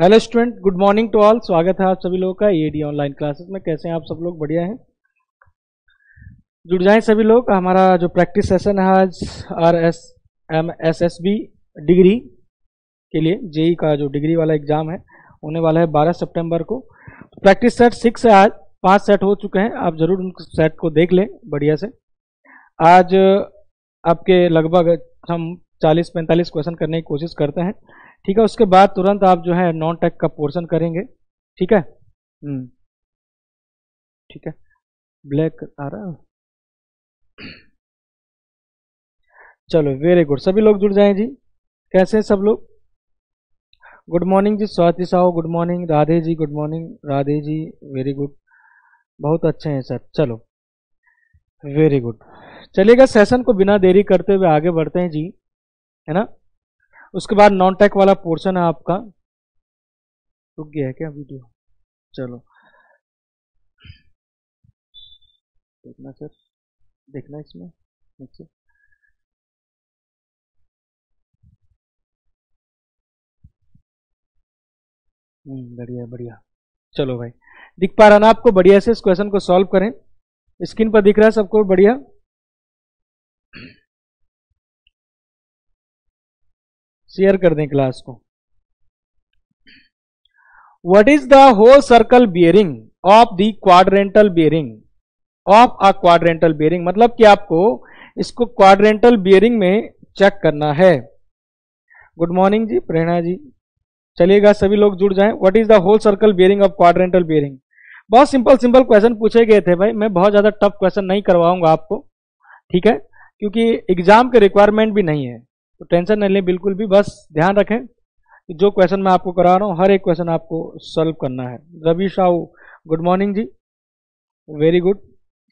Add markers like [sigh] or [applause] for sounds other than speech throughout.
Hello student good morning to all स्वागत है आप सभी लोगों का ईडी ऑनलाइन क्लासेस में कैसे हैं आप सब लोग बढ़िया हैं जुड़ जाएं सभी लोग हमारा जो प्रैक्टिस सेशन है आज R S M S S B degree के लिए जेई e का जो डिग्री वाला एग्जाम है होने वाला है 12 सितंबर को प्रैक्टिस सेट सिक्स से आज पांच सेट हो चुके हैं आप जरूर उन सेट को देख लें बढ़िया से आज आपके लगभग हम चालीस पैंतालीस क्वेश्चन करने की कोशिश करते हैं ठीक है उसके बाद तुरंत आप जो है नॉन टेक का पोर्सन करेंगे ठीक है हम्म। ठीक है ब्लैक आ रहा चलो वेरी गुड सभी लोग जुड़ जाएं जी कैसे हैं सब लोग good morning ji Swati Sahu good morning Radhe ji good morning Radhe ji very good बहुत अच्छे हैं सर चलो वेरी गुड चलिएगा सेशन को बिना देरी करते हुए आगे बढ़ते हैं जी है ना उसके बाद नॉन टेक वाला पोर्शन है आपका रुक गया है क्या वीडियो चलो देखना सर देखना इसमें नीचे हम्म, बढ़िया बढ़िया चलो भाई दिख पा रहा ना आपको बढ़िया से इस क्वेश्चन को सॉल्व करें स्क्रीन पर दिख रहा है सबको बढ़िया शेयर कर दें क्लास को what is the whole circle bearing of the quadrantal bearing of a quadrantal bearing मतलब कि आपको इसको क्वाड्रेंटल बियरिंग में चेक करना है गुड मॉर्निंग जी प्रेरणा जी चलिएगा सभी लोग जुड़ जाएं what is the whole circle bearing of quadrantal bearing बहुत सिंपल सिंपल क्वेश्चन पूछे गए थे भाई मैं बहुत ज़्यादा टफ क्वेश्चन नहीं करवाऊंगा आपको ठीक है क्योंकि एग्जाम के रिक्वायरमेंट भी नहीं है तो टेंशन नहीं लें बिल्कुल भी बस ध्यान रखें कि जो क्वेश्चन मैं आपको करा रहा हूँ हर एक क्वेश्चन आपको सॉल्व करना है Ravi Sahu good morning ji very good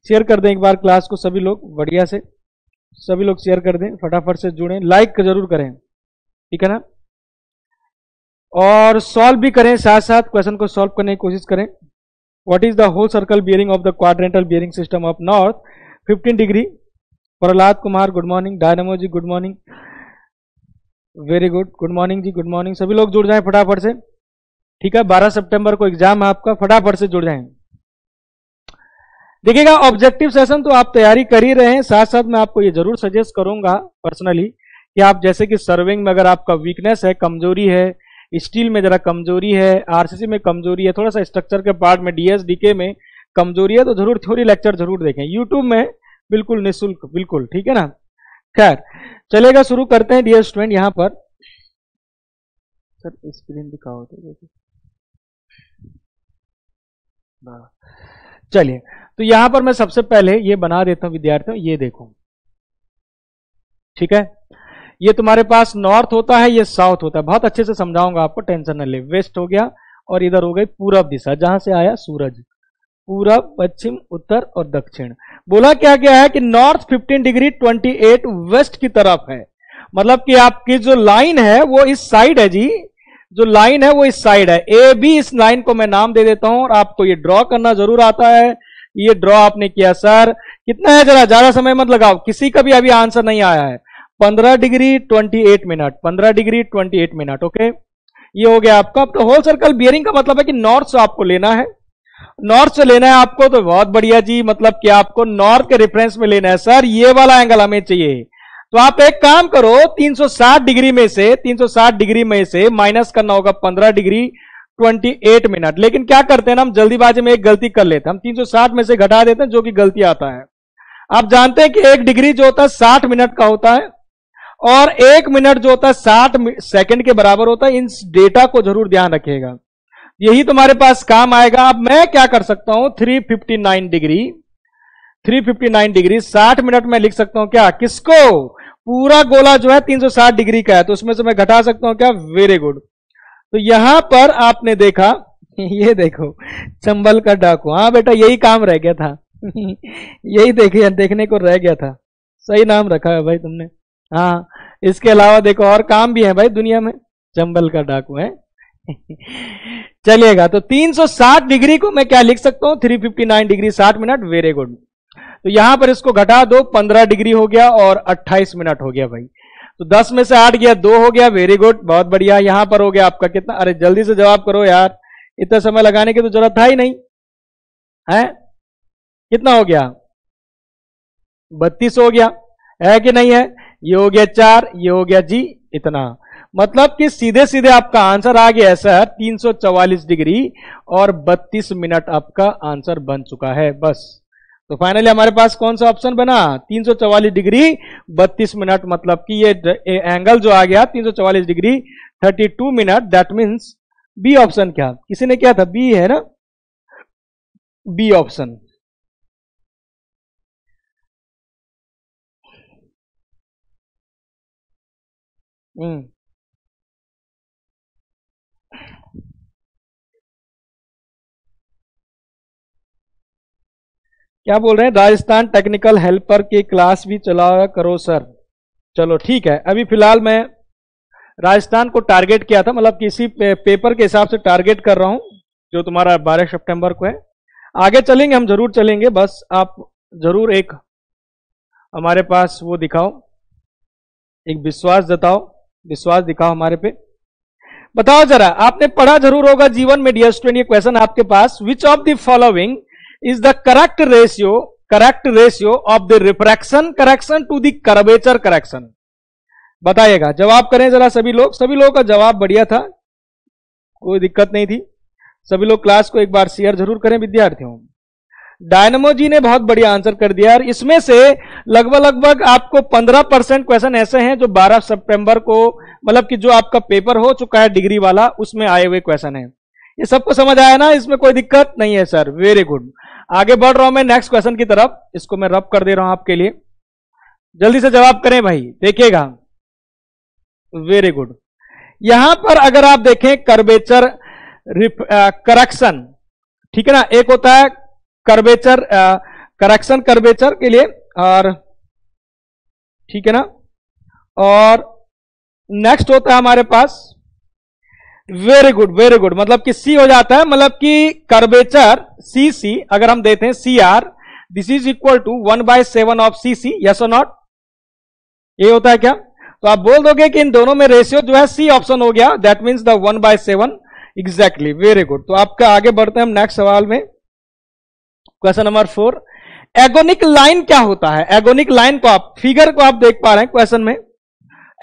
share कर दें एक बार क्लास को सभी लोग बढ़िया से सभी लोग शेयर कर दें फटाफट से जुड़ें लाइक जरूर करें ठीक है ना और सॉल्व भी करें साथ साथ क्वेश्चन को सॉल्व करने की कोशिश करें what is the whole circle bearing of the quadrantal bearing system of north 15 degree Prahlad Kumar good morning dynamo ji good morning very good good morning ji good morning सभी लोग जुड़ जाएं फटाफट से ठीक है 12 सितंबर को एग्जाम है आपका फटाफट से जुड़ जाएं देखिएगा ऑब्जेक्टिव सेशन तो आप तैयारी कर ही रहे हैं साथ साथ मैं आपको ये जरूर सजेस्ट करूंगा पर्सनली कि आप जैसे कि सर्विंग में अगर आपका वीकनेस है कमजोरी है स्टील में जरा कमजोरी है आरसीसी में कमजोरी है थोड़ा सा स्ट्रक्चर के पार्ट में डीके में कमजोरी है तो जरूर थोड़ी लेक्चर जरूर देखें यूट्यूब में बिल्कुल निःशुल्क बिल्कुल ठीक है ना खैर चलेगा शुरू करते हैं डियर स्टूडेंट यहां पर सर स्क्रीन दिखाओ तो चलिए तो यहां पर मैं सबसे पहले ये बना देता हूं विद्यार्थियों ये देखो ठीक है ये तुम्हारे पास नॉर्थ होता है ये साउथ होता है बहुत अच्छे से समझाऊंगा आपको टेंशन न ले वेस्ट हो गया और इधर हो गई पूरब दिशा जहां से आया सूरज पूरब पश्चिम उत्तर और दक्षिण बोला क्या गया है कि नॉर्थ 15 डिग्री 28 वेस्ट की तरफ है मतलब कि आपकी जो लाइन है वो इस साइड है जी जो लाइन है वो इस साइड है ए बी इस लाइन को मैं नाम दे देता हूं और आपको ये ड्रॉ करना जरूर आता है ये ड्रॉ आपने किया सर कितना है जरा ज्यादा समय मत लगाओ किसी का भी अभी आंसर नहीं आया है पंद्रह डिग्री ट्वेंटी मिनट पंद्रह डिग्री ट्वेंटी मिनट ओके ये हो गया आपका तो होल सर्कल बियरिंग का मतलब है कि नॉर्थ से आपको लेना है नॉर्थ से लेना है आपको तो बहुत बढ़िया जी मतलब कि आपको नॉर्थ के रेफरेंस में लेना है सर ये वाला एंगल हमें चाहिए तो आप एक काम करो 360 डिग्री में से 360 डिग्री में से माइनस करना होगा 15 डिग्री 28 मिनट लेकिन क्या करते हैं ना हम जल्दीबाजी में एक गलती कर लेते हैं हम 360 में से घटा देते हैं जो कि गलती आता है आप जानते हैं कि एक डिग्री जो होता है साठ मिनट का होता है और एक मिनट जो होता है साठ सेकेंड के बराबर होता है इन डेटा को जरूर ध्यान रखेगा यही तुम्हारे पास काम आएगा अब मैं क्या कर सकता हूं 359 डिग्री 359 डिग्री 60 मिनट में लिख सकता हूं क्या किसको पूरा गोला जो है 360 डिग्री का है तो उसमें से मैं घटा सकता हूं क्या वेरी गुड तो यहां पर आपने देखा [laughs] ये देखो चंबल का डाकू हाँ बेटा यही काम रह गया था [laughs] यही देखे देखने को रह गया था सही नाम रखा है भाई तुमने हाँ इसके अलावा देखो और काम भी है भाई दुनिया में चंबल का डाकू है [laughs] चलिएगा तो 360 डिग्री को मैं क्या लिख सकता हूं 359 डिग्री 60 मिनट वेरी गुड तो यहां पर इसको घटा दो 15 डिग्री हो गया और 28 मिनट हो गया भाई तो 10 में से 8 गया दो हो गया वेरी गुड बहुत बढ़िया यहां पर हो गया आपका कितना अरे जल्दी से जवाब करो यार इतना समय लगाने की तो जरूरत था ही नहीं है कितना हो गया बत्तीस हो गया है कि नहीं है ये हो गया चार ये हो गया जी इतना मतलब कि सीधे सीधे आपका आंसर आ गया है सर 344 डिग्री और 32 मिनट आपका आंसर बन चुका है बस तो फाइनली हमारे पास कौन सा ऑप्शन बना 344 डिग्री 32 मिनट मतलब कि ये एंगल जो आ गया 344 degree 32 minute that means B option क्या किसी ने क्या था बी है ना बी ऑप्शन हम्म क्या बोल रहे हैं राजस्थान टेक्निकल हेल्पर के क्लास भी चलाया करो सर चलो ठीक है अभी फिलहाल मैं राजस्थान को टारगेट किया था मतलब किसी पेपर के हिसाब से टारगेट कर रहा हूं जो तुम्हारा बारह सितंबर को है आगे चलेंगे हम जरूर चलेंगे बस आप जरूर एक हमारे पास वो दिखाओ एक विश्वास जताओ विश्वास दिखाओ हमारे पे बताओ जरा आपने पढ़ा जरूर होगा जीवन में डियर स्टूडेंट ये क्वेश्चन आपके पास which of the following is the correct ratio correct ratio of the refraction correction to the curvature correction बताइएगा जवाब करें जरा सभी लोग सभी लोगों का जवाब बढ़िया था कोई दिक्कत नहीं थी सभी लोग क्लास को एक बार शेयर जरूर करें विद्यार्थियों डायनमो जी ने बहुत बढ़िया आंसर कर दिया और इसमें से लगभग लगभग आपको 15 परसेंट क्वेश्चन ऐसे हैं जो 12 सितंबर को मतलब कि जो आपका पेपर हो चुका है डिग्री वाला उसमें आए हुए क्वेश्चन है ये सबको समझ आया ना इसमें कोई दिक्कत नहीं है सर वेरी गुड आगे बढ़ रहा हूं मैं नेक्स्ट क्वेश्चन की तरफ इसको मैं रब कर दे रहा हूं आपके लिए जल्दी से जवाब करें भाई देखिएगा वेरी गुड यहां पर अगर आप देखें कर्वेचर करेक्शन ठीक है ना एक होता है करबेचर करेक्शन करबेचर के लिए और ठीक है ना और नेक्स्ट होता है हमारे पास वेरी गुड वेरी गुड मतलब कि सी हो जाता है मतलब कि कर्वेचर सी सी अगर हम देते हैं C R this is equal to one by seven of C C yes और नॉट ये होता है क्या तो आप बोल दोगे कि इन दोनों में रेशियो जो है सी ऑप्शन हो गया that means the one by seven exactly very good तो आपका आगे बढ़ते हैं हम नेक्स्ट सवाल में question number four agonic line क्या होता है एगोनिक लाइन को आप फिगर को आप देख पा रहे हैं क्वेश्चन में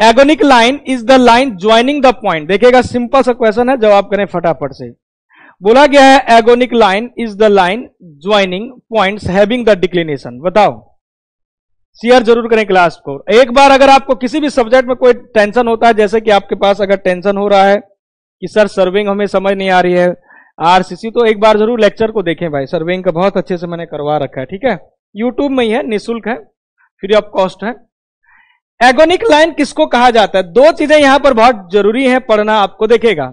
agonic line is the line joining the point देखिएगा सिंपल सा क्वेश्चन है जवाब करें फटाफट से बोला गया है agonic line is the line joining points having the declination बताओ शेयर जरूर करें क्लास को एक बार अगर आपको किसी भी सब्जेक्ट में कोई टेंशन होता है जैसे कि आपके पास अगर टेंशन हो रहा है कि सर सर्विंग हमें समझ नहीं आ रही है आरसीसी तो एक बार जरूर लेक्चर को देखें भाई सर्विंग का बहुत अच्छे से मैंने करवा रखा है ठीक है यूट्यूब में ही है निःशुल्क है फ्री ऑफ कॉस्ट है एगोनिक लाइन किसको कहा जाता है दो चीजें यहां पर बहुत जरूरी है पढ़ना आपको देखेगा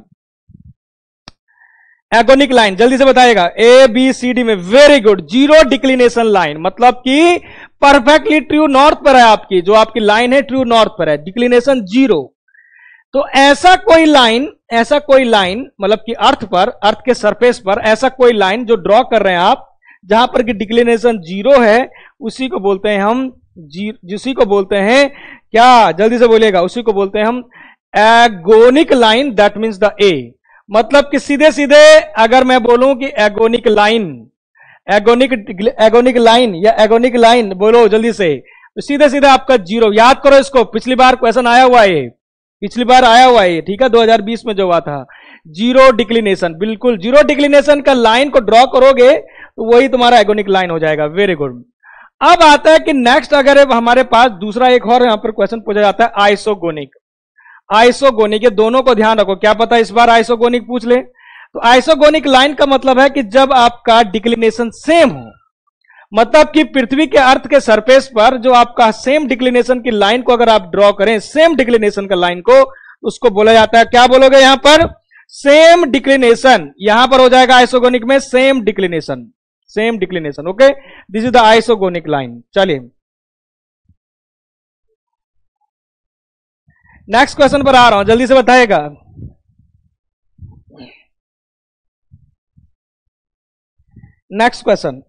एगोनिक लाइन जल्दी से बताएगा ए बी सी डी में very good zero declination line मतलब कि परफेक्टली ट्रू नॉर्थ पर है आपकी जो आपकी लाइन है ट्रू नॉर्थ पर है डिक्लिनेशन जीरो तो ऐसा कोई लाइन ऐसा कोई लाइन मतलब कि अर्थ पर अर्थ के सरफेस पर ऐसा कोई लाइन जो ड्रॉ कर रहे हैं आप जहां पर कि डिक्लिनेशन जीरो है उसी को बोलते हैं हम जी उसी को बोलते हैं क्या जल्दी से बोलेगा उसी को बोलते हैं हम agonic line that means the A मतलब कि सीधे सीधे अगर मैं बोलूं कि एगोनिक लाइन एगोनिक एगोनिक लाइन या एगोनिक लाइन बोलो जल्दी से तो सीधे सीधे आपका जीरो याद करो इसको पिछली बार क्वेश्चन आया हुआ है पिछली बार आया हुआ है ठीक है 2020 में जो हुआ था जीरो डिक्लिनेशन बिल्कुल जीरो डिक्लिनेशन का लाइन को ड्रॉ करोगे तो वही तुम्हारा एगोनिक लाइन हो जाएगा वेरी गुड अब आता है कि नेक्स्ट अगर हमारे पास दूसरा एक और यहां पर क्वेश्चन पूछा जाता है आइसोगोनिक आइसोगोनिक ये दोनों को ध्यान रखो क्या पता इस बार आइसोगोनिक पूछ ले तो आइसोगोनिक लाइन का मतलब है कि जब आपका डिक्लिनेशन सेम हो मतलब कि पृथ्वी के अर्थ के सरफेस पर जो आपका सेम डिक्लिनेशन की लाइन को अगर आप ड्रॉ करें सेम डिक्लिनेशन का लाइन को उसको बोला जाता है क्या बोलोगे यहां पर सेम डिक्लिनेशन यहां पर हो जाएगा आइसोगोनिक में same declination same declination okay this is the isogonic line चलिए नेक्स्ट क्वेश्चन पर आ रहा हूं जल्दी से बताएगा नेक्स्ट क्वेश्चन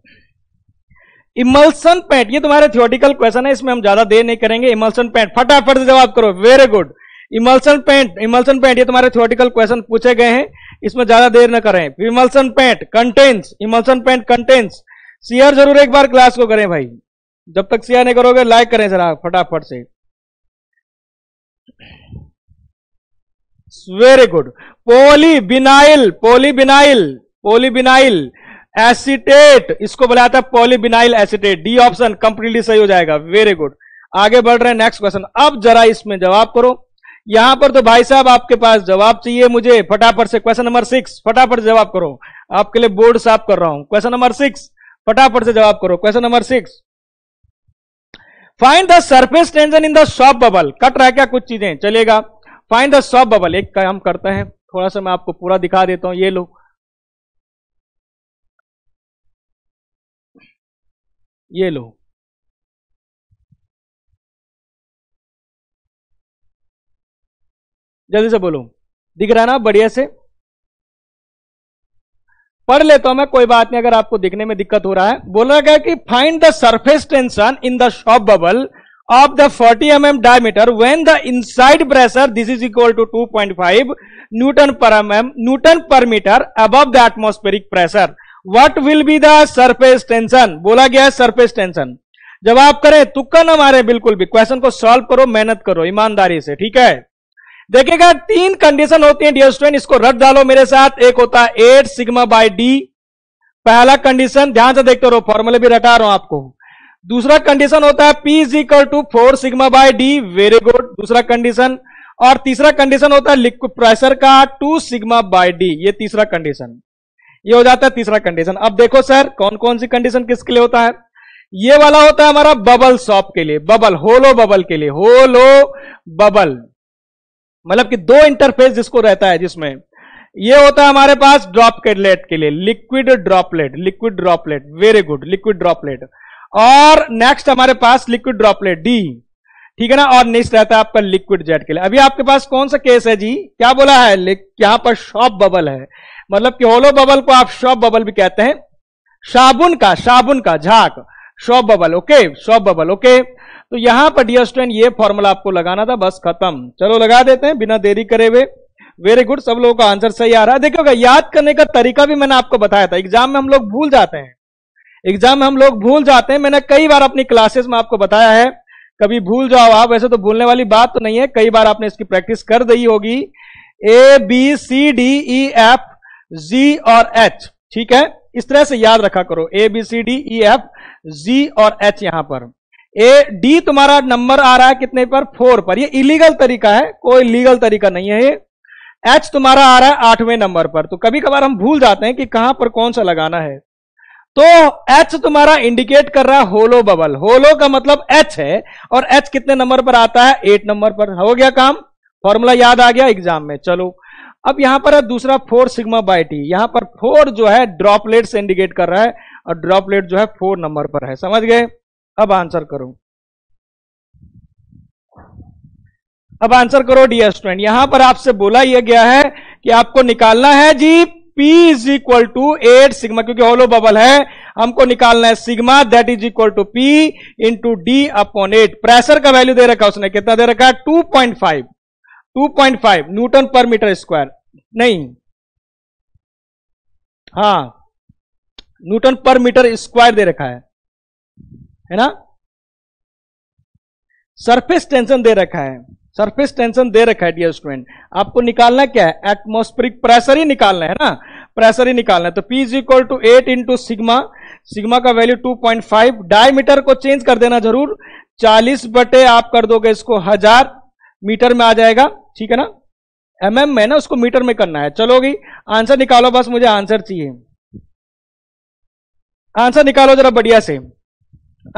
इमल्सन पैंट ये तुम्हारे थियोटिकल क्वेश्चन है इसमें हम ज्यादा देर नहीं करेंगे इमल्सन पैंट फटाफट से जवाब करो very good emulsion paint emulsion paint ये तुम्हारे थियोटिकल क्वेश्चन पूछे गए हैं इसमें ज्यादा देर न करें emulsion paint contains emulsion paint contains share जरूर एक बार क्लास को करें भाई जब तक शेयर नहीं करोगे लाइक करें जरा फटाफट से very good poly vinyl poly vinyl poly vinyl acetate इसको बोला था poly vinyl acetate D option completely सही हो जाएगा वेरी गुड आगे बढ़ रहे हैं नेक्स्ट क्वेश्चन अब जरा इसमें जवाब करो यहां पर तो भाई साहब आपके पास जवाब चाहिए मुझे फटाफट से क्वेश्चन नंबर सिक्स फटाफट जवाब करो आपके लिए बोर्ड साफ कर रहा हूं क्वेश्चन नंबर सिक्स फटाफट से जवाब करो question number six find the surface tension in the soap bubble कट रहा है क्या कुछ चीजें चलेगा फाइंड द सॉप बबल एक काम करते हैं थोड़ा सा मैं आपको पूरा दिखा देता हूं ये लो ये लो जल्दी से बोलो दिख रहा है ना बढ़िया से पढ़ लेता हूं मैं कोई बात नहीं अगर आपको दिखने में दिक्कत हो रहा है बोला गया कि find the surface tension in the soap bubble of the 40 M M diameter when the inside pressure this is equal to 2.5 newton पर एम एम न्यूटन पर metre above the atmospheric pressure what will be the surface tension बोला गया है surface tension जब आप करें तुक्का न मारे बिल्कुल भी क्वेश्चन को सॉल्व करो मेहनत करो ईमानदारी से ठीक है देखिएगा तीन कंडीशन होती है डियर स्टूडेंट इसको रट डालो मेरे साथ एक होता है एट सिग्मा बाई डी पहला कंडीशन ध्यान से देखते रहो फॉर्मूले भी रटा रहा हूं आपको दूसरा कंडीशन होता है P is equal to four sigma by D very good दूसरा कंडीशन और तीसरा कंडीशन होता है लिक्विड प्रेशर का टू सिग्मा बाय डी ये तीसरा कंडीशन ये हो जाता है तीसरा कंडीशन अब देखो सर कौन कौन सी कंडीशन किसके लिए होता है ये वाला होता है हमारा बबल शॉप के लिए बबल होलो बबल के लिए होलो बबल मतलब कि दो इंटरफेस जिसको रहता है जिसमें ये होता है हमारे पास ड्रॉपलेट के लिए liquid droplet liquid droplet very good liquid droplet और नेक्स्ट हमारे पास लिक्विड ड्रॉपलेट डी ठीक है ना और नेक्स्ट रहता है आपका लिक्विड जेट के लिए अभी आपके पास कौन सा केस है जी क्या बोला है यहां पर शॉप बबल है मतलब कि होलो बबल को आप शॉप बबल भी कहते हैं साबुन का साबुन का झाक soap bubble okay soap bubble okay तो यहां पर डियर स्टूडेंट ये फॉर्मूला आपको लगाना था बस खत्म चलो लगा देते हैं बिना देरी करे हुए वेरी गुड सब लोगों का आंसर सही आ रहा है देखियोगा याद करने का तरीका भी मैंने आपको बताया था एग्जाम में हम लोग भूल जाते हैं एग्जाम में हम लोग भूल जाते हैं मैंने कई बार अपनी क्लासेस में आपको बताया है कभी भूल जाओ आप वैसे तो भूलने वाली बात तो नहीं है कई बार आपने इसकी प्रैक्टिस कर दी होगी A B C D E F G और एच ठीक है इस तरह से याद रखा करो A B C D E F G और एच यहां पर ए डी तुम्हारा नंबर आ रहा है कितने पर फोर पर ये इलीगल तरीका है कोई लीगल तरीका नहीं है ये एच तुम्हारा आ रहा है आठवें नंबर पर तो कभी कभार हम भूल जाते हैं कि कहां पर कौन सा लगाना है तो एच तुम्हारा इंडिकेट कर रहा है होलो बबल होलो का मतलब एच है और एच कितने नंबर पर आता है एट नंबर पर हो गया काम फॉर्मूला याद आ गया एग्जाम में चलो अब यहां पर है दूसरा फोर सिग्मा बाई टी यहां पर फोर जो है ड्रॉपलेट से इंडिकेट कर रहा है और ड्रॉपलेट जो है फोर नंबर पर है समझ गए अब आंसर करो अब आंसर करो डियर स्टूडेंट यहां पर आपसे बोला यह गया है कि आपको निकालना है जी P is equal to eight sigma क्योंकि होलो बबल है हमको निकालना है sigma that is equal to P into D upon eight pressure का वैल्यू दे रखा है उसने कितना दे रखा है 2.5 2.5 न्यूटन पर मीटर स्क्वायर नहीं हा न्यूटन पर मीटर स्क्वायर दे रखा है है ना सरफेस टेंशन दे रखा है सरफेस टेंशन दे रखा है डियर स्टूडेंट आपको निकालना क्या है एटमोस्फेरिक प्रेशर ही निकालना है ना प्रेशर ही निकालना है तो P is equal to eight into sigma sigma का वैल्यू 2.5 डायमीटर को चेंज कर देना जरूर 40 बटे आप कर दोगे इसको हजार मीटर में आ जाएगा ठीक है ना एम एम में ना उसको मीटर में करना है चलोगी आंसर निकालो बस मुझे आंसर चाहिए आंसर निकालो जरा बढ़िया से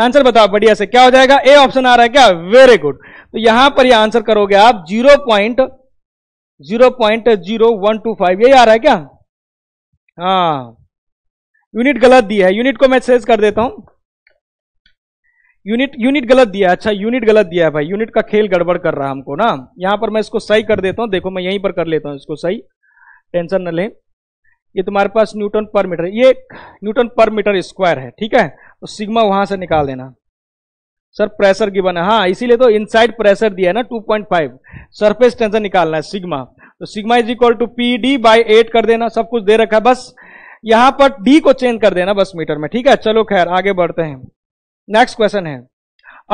आंसर बताओ बढ़िया से क्या हो जाएगा ए ऑप्शन आ रहा है क्या वेरी गुड तो यहां पर ये आंसर करोगे आप zero point zero point zero one two five यही आ रहा है क्या हाँ यूनिट गलत दी है यूनिट को मैं सेज कर देता हूं यूनिट यूनिट गलत दिया है अच्छा यूनिट गलत दिया है भाई यूनिट का खेल गड़बड़ कर रहा है हमको ना यहां पर मैं इसको सही कर देता हूं देखो मैं यहीं पर कर लेता हूं इसको सही टेंशन न लें ये तुम्हारे पास न्यूटन पर मीटर ये न्यूटन पर मीटर स्क्वायर है ठीक है तो सिग्मा वहां से निकाल देना सर प्रेशर की है हाँ इसीलिए तो इनसाइड प्रेशर दिया है ना 2.5 सरफेस टेंशन निकालना है सिग्मा तो sigma is equal to P D by eight कर देना सब कुछ दे रखा है बस यहां पर डी को चेंज कर देना बस मीटर में ठीक है चलो खैर आगे बढ़ते हैं नेक्स्ट क्वेश्चन है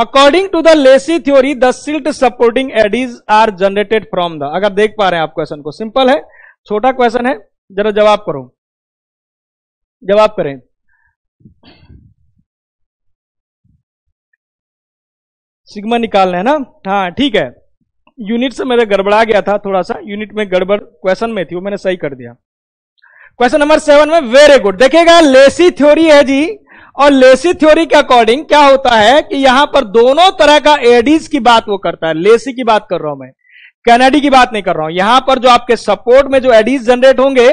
according to the Lacey theory the silt supporting eddies are generated from the अगर देख पा रहे हैं आप क्वेश्चन को सिंपल है छोटा क्वेश्चन है जरा जवाब करो जवाब करें सिग्मा निकालना है ना हाँ ठीक है यूनिट से मेरे गड़बड़ा गया था थोड़ा सा यूनिट में गड़बड़ क्वेश्चन में थी वो मैंने सही कर दिया क्वेश्चन नंबर सेवन में वेरी गुड देखिएगा लेसी थ्योरी है जी और लेसी थ्योरी के अकॉर्डिंग क्या होता है कि यहां पर दोनों तरह का एडीज की बात वो करता है लेसी की बात कर रहा हूं मैं कैनेडी की बात नहीं कर रहा हूं यहां पर जो आपके सपोर्ट में जो एडीज जनरेट होंगे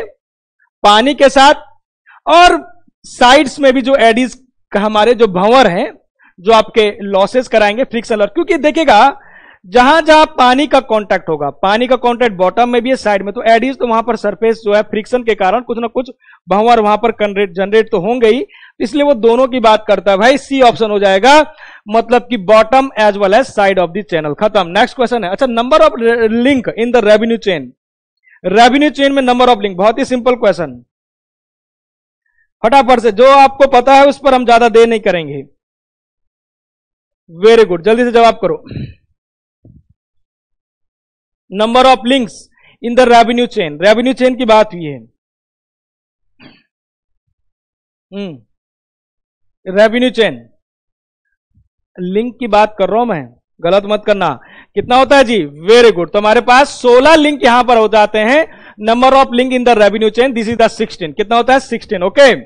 पानी के साथ और साइड्स में भी जो एडीज हमारे जो भंवर हैं जो आपके लॉसेस कराएंगे फ्रिक्शन लॉस क्योंकि देखेगा जहां जहां पानी का कांटेक्ट होगा पानी का कांटेक्ट बॉटम में भी है साइड में तो एडीज तो वहां पर सरफेस जो है फ्रिक्शन के कारण कुछ ना कुछ भंवर वहां पर जनरेट तो होंगे ही इसलिए वो दोनों की बात करता है भाई सी ऑप्शन हो जाएगा मतलब कि bottom as well as side of the channel खत्म नेक्स्ट क्वेश्चन है अच्छा number of link in the revenue chain revenue chain में नंबर ऑफ लिंक बहुत ही सिंपल क्वेश्चन फटाफट से जो आपको पता है उस पर हम ज्यादा देर नहीं करेंगे वेरी गुड जल्दी से जवाब करो number of links in the revenue chain revenue chain की बात हुई है रेवेन्यू चेन लिंक की बात कर रहा हूं मैं गलत मत करना कितना होता है जी वेरी गुड तो हमारे पास 16 लिंक यहां पर हो जाते हैं number of link in the revenue chain this is the 16 कितना होता है 16 ओके okay?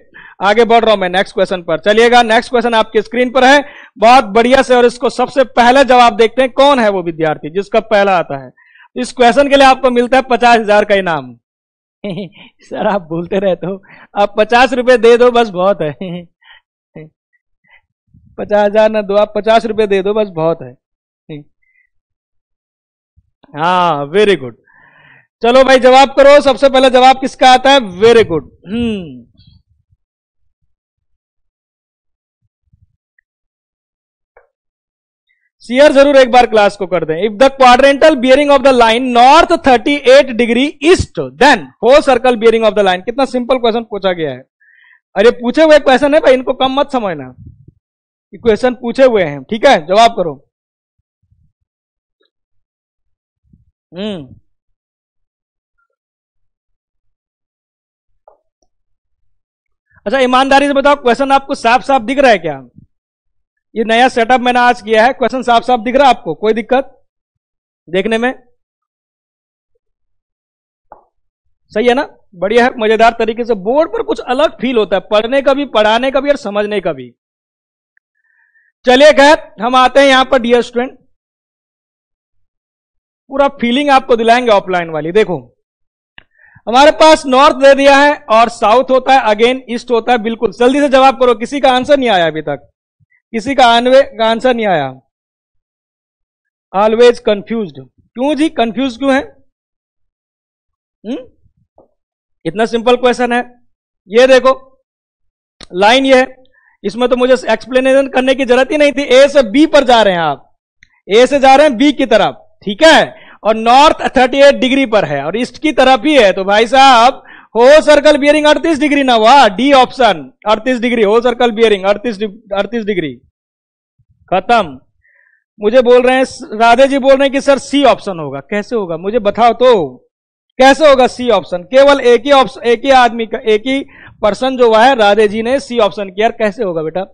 आगे बढ़ रहा हूं मैं नेक्स्ट क्वेश्चन पर चलिएगा नेक्स्ट क्वेश्चन आपके स्क्रीन पर है बहुत बढ़िया से और इसको सबसे पहला जवाब देखते हैं कौन है वो विद्यार्थी जिसका पहला आता है इस क्वेश्चन के लिए आपको मिलता है पचास हजार का इनाम [laughs] सर आप बोलते रहते हो आप पचास रुपए दे दो बस बहुत है [laughs] पचास हजार ना दो आप पचास रुपए दे दो बस बहुत है हाँ वेरी गुड चलो भाई जवाब करो सबसे पहले जवाब किसका आता है वेरी गुड हम्म शेयर जरूर एक बार क्लास को कर दें if the quadrantal bearing of the line north 38 degree east then whole circle bearing of the line कितना सिंपल क्वेश्चन पूछा गया है अरे पूछे हुए क्वेश्चन है भाई इनको कम मत समझना क्वेश्चन पूछे हुए हैं ठीक है जवाब करो हम्म अच्छा ईमानदारी से बताओ क्वेश्चन आपको साफ साफ दिख रहा है क्या ये नया सेटअप मैंने आज किया है क्वेश्चन साफ साफ दिख रहा है आपको कोई दिक्कत देखने में सही है ना बढ़िया है मजेदार तरीके से बोर्ड पर कुछ अलग फील होता है पढ़ने का भी पढ़ाने का भी और समझने का भी चलिए खैर हम आते हैं यहां पर डियर स्टूडेंट पूरा फीलिंग आपको दिलाएंगे ऑफलाइन वाली देखो हमारे पास नॉर्थ दे दिया है और साउथ होता है अगेन ईस्ट होता है बिल्कुल जल्दी से जवाब करो किसी का आंसर नहीं आया अभी तक किसी का आंसर नहीं आया ऑलवेज कंफ्यूज क्यों जी कंफ्यूज क्यों है हुँ? हम्म? इतना सिंपल क्वेश्चन है ये देखो लाइन ये है इसमें तो मुझे एक्सप्लेनेशन करने की जरूरत ही नहीं थी ए से बी पर जा रहे हैं आप ए से जा रहे हैं बी की तरफ ठीक है और नॉर्थ 38 डिग्री पर है और ईस्ट की तरफ ही है तो भाई साहब हो सर्कल बियरिंग अड़तीस डिग्री ना हुआ डी ऑप्शन अड़तीस डिग्री हो सर्कल बियरिंग अड़तीस अड़तीस डिग्री खत्म मुझे बोल रहे हैं राधे जी बोल रहे हैं कि सर सी ऑप्शन होगा कैसे होगा मुझे बताओ तो कैसे होगा सी ऑप्शन केवल एक ही ऑप्शन एक ही आदमी का एक ही पर्सन जो हुआ है राधे जी ने सी ऑप्शन किया कैसे होगा बेटा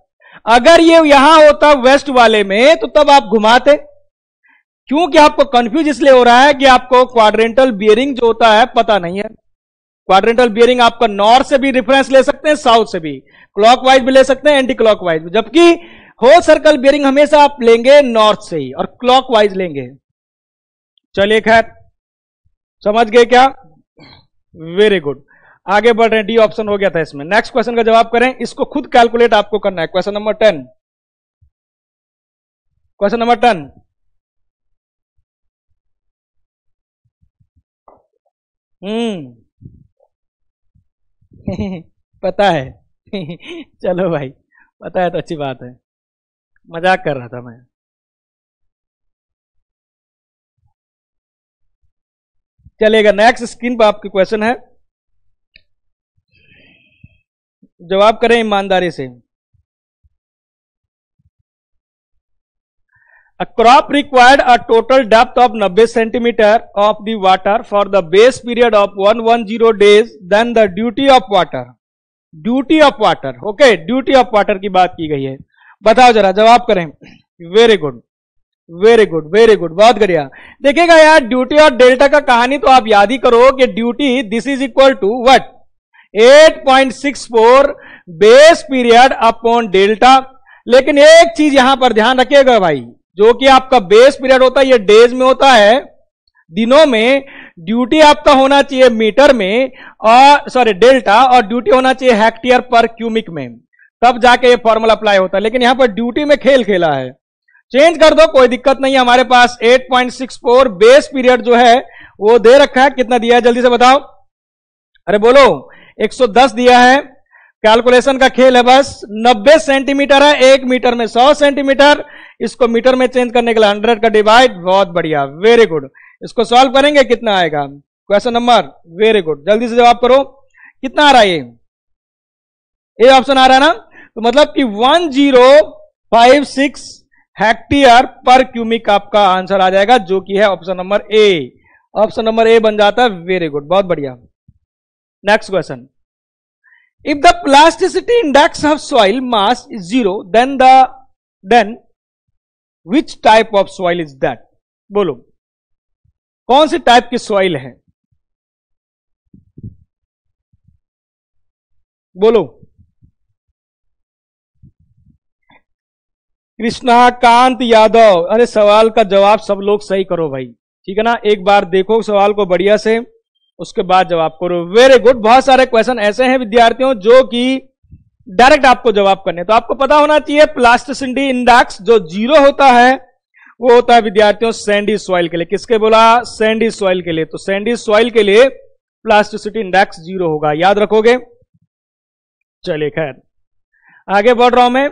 अगर ये यहां होता वेस्ट वाले में तो तब आप घुमाते क्योंकि आपको कंफ्यूज इसलिए हो रहा है कि आपको क्वाड्रेंटल बियरिंग जो होता है पता नहीं है क्वाड्रेंटल बियरिंग आपका नॉर्थ से भी रिफरेंस ले सकते हैं साउथ से भी क्लॉकवाइज भी ले सकते हैं एंटी क्लॉकवाइज जबकि होल सर्कल बियरिंग हमेशा आप लेंगे नॉर्थ से ही और क्लॉकवाइज लेंगे चलिए खैर समझ गए क्या वेरी गुड आगे बढ़ रहे हैं डी ऑप्शन हो गया था इसमें नेक्स्ट क्वेश्चन का जवाब करें इसको खुद कैलकुलेट आपको करना है question number ten question number ten hmm [laughs] पता है [laughs] चलो भाई पता है तो अच्छी बात है मजाक कर रहा था मैं चलेगा नेक्स्ट स्क्रीन पर आपके क्वेश्चन है जवाब करें ईमानदारी से A crop required a total depth of 90 centimeter of the water for the base period of 110 days then the duty of water duty of water okay duty of water की बात की गई है बताओ जरा जवाब करें very good very good very good बहुत बढ़िया देखिएगा यार ड्यूटी और डेल्टा का कहानी तो आप याद ही करो कि duty this is equal to what 8.64 base period upon delta लेकिन एक चीज यहां पर ध्यान रखिएगा भाई जो कि आपका बेस पीरियड होता है ये डेज में होता है दिनों में ड्यूटी आपका होना चाहिए मीटर में और सॉरी डेल्टा और ड्यूटी होना चाहिए हेक्टेयर पर क्यूमिक में तब जाके ये फॉर्मूला अप्लाई होता है लेकिन यहां पर ड्यूटी में खेल खेला है चेंज कर दो कोई दिक्कत नहीं हमारे पास 8.64 बेस पीरियड जो है वो दे रखा है कितना दिया है जल्दी से बताओ अरे बोलो 110 दिया है कैलकुलेशन का खेल है बस 90 सेंटीमीटर है एक मीटर में 100 सेंटीमीटर इसको मीटर में चेंज करने के लिए हंड्रेड का डिवाइड बहुत बढ़िया वेरी गुड इसको सॉल्व करेंगे कितना आएगा क्वेश्चन नंबर वेरी गुड जल्दी से जवाब करो कितना आ रहा है ये ऑप्शन आ रहा है ना तो मतलब कि one zero five six hectare पर क्यूमिक आपका आंसर आ जाएगा जो कि है option number A option number A बन जाता है वेरी गुड बहुत बढ़िया next question if the plasticity index of soil mass is zero then the then which type of soil is that बोलो कौन से टाइप की सॉइल है बोलो कृष्णाकांत यादव अरे सवाल का जवाब सब लोग सही करो भाई ठीक है ना एक बार देखो सवाल को बढ़िया से उसके बाद जवाब करो वेरी गुड बहुत सारे क्वेश्चन ऐसे हैं विद्यार्थियों जो कि डायरेक्ट आपको जवाब करने तो आपको पता होना चाहिए प्लास्टिसिटी इंडेक्स जो जीरो होता है वो होता है विद्यार्थियों सैंडी सॉइल के लिए किसके बोला सैंडी सॉइल के लिए तो सैंडी सॉइल के लिए प्लास्टिसिटी इंडेक्स जीरो होगा याद रखोगे चलिए खैर आगे बढ़ रहा हूं मैं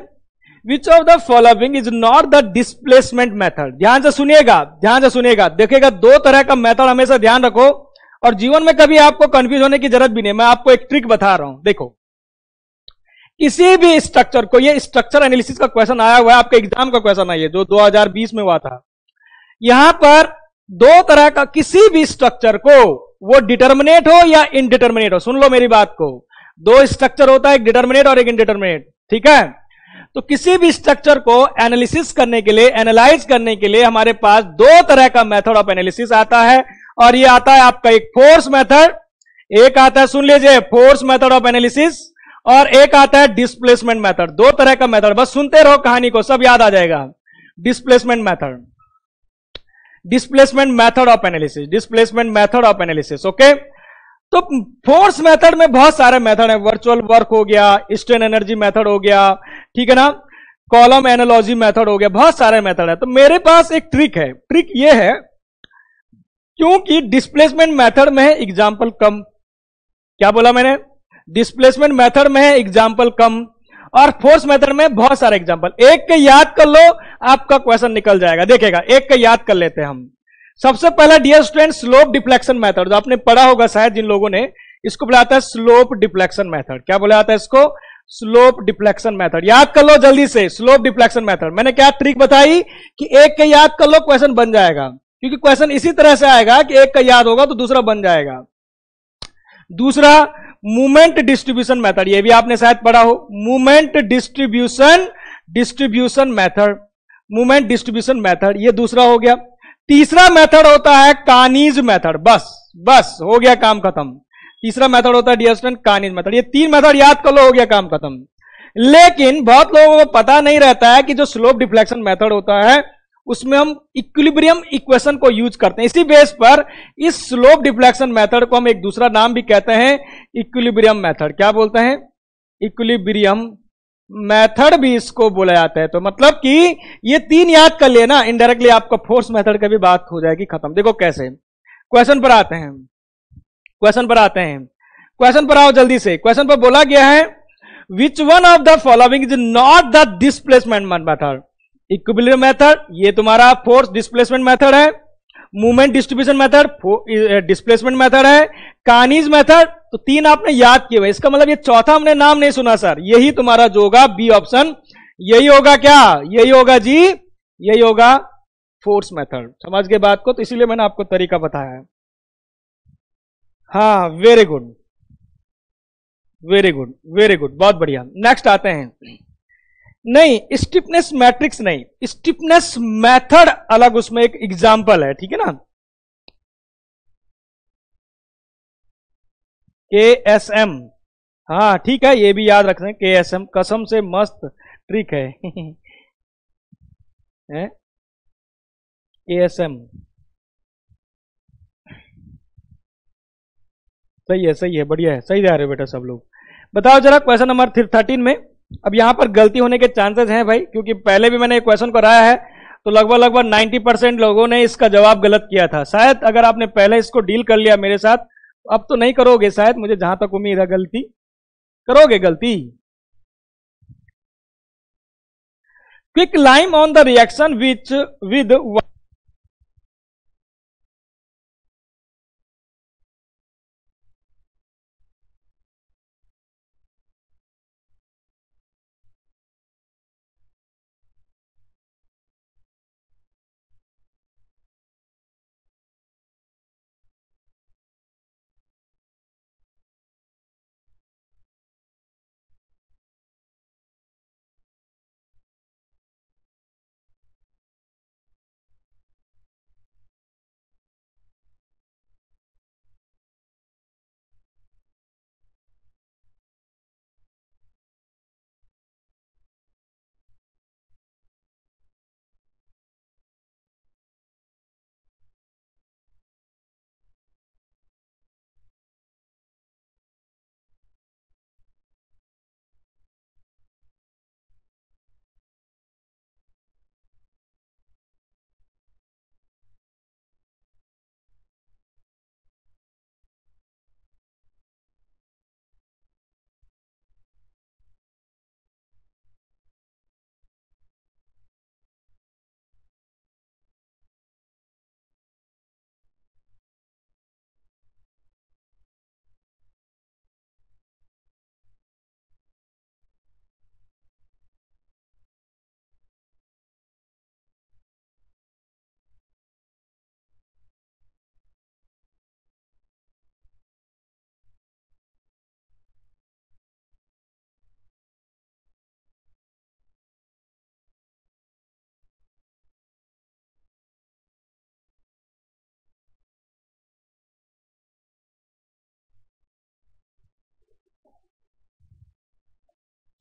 which of the following is not the displacement method ध्यान से सुनिएगा ध्यान से सुनिएगा देखेगा दो तरह का मेथड हमेशा ध्यान रखो और जीवन में कभी आपको कंफ्यूज होने की जरूरत भी नहीं मैं आपको एक ट्रिक बता रहा हूं देखो किसी भी स्ट्रक्चर को ये स्ट्रक्चर एनालिसिस का क्वेश्चन आया हुआ है आपके एग्जाम का क्वेश्चन है जो 2020 में हुआ था यहां पर दो तरह का किसी भी स्ट्रक्चर को वो डिटर्मिनेट हो या इनडिटर्मिनेट हो सुन लो मेरी बात को दो स्ट्रक्चर होता है एक डिटर्मिनेट और एक इनडिटर्मिनेट ठीक है तो किसी भी स्ट्रक्चर को एनालिसिस करने के लिए एनालाइज करने के लिए हमारे पास दो तरह का मेथड ऑफ एनालिसिस आता है और ये आता है आपका एक फोर्स मेथड एक आता है सुन लीजिए फोर्स मेथड ऑफ एनालिसिस और एक आता है डिस्प्लेसमेंट मेथड दो तरह का मेथड बस सुनते रहो कहानी को सब याद आ जाएगा displacement method displacement method of analysis displacement method of analysis okay तो फोर्स मेथड में बहुत सारे मेथड है वर्चुअल वर्क हो गया स्टेन एनर्जी मेथड हो गया ठीक है ना कॉलम एनोलॉजी मेथड हो गया बहुत सारे मेथड है तो मेरे पास एक ट्रिक है ट्रिक ये है क्योंकि डिस्प्लेसमेंट मेथड में एग्जाम्पल कम क्या बोला मैंने डिस्प्लेसमेंट मेथड में है एग्जाम्पल कम और फोर्स मेथड में बहुत सारे एग्जाम्पल एक के याद कर लो आपका क्वेश्चन निकल जाएगा देखेगा एक का याद कर लेते हैं हम सबसे पहला dear student slope deflection method जो आपने पढ़ा होगा शायद जिन लोगों ने इसको बोला जाता है स्लोप डिफ्लेक्शन मेथड क्या बोला जाता है इसको स्लोप डिफ्लेक्शन मेथड याद कर लो जल्दी से स्लोप डिफ्लेक्शन मेथड मैंने क्या ट्रिक बताई कि एक का याद कर लो क्वेश्चन बन जाएगा क्योंकि क्वेश्चन इसी तरह से आएगा कि एक का याद होगा तो दूसरा बन जाएगा दूसरा मूवमेंट डिस्ट्रीब्यूशन मेथड ये भी आपने शायद पढ़ा हो movement distribution distribution method movement distribution method ये दूसरा हो गया तीसरा मेथड होता है कानीज मेथड बस बस हो गया काम खत्म तीसरा मेथड होता है डियर कानीज मेथड ये तीन मेथड याद कर लो हो गया काम खत्म लेकिन बहुत लोगों को पता नहीं रहता है कि जो स्लोप डिफ्लेक्शन मेथड होता है उसमें हम इक्विलिब्रियम इक्वेशन को यूज करते हैं इसी बेस पर इस स्लोप डिफ्लेक्शन मेथड को हम एक दूसरा नाम भी कहते हैं इक्विलिब्रियम मेथड क्या बोलते हैं इक्विलिब्रियम मेथड भी इसको बोला जाता है तो मतलब कि ये तीन याद कर लेना इनडायरेक्टली आपका फोर्स मेथड का भी बात हो जाएगी खत्म देखो कैसे क्वेश्चन पर आते हैं क्वेश्चन पर आते हैं क्वेश्चन पर आओ जल्दी से क्वेश्चन पर बोला गया है which one of the following is not the displacement method equilibrium method ये तुम्हारा फोर्स डिस्प्लेसमेंट मेथड है movement distribution method displacement method है कानीज मेथड तो तीन आपने याद किए हुए इसका मतलब ये चौथा हमने नाम नहीं सुना सर यही तुम्हारा जो होगा बी ऑप्शन यही होगा क्या यही होगा जी यही होगा फोर्स मेथड समझ गए बात को तो इसीलिए मैंने आपको तरीका बताया है हाँ very good very good very good बहुत बढ़िया नेक्स्ट आते हैं नहीं स्टिफनेस मैट्रिक्स नहीं स्टिफनेस मेथड अलग उसमें एक एग्जाम्पल है ठीक है ना के एस एम हाँ ठीक है ये भी याद रखते हैं के एस एम कसम से मस्त ट्रिक है के एस एम सही है सही है बढ़िया है सही जा रहे हो बेटा सब लोग बताओ जरा क्वेश्चन नंबर थर्टीन में अब यहां पर गलती होने के चांसेस हैं भाई क्योंकि पहले भी मैंने क्वेश्चन कराया है तो लगभग लगभग 90 परसेंट लोगों ने इसका जवाब गलत किया था शायद अगर आपने पहले इसको डील कर लिया मेरे साथ तो अब तो नहीं करोगे शायद मुझे जहां तक उम्मीद है गलती करोगे गलती quick lime on the reaction which with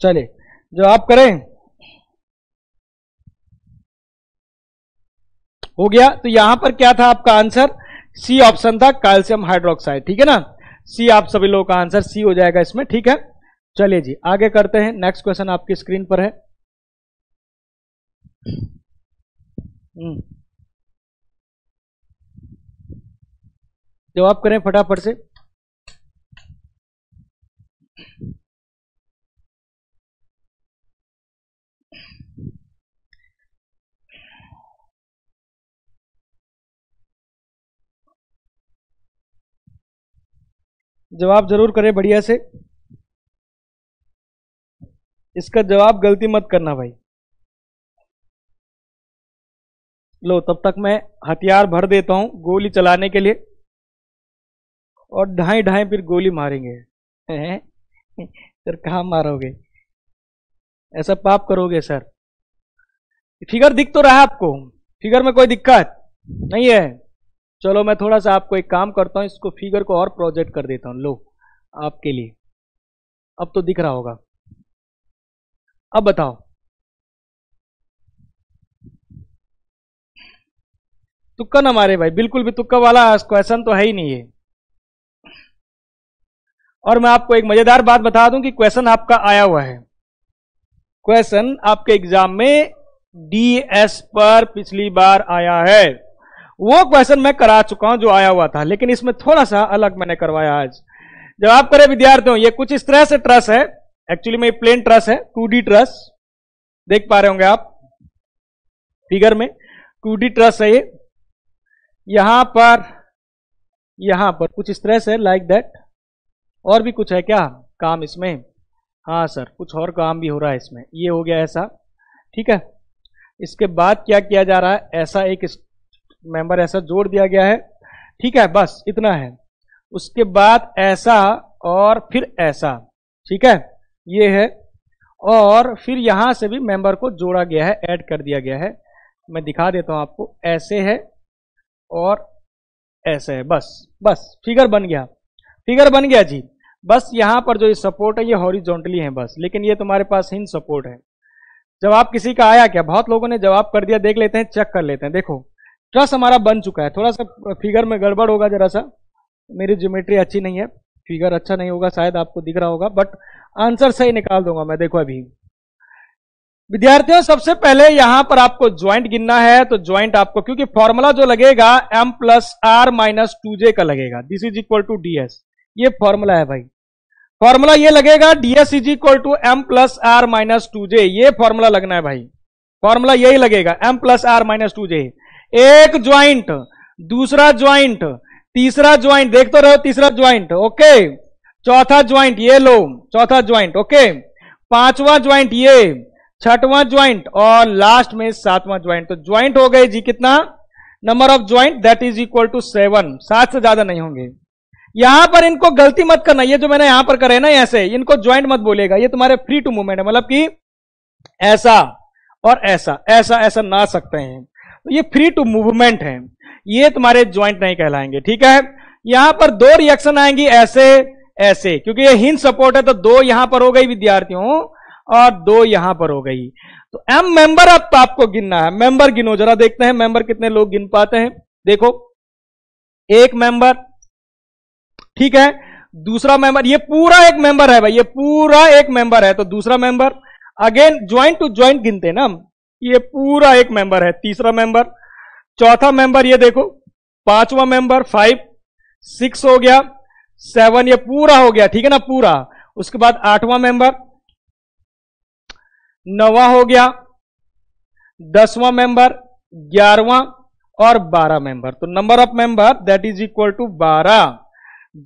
चलिए जो आप करें हो गया तो यहां पर क्या था आपका आंसर सी ऑप्शन था कैल्शियम हाइड्रोक्साइड ठीक है ना सी आप सभी लोगों का आंसर सी हो जाएगा इसमें ठीक है चलिए जी आगे करते हैं नेक्स्ट क्वेश्चन आपकी स्क्रीन पर है हम्म। जवाब करें फटाफट से जवाब जरूर करें बढ़िया से इसका जवाब गलती मत करना भाई लो तब तक मैं हथियार भर देता हूं गोली चलाने के लिए और ढाई ढाई फिर गोली मारेंगे सर कहा मारोगे ऐसा पाप करोगे सर फिगर दिख तो रहा है आपको फिगर में कोई दिक्कत नहीं है चलो मैं थोड़ा सा आपको एक काम करता हूँ इसको फिगर को और प्रोजेक्ट कर देता हूँ लो आपके लिए अब तो दिख रहा होगा अब बताओ तुक्का ना मारे भाई बिल्कुल भी तुक्का वाला क्वेश्चन तो है ही नहीं है और मैं आपको एक मजेदार बात बता दूं कि क्वेश्चन आपका आया हुआ है क्वेश्चन आपके एग्जाम में डीएस पर पिछली बार आया है वो क्वेश्चन मैं करा चुका हूं जो आया हुआ था लेकिन इसमें थोड़ा सा अलग मैंने करवाया आज जवाब करें विद्यार्थियों ये कुछ इस तरह से ट्रस है एक्चुअली में प्लेन ट्रस है टू ट्रस देख पा रहे होंगे आप फिगर में टू ट्रस है ये यहां पर यहां पर कुछ इस तरह से लाइक दैट और भी कुछ है क्या काम इसमें हाँ सर कुछ और काम भी हो रहा है इसमें ये हो गया ऐसा ठीक है इसके बाद क्या किया जा रहा है ऐसा एक मेंबर ऐसा जोड़ दिया गया है ठीक है बस इतना है उसके बाद ऐसा और फिर ऐसा ठीक है ये है और फिर यहां से भी मेंबर को जोड़ा गया है ऐड कर दिया गया है मैं दिखा देता हूं आपको ऐसे है और ऐसे है बस बस फिगर बन गया फिगर बन गया जी बस यहां पर जो ये सपोर्ट है ये हॉरिजॉन्टली है बस लेकिन ये तुम्हारे पास हिंद सपोर्ट है जवाब किसी का आया क्या बहुत लोगों ने जवाब कर दिया देख लेते हैं चेक कर लेते हैं देखो ट्रस हमारा बन चुका है थोड़ा सा फिगर में गड़बड़ होगा जरा सा मेरी ज्योमेट्री अच्छी नहीं है फिगर अच्छा नहीं होगा शायद आपको दिख रहा होगा बट आंसर सही निकाल दूंगा मैं देखो अभी विद्यार्थियों सबसे पहले यहां पर आपको ज्वाइंट गिनना है तो ज्वाइंट आपको क्योंकि फॉर्मूला जो लगेगा M plus R minus two J का लगेगा this is equal to D S ये फॉर्मूला है भाई फॉर्मूला ये लगेगा DS is equal to M plus R minus two J ये फॉर्मूला लगना है भाई फॉर्मूला यही लगेगा M plus R minus two J एक ज्वाइंट दूसरा ज्वाइंट तीसरा ज्वाइंट देख तो तीसरा ज्वाइंट ओके चौथा ज्वाइंट ये लो चौथा ज्वाइंट ओके पांचवा ज्वाइंट ये छठवां ज्वाइंट और लास्ट में सातवां ज्वाइंट तो ज्वाइंट हो गए जी कितना number of joint that is equal to seven सात से ज्यादा नहीं होंगे यहां पर इनको गलती मत करना ये जो मैंने यहां पर करे ना ऐसे इनको ज्वाइंट मत बोलेगा ये तुम्हारे फ्री टू मूवमेंट है मतलब कि ऐसा और ऐसा ऐसा ऐसा ना सकते हैं तो ये फ्री टू मूवमेंट है ये तुम्हारे ज्वाइंट नहीं कहलाएंगे ठीक है यहां पर दो रिएक्शन आएंगी ऐसे ऐसे क्योंकि ये हिंद सपोर्ट है तो दो यहां पर हो गई विद्यार्थियों और दो यहां पर हो गई तो एम मेंबर अब तो आपको गिनना है मेंबर गिनो जरा देखते हैं मेंबर कितने लोग गिन पाते हैं देखो एक मेंबर ठीक है दूसरा मेंबर ये पूरा एक मेंबर है भाई ये पूरा एक मेंबर है तो दूसरा member again joint to joint गिनते ना ये पूरा एक मेंबर है तीसरा मेंबर चौथा मेंबर ये देखो पांचवा मेंबर फाइव सिक्स हो गया सेवन ये पूरा हो गया ठीक है ना पूरा उसके बाद आठवां मेंबर नवा हो गया दसवां मेंबर ग्यारहवां और बारह मेंबर तो number of member that is equal to बारह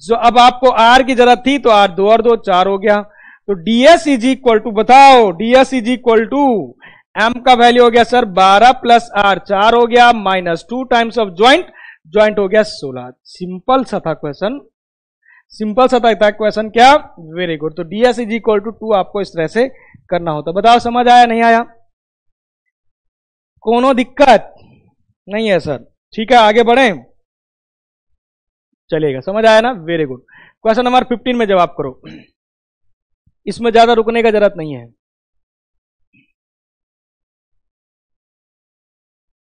जो अब आपको आर की जरूरत थी तो आर दो और दो चार हो गया तो डीएस इज इक्वल टू बताओ DS is equal to M का वैल्यू हो गया सर बारह प्लस आर चार हो गया minus two times of joint joint हो गया सोलह सिंपल सा था क्वेश्चन सिंपल सा था क्वेश्चन क्या वेरी गुड तो DS is equal to two आपको इस तरह से करना होता बताओ समझ आया नहीं आया कोनो दिक्कत नहीं है सर ठीक है आगे बढ़े चलेगा समझ आया ना वेरी गुड क्वेश्चन नंबर 15 में जवाब करो इसमें ज्यादा रुकने का जरूरत नहीं है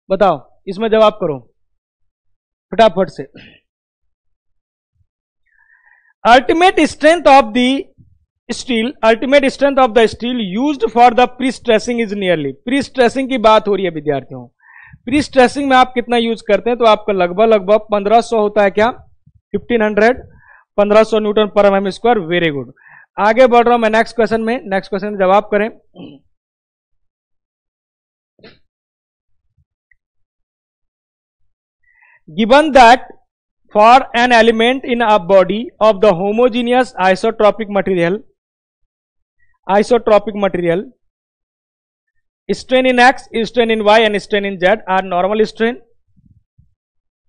बताओ इसमें जवाब करो फटाफट से ultimate strength of the steel ultimate strength of the steel use for the prestressing is nearly prestressing की बात हो रही है विद्यार्थियों प्री स्ट्रेसिंग में आप कितना यूज करते हैं तो आपका लगभग लगभग 1500 होता है क्या 1500 1500 न्यूटन पर एम स्क्वायर वेरी गुड आगे बढ़ रहा हूं मैं नेक्स्ट क्वेश्चन में नेक्स्ट क्वेश्चन जवाब करें given that for an element in a body of the homogeneous isotropic material isotropic material strain in x strain in y and strain in z are normal strain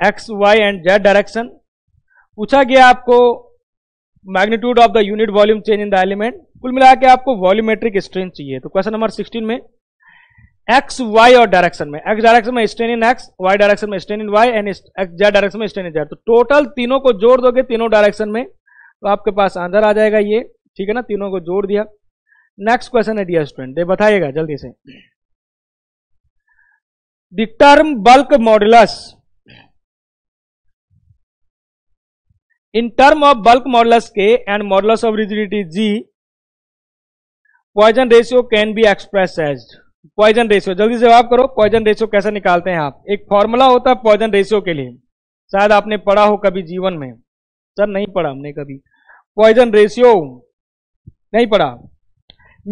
x y and z direction पूछा गया आपको magnitude of the unit volume change in the element कुल मिला के आपको volumetric strain चाहिए तो question number 16 में एक्स वाई और डायरेक्शन में एक्स डायरेक्शन में strain in X Y direction में strain in Y and Z direction में स्टेन इन जेड तो टोटल तीनों को जोड़ दोगे तीनों डायरेक्शन में तो आपके पास आंसर आ जाएगा ये ठीक है ना तीनों को जोड़ दिया नेक्स्ट क्वेश्चन है डियर स्टूडेंट बताइएगा जल्दी से the term bulk modulus in term of bulk modulus K and modulus of rigidity G Poisson ratio can be express as Poisson ratio जल्दी जवाब करो पॉइजन रेशियो कैसे निकालते हैं आप एक फॉर्मूला होता है पॉइजन रेशियो के लिए शायद आपने पढ़ा हो कभी जीवन में सर नहीं पढ़ा हमने कभी पॉइजन रेशियो नहीं पढ़ा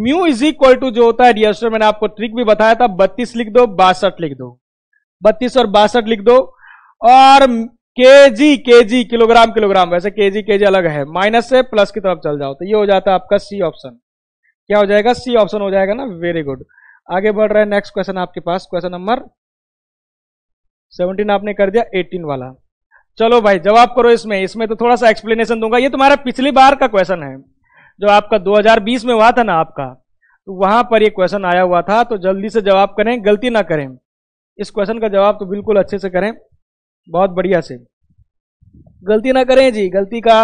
म्यू इज इक्वल टू जो होता है रियस्टर मैंने आपको ट्रिक भी बताया था बत्तीस लिख दो बासठ लिख दो बत्तीस और बासठ लिख दो और के जी के जी किलोग्राम किलोग्राम वैसे के जी के जी अलग है माइनस से प्लस की तरफ चल जाओ तो ये हो जाता है आपका सी ऑप्शन क्या हो जाएगा सी ऑप्शन हो जाएगा ना वेरी गुड आगे बढ़ रहा है नेक्स्ट क्वेश्चन आपके पास क्वेश्चन नंबर सेवनटीन आपने कर दिया एटीन वाला चलो भाई जवाब करो इसमें इसमें तो थोड़ा सा एक्सप्लेनेशन दूंगा ये तुम्हारा पिछली बार का क्वेश्चन है जो आपका 2020 में हुआ था ना आपका तो वहां पर ये क्वेश्चन आया हुआ था तो जल्दी से जवाब करें गलती ना करें इस क्वेश्चन का जवाब तो बिल्कुल अच्छे से करें बहुत बढ़िया से गलती ना करें जी गलती का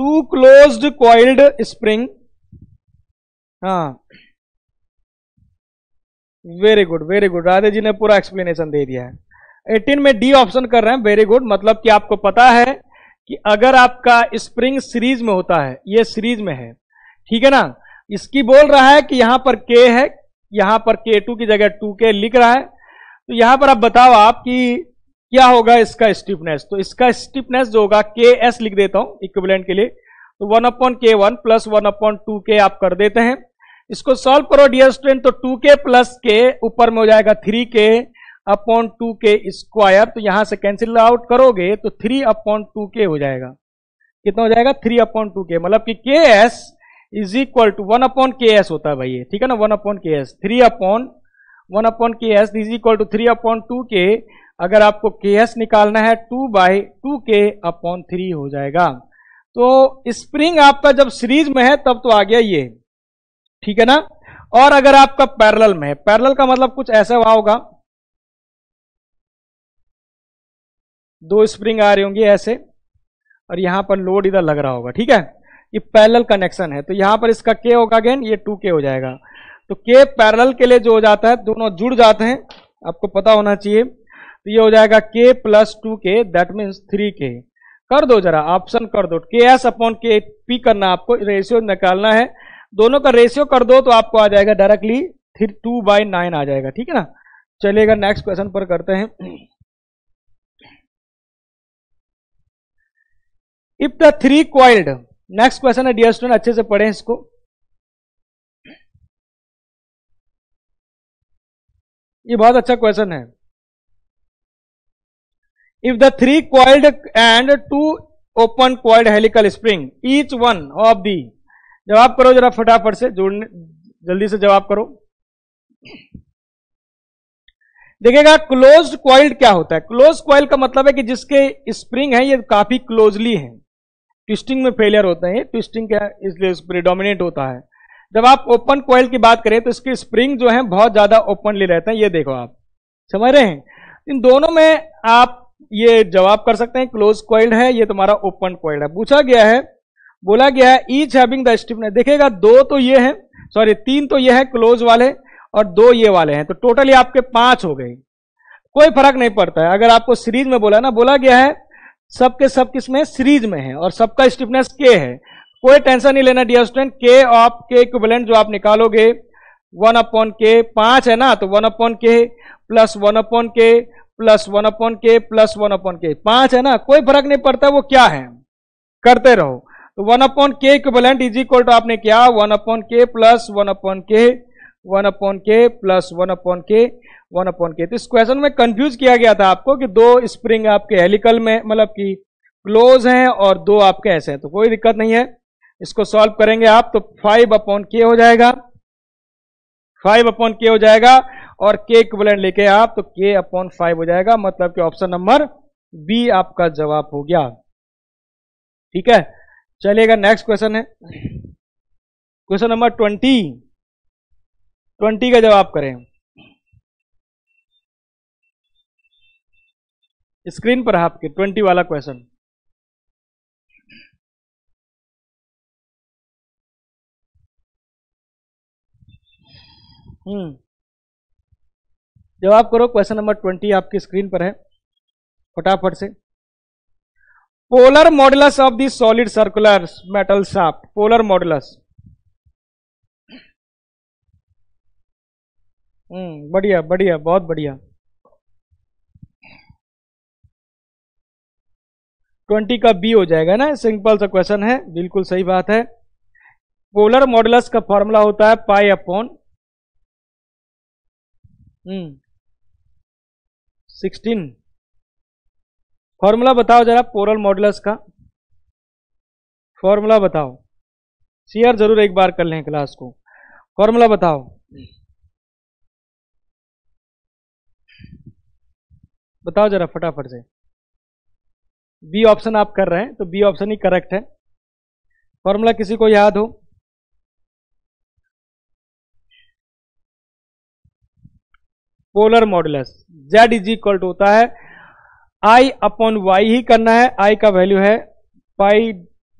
टू क्लोज्ड क्वाइल्ड स्प्रिंग हाँ very good very good Radhe ji ने पूरा एक्सप्लेनेशन दे दिया है 18 में डी ऑप्शन कर रहे हैं वेरी गुड मतलब कि आपको पता है कि अगर आपका स्प्रिंग सीरीज में होता है ये सीरीज में है ठीक है ना इसकी बोल रहा है कि यहां पर के है यहां पर के टू की जगह टू के लिख रहा है तो यहां पर आप बताओ आप कि क्या होगा इसका स्टिफनेस तो इसका स्टिफनेस जो होगा के एस लिख देता हूं इक्विवेलेंट के लिए तो one upon K one plus one upon two K आप कर देते हैं इसको सॉल्व करो डियर स्टूडेंट तो टू के प्लस के ऊपर में हो जाएगा थ्री के अपॉन टू के स्क्वायर तो यहां से कैंसिल आउट करोगे तो थ्री अपॉन टू के हो जाएगा कितना हो जाएगा थ्री अपॉन टू के मतलब कि K S is equal to one upon K S होता है भाई ये ठीक है ना one upon K S three upon one upon K S is equal to three upon two K अगर आपको के एस निकालना है two by two K upon three हो जाएगा तो स्प्रिंग आपका जब सीरीज में है तब तो आ गया ये ठीक है ना और अगर आपका पैरेलल में पैरेलल का मतलब कुछ ऐसा हुआ होगा दो स्प्रिंग आ रही होंगी ऐसे और यहां पर लोड इधर लग रहा होगा ठीक है ये पैरेलल कनेक्शन है तो यहां पर इसका के होगा अगेन ये टू के हो जाएगा तो के पैरेलल के लिए जो हो जाता है दोनों जुड़ जाते हैं आपको पता होना चाहिए तो ये हो जाएगा K plus two K that means three K कर दो जरा ऑप्शन कर दो के एस अपॉन के पी करना आपको रेशियो निकालना है दोनों का रेशियो कर दो तो आपको आ जाएगा डायरेक्टली फिर टू बाई नाइन आ जाएगा ठीक है ना चलेगा नेक्स्ट क्वेश्चन पर करते हैं if the three coiled next question है डियर स्टूडेंट अच्छे से पढ़े इसको ये बहुत अच्छा क्वेश्चन है if the three coiled and two open coiled helical spring each one of the जवाब करो जरा फटाफट से जोड़ने जल्दी से जवाब करो देखिएगा क्लोज क्वाइल्ड क्या होता है क्लोज क्वाइल का मतलब है कि जिसके स्प्रिंग है ये काफी क्लोजली है ट्विस्टिंग में फेलियर होता है ट्विस्टिंग क्या इसलिए प्रिडोमिनेट होता है जब आप ओपन क्वाइल की बात करें तो इसके स्प्रिंग जो है बहुत ज्यादा ओपनली रहते हैं ये देखो आप समझ रहे हैं इन दोनों में आप ये जवाब कर सकते हैं क्लोज क्वाइल्ड है ये तुम्हारा ओपन क्वाइल्ड है पूछा गया है बोला गया है ईच हैविंग द स्टिफनेस देखेगा दो तो ये है सॉरी तीन तो ये है क्लोज वाले और दो ये वाले हैं तो टोटली आपके पांच हो गए कोई फर्क नहीं पड़ता है अगर आपको सीरीज में बोला ना बोला गया है सबके सब किस में सीरीज में है और सबका स्टिफनेस के है कोई टेंशन नहीं लेना dear student K of K equivalent जो आप निकालोगे वन अपॉन के पांच है ना तो one upon K plus one upon K plus one upon K plus one upon K पांच है ना कोई फर्क नहीं पड़ता वो क्या है करते रहो तो one upon K equivalent is equal to आपने क्या one upon K plus one upon K one upon K plus one upon K one upon K तो इस क्वेश्चन में कंफ्यूज किया गया था आपको कि दो स्प्रिंग आपके हेलिकल में मतलब कि क्लोज हैं और दो आपके ऐसे हैं तो कोई दिक्कत नहीं है इसको सॉल्व करेंगे आप तो फाइव अपॉन के हो जाएगा फाइव अपॉन के हो जाएगा और के इक्वलेंट लेके आप तो के अपॉन फाइव हो जाएगा मतलब कि ऑप्शन नंबर बी आपका जवाब हो गया ठीक है चलिएगा नेक्स्ट क्वेश्चन है क्वेश्चन नंबर ट्वेंटी ट्वेंटी का जवाब करें स्क्रीन पर आपके ट्वेंटी वाला क्वेश्चन हम्म जवाब करो क्वेश्चन नंबर ट्वेंटी आपकी स्क्रीन पर है फटाफट से polar modulus of the solid circular metal shaft polar modulus hmm बढ़िया बढ़िया बहुत बढ़िया ट्वेंटी का बी हो जाएगा ना सिंपल सा क्वेश्चन है बिल्कुल सही बात है पोलर मॉडलस का फॉर्मूला होता है पाई अपॉन सिक्सटीन फॉर्मूला बताओ जरा पोरल मॉडल्स का फॉर्मूला बताओ शेयर जरूर एक बार कर लें क्लास को फॉर्मूला बताओ बताओ जरा फटाफट से बी ऑप्शन आप कर रहे हैं तो बी ऑप्शन ही करेक्ट है फॉर्मूला किसी को याद हो polar modulus Z is equal to होता है आई अपॉन वाई ही करना है आई का वैल्यू है पाई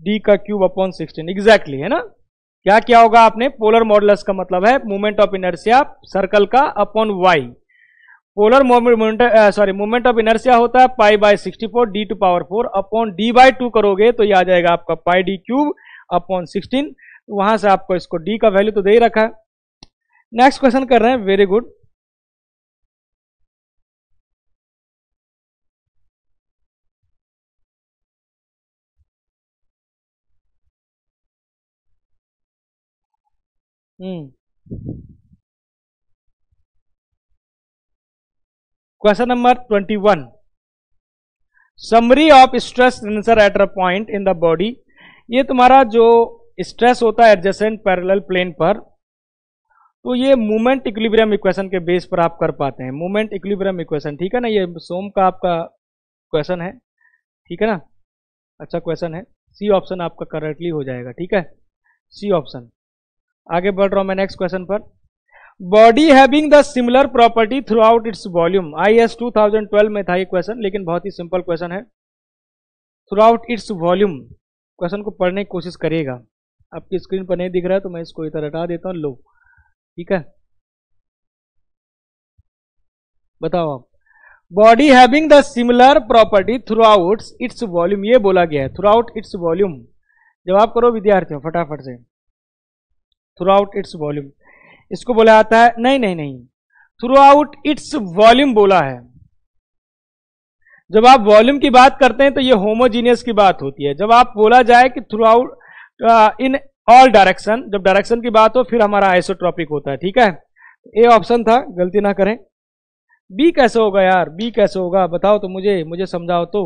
डी का क्यूब अपॉन सिक्सटीन एग्जैक्टली है ना क्या क्या होगा आपने पोलर मॉडलस का मतलब है मूवमेंट ऑफ इनर्सिया सर्कल का upon Y polar moment sorry movement of inertia होता है pi by 64 D to power 4 upon D by two करोगे तो ये आ जाएगा आपका पाई डी क्यूब अपॉन 16 वहां से आपको इसको डी का वैल्यू तो दे ही रखा है नेक्स्ट क्वेश्चन कर रहे हैं very good question number twenty one summary of stress answer at a point in the body ये तुम्हारा जो स्ट्रेस होता है एडजस्टेंट पैरेलल प्लेन पर तो ये मूवमेंट इक्विलिब्रियम इक्वेशन के बेस पर आप कर पाते हैं मूवमेंट इक्विलिब्रियम इक्वेशन ठीक है ना ये सोम का आपका क्वेश्चन है ठीक है ना अच्छा क्वेश्चन है सी ऑप्शन आपका करेक्टली हो जाएगा ठीक है सी ऑप्शन आगे बढ़ रहा हूं मैं नेक्स्ट क्वेश्चन पर body having the similar property throughout its volume I S two thousand twelve में था ये क्वेश्चन लेकिन बहुत ही सिंपल क्वेश्चन है throughout its volume question को पढ़ने की कोशिश करिएगा आपकी स्क्रीन पर नहीं दिख रहा है तो मैं इसको इधर हटा देता हूँ लो ठीक है बताओ आप body having the similar property throughout its volume ये बोला गया है थ्रू आउट इट्स वॉल्यूम जवाब करो विद्यार्थियों फटाफट से थ्रू आउट इट्स वॉल्यूम इसको बोला जाता है नहीं नहीं नहीं थ्रू आउट इट्स वॉल्यूम बोला है जब आप वॉल्यूम की बात करते हैं तो ये होमोजीनियस की बात होती है जब आप बोला जाए कि throughout in all direction जब डायरेक्शन की बात हो फिर हमारा आइसोट्रॉपिक होता है ठीक है ए ऑप्शन था गलती ना करें बी कैसे होगा यार बी कैसे होगा बताओ तो मुझे मुझे समझाओ तो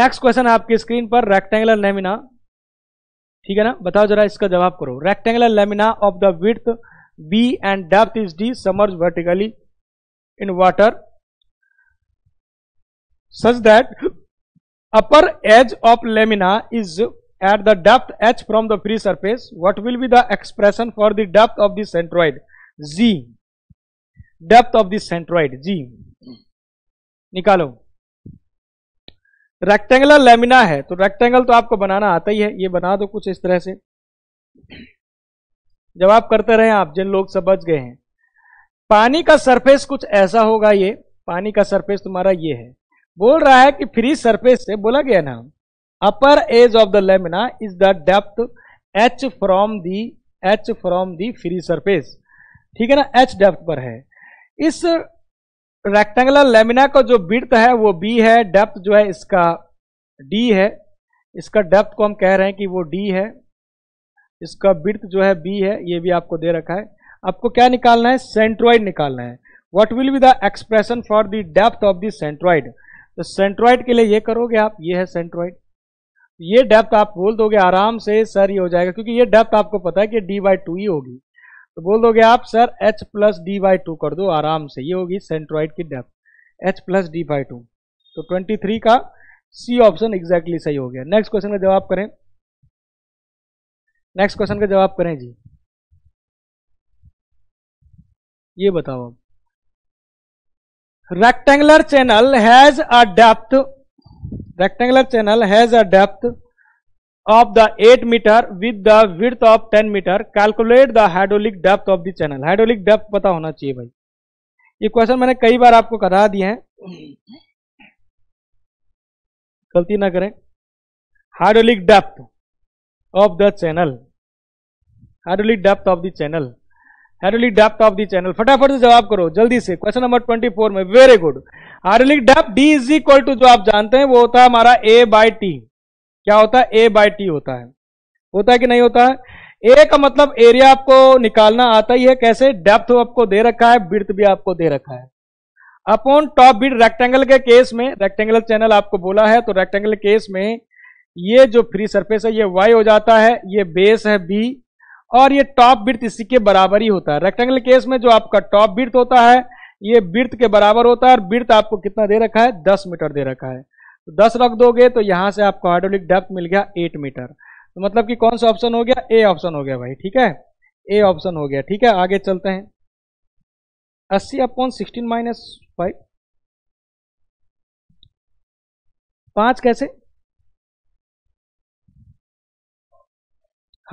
नेक्स्ट क्वेश्चन आपकी स्क्रीन पर रेक्टेंगुलर लेमिना ठीक है ना बताओ जरा इसका जवाब करो rectangular lamina of the width B and depth is D submerged vertically in water such that upper edge of lamina is at the depth H from the free surface what will be the expression for the depth of the centroid G depth of the centroid G निकालो rectangular lamina है तो rectangle तो आपको बनाना आता ही है ये बना दो कुछ इस तरह से जब आप करते रहे आप जिन लोग समझ गए हैं पानी का सरफेस कुछ ऐसा होगा ये पानी का सरफेस तुम्हारा ये है बोल रहा है कि फ्री सरफेस से बोला गया ना upper edge of the lamina is the depth H from the H from the free surface ठीक है ना एच डेप्थ पर है इस रेक्टेंगुलर लेमिना का जो बिड्थ है वो बी है डेप्थ जो है इसका डी है इसका डेप्थ को हम कह रहे हैं कि वो डी है इसका बिर्थ जो है बी है ये भी आपको दे रखा है आपको क्या निकालना है सेंट्रोइड निकालना है what will be the expression for the depth of the तो सेंट्रॉइड के लिए ये करोगे आप ये है सेंट्रॉइड ये डेप्थ आप बोल दोगे आराम से सर ये हो जाएगा क्योंकि ये डेप्थ आपको पता है कि डी बाई टू ही होगी तो बोल दोगे आप sir H plus D by two कर दो आराम से ये होगी सेंट्रॉइड की depth H plus D by two तो ट्वेंटी थ्री का सी ऑप्शन एग्जैक्टली सही हो गया नेक्स्ट क्वेश्चन का जवाब करें नेक्स्ट क्वेश्चन का जवाब करें जी ये बताओ आप rectangular channel has a depth rectangular channel has a depth of the eight meter with the width of 10 meter calculate the hydraulic depth of the channel hydraulic depth पता होना चाहिए भाई ये क्वेश्चन मैंने कई बार आपको करा दिए हैं गलती ना करें hydraulic depth of the channel hydraulic depth of the channel hydraulic depth of the channel फटाफट से जवाब करो जल्दी से क्वेश्चन नंबर ट्वेंटी फोर में very good hydraulic depth D is equal to जो आप जानते हैं वो होता है हमारा ए बाई टी क्या होता है ए बाय टी होता है होता है कि नहीं होता है ए का मतलब एरिया आपको निकालना आता ही है कैसे डेप्थ आपको दे रखा है ब्रथ भी आपको दे रखा है अपॉन टॉप बिट रेक्टेंगल के केस में रेक्टेंगुलर चैनल आपको बोला है तो रेक्टेंगल केस में ये जो फ्री सरफेस है ये वाई हो जाता है ये बेस है बी और ये टॉप ब्रथ इसी के बराबर ही होता है रेक्टेंगल केस में जो आपका टॉप ब्रथ होता है ये ब्रथ के बराबर होता है और बिर्थ आपको कितना दे रखा है दस मीटर दे रखा है तो दस रख दोगे तो यहाँ से आपको हाइड्रोलिक डेप्थ मिल गया एट मीटर तो मतलब कि कौन सा ऑप्शन हो गया ए ऑप्शन हो गया भाई ठीक है ए ऑप्शन हो गया ठीक है आगे चलते हैं अस्सी अपॉन सिक्सटीन माइनस फाइव पांच कैसे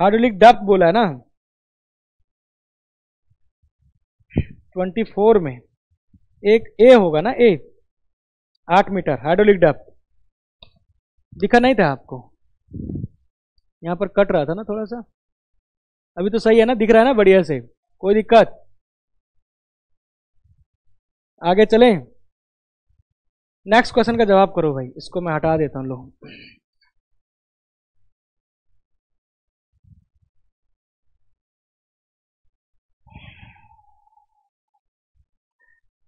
हाइड्रोलिक डेप्थ बोला है ना ट्वेंटी फोर में एक ए होगा ना ए आठ मीटर हाइड्रोलिक डेप्थ दिखा नहीं था आपको यहां पर कट रहा था ना थोड़ा सा अभी तो सही है ना दिख रहा है ना बढ़िया से कोई दिक्कत आगे चलें नेक्स्ट क्वेश्चन का जवाब करो भाई इसको मैं हटा देता हूं लोग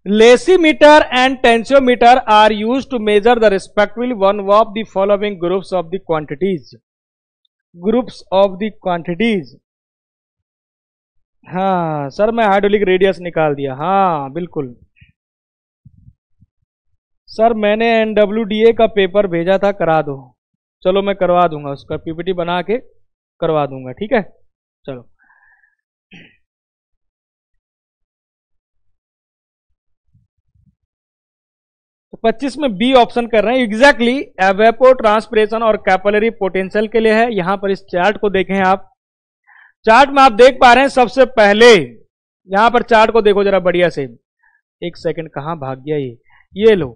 lysimeter and tensiometer are use to measure the respective one of the following groups of the quantities groups of the quantities हाँ सर मैं हाइड्रोलिक रेडियस निकाल दिया हाँ बिल्कुल सर मैंने एनडब्ल्यू डी ए का पेपर भेजा था करा दो चलो मैं करवा दूंगा उसका पीपीटी बना के करवा दूंगा ठीक है चलो 25 में बी ऑप्शन कर रहे हैं एग्जैक्टली एवेपो ट्रांसप्रेशन और कैपलरी पोटेंशियल के लिए है यहां पर इस चार्ट को देखें आप चार्ट में आप देख पा रहे हैं सबसे पहले यहां पर चार्ट को देखो जरा बढ़िया से एक सेकंड कहां भाग गया ये ये लो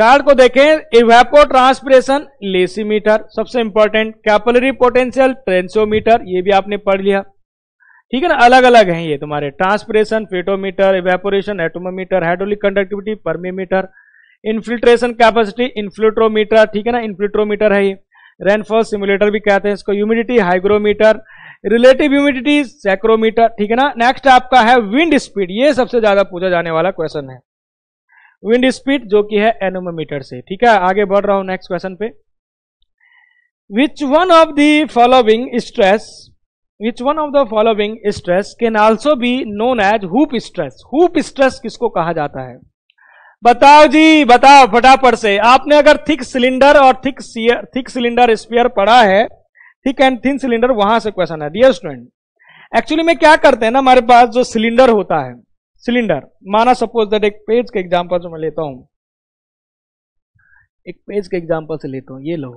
चार्ट को देखें इवेपो ट्रांसप्रेशन लेसीमीटर सबसे इंपॉर्टेंट कैपलरी पोटेंशियल ट्रेंसोमीटर ये भी आपने पढ़ लिया ठीक है ना अलग अलग हैं ये तुम्हारे transpiration phytometer evaporation atmometer hydraulic conductivity permeameter infiltration capacity infiltrometer ठीक है ना इन्फिल्ट्रोमीटर है ये रेनफॉल सिमुलेटर भी कहते हैं इसको humidity hygrometer relative humidity psychrometer ठीक है ना नेक्स्ट आपका है विंड स्पीड ये सबसे ज्यादा पूछा जाने वाला क्वेश्चन है विंड स्पीड जो कि है एनोमोमीटर से ठीक है आगे बढ़ रहा हूं नेक्स्ट क्वेश्चन पे which one of the following stress which one of the following stress can also be known as hoop stress hoop stress किसको कहा जाता है बताओ जी बताओ फटाफट से आपने अगर थिक सिलेंडर और थिक थिक सिलेंडर स्पेयर पढ़ा है थिक एंड थिन सिलेंडर वहां से क्वेश्चन है डियर स्टूडेंट एक्चुअली में क्या करते हैं ना हमारे पास जो सिलेंडर होता है सिलेंडर माना सपोज दैट एक पेज के एग्जाम्पल से मैं लेता हूं एक पेज के एग्जाम्पल से लेता हूं ये लो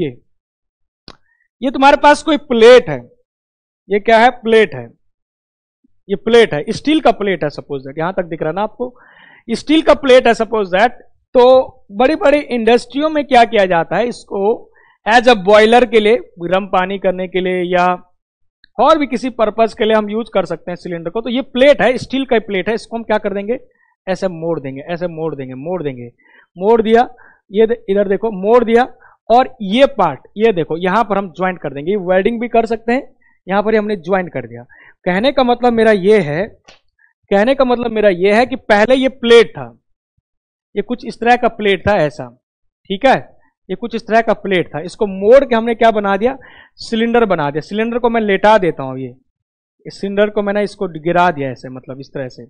ये ये तुम्हारे पास कोई प्लेट है ये क्या है प्लेट है ये प्लेट है स्टील का प्लेट है सपोज दैट यहां तक दिख रहा ना आपको स्टील का प्लेट है सपोज दैट तो बड़ी बड़ी इंडस्ट्रियों में क्या किया जाता है इसको एज अ बॉयलर के लिए गर्म पानी करने के लिए या और भी किसी पर्पज के लिए हम यूज कर सकते हैं सिलेंडर को तो ये प्लेट है स्टील का प्लेट है इसको हम क्या कर देंगे ऐसे मोड़ देंगे ऐसे मोड़ देंगे मोड़ देंगे मोड़ दिया ये इधर देखो मोड़ दिया और ये पार्ट ये देखो यहां पर हम ज्वाइंट कर देंगे वेल्डिंग भी कर सकते हैं यहाँ पर हमने ज्वाइन कर दिया कहने का मतलब मेरा ये है कहने का मतलब मेरा ये है कि पहले ये प्लेट था ये कुछ इस तरह का प्लेट था ऐसा ठीक है ये कुछ इस तरह का प्लेट था इसको मोड़ के हमने क्या बना दिया सिलेंडर बना दिया सिलेंडर को मैं लेटा देता हूँ ये इस सिलेंडर को मैंने इसको गिरा दिया ऐसे मतलब इस तरह से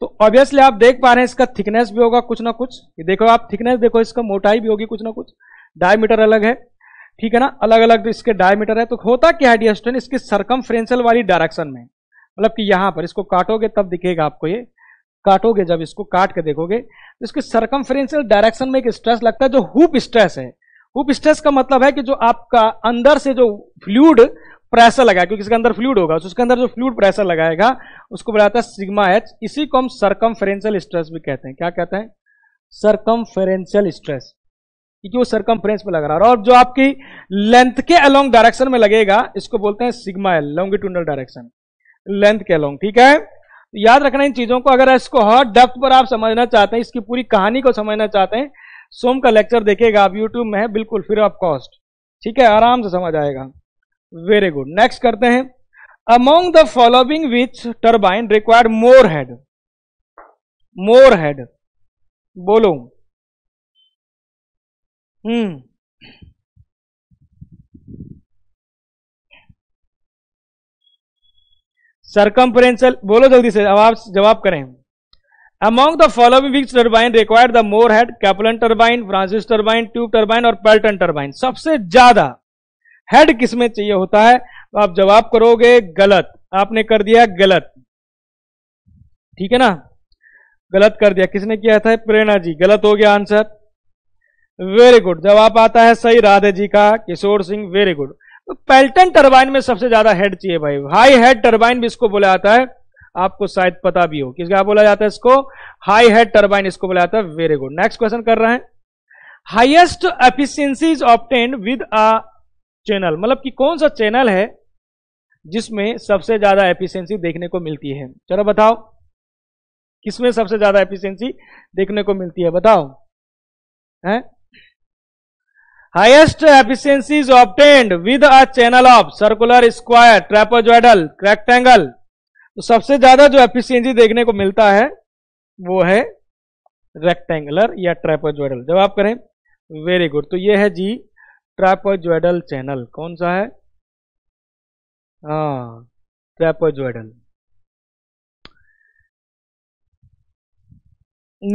तो ऑब्वियसली आप देख पा रहे हैं इसका थिकनेस भी होगा कुछ ना कुछ ये देखो आप थिकनेस देखो इसका मोटाई भी होगी कुछ ना कुछ डायमीटर अलग है ठीक है ना अलग अलग इसके डायमीटर है तो होता क्या है डियर इसकी सरकम वाली डायरेक्शन में मतलब कि यहां पर इसको काटोगे तब दिखेगा आपको ये काटोगे जब इसको काट के देखोगे तो इसके सरकम डायरेक्शन में एक स्ट्रेस लगता है जो हुप स्ट्रेस है हुप स्ट्रेस का मतलब है कि जो आपका अंदर से जो फ्लूड प्रेशर लगाए क्योंकि इसके अंदर फ्लूड होगा तो उसके अंदर जो फ्लूड प्रेशर लगाएगा उसको बताता है सिग्मा एच इसी को हम सरकम स्ट्रेस भी कहते हैं क्या कहते हैं सरकम स्ट्रेस क्योंकि वो सरकम में लग रहा है और जो आपकी लेंथ के अलोंग डायरेक्शन में लगेगा इसको बोलते हैं सिग्मा एल टूनल डायरेक्शन लेंथ के अलोंग ठीक है याद रखना इन चीजों को अगर इसको हर डेप्थ पर आप समझना चाहते हैं इसकी पूरी कहानी को समझना चाहते हैं सोम का लेक्चर देखेगा आप यूट्यूब में है बिल्कुल फ्री ऑफ कॉस्ट ठीक है आराम से समझ आएगा वेरी गुड नेक्स्ट करते हैं among the following which turbine required more head more head बोलो हम्म सरकमफ्रेंसल बोलो जल्दी से जवाब जवाब करें among the following which turbine required the more head Kaplan turbine Francis turbine tube turbine और पेल्टन टर्बाइन सबसे ज्यादा हेड किसमें चाहिए होता है तो आप जवाब करोगे गलत आपने कर दिया गलत ठीक है ना गलत कर दिया किसने किया था प्रेरणा जी गलत हो गया आंसर वेरी गुड जवाब आता है सही राधे जी का Kishore Singh very good Pelton turbine में सबसे ज्यादा हेड चाहिए भाई हाई हेड टर्बाइन भी इसको बोला जाता है आपको शायद पता भी हो क्या बोला जाता है इसको हाई हेड टर्बाइन इसको बोला जाता है वेरी गुड नेक्स्ट क्वेश्चन कर रहे हैं highest efficiency is obtain with a channel मतलब कि कौन सा चैनल है जिसमें सबसे ज्यादा एफिशियंसी देखने को मिलती है चलो बताओ किसमें सबसे ज्यादा एफिशियंसी देखने को मिलती है बताओ है highest efficiency is obtained with a channel of circular square trapezoidal rectangle तो सबसे ज्यादा जो एफिशियंसी देखने को मिलता है वो है रेक्टेंगुलर या ट्रेपोजोइडल जवाब करें वेरी गुड तो ये है जी ट्रेपोजल चैनल कौन सा है ट्रेपोजल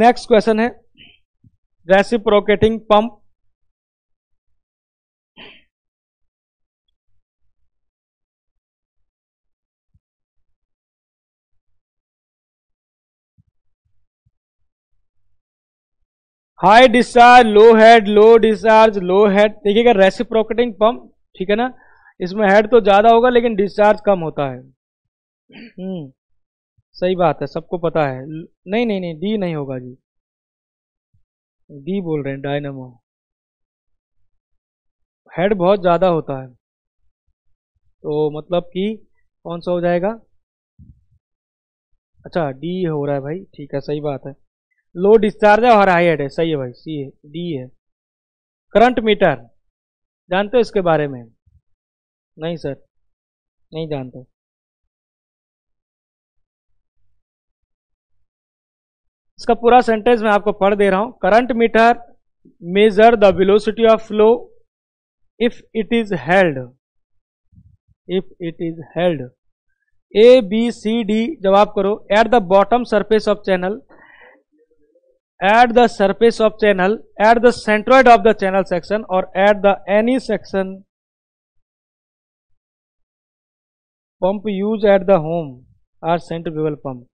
नेक्स्ट क्वेश्चन है reciprocating pump high discharge low head low discharge low head देखिएगा रेसिप्रोकेटिंग पंप ठीक है ना इसमें हेड तो ज़्यादा होगा लेकिन डिस्चार्ज कम होता है हम्म सही बात है सबको पता है नहीं नहीं नहीं डी नहीं होगा जी डी बोल रहे हैं डायनामो हेड बहुत ज़्यादा होता है तो मतलब कि कौन सा हो जाएगा अच्छा डी हो रहा है भाई ठीक है सही बात है लो डिस्चार्ज है और हाई हेड है सही है भाई सी है डी है करंट मीटर जानते हो इसके बारे में नहीं सर नहीं जानते इसका पूरा सेंटेंस मैं आपको पढ़ दे रहा हूं current meter measure the velocity of flow if it is held if it is held A B C D जवाब करो at the bottom surface of channel at the surface of channel at the centroid of the channel section और at the any section pump use at the home R cent centrifugal pump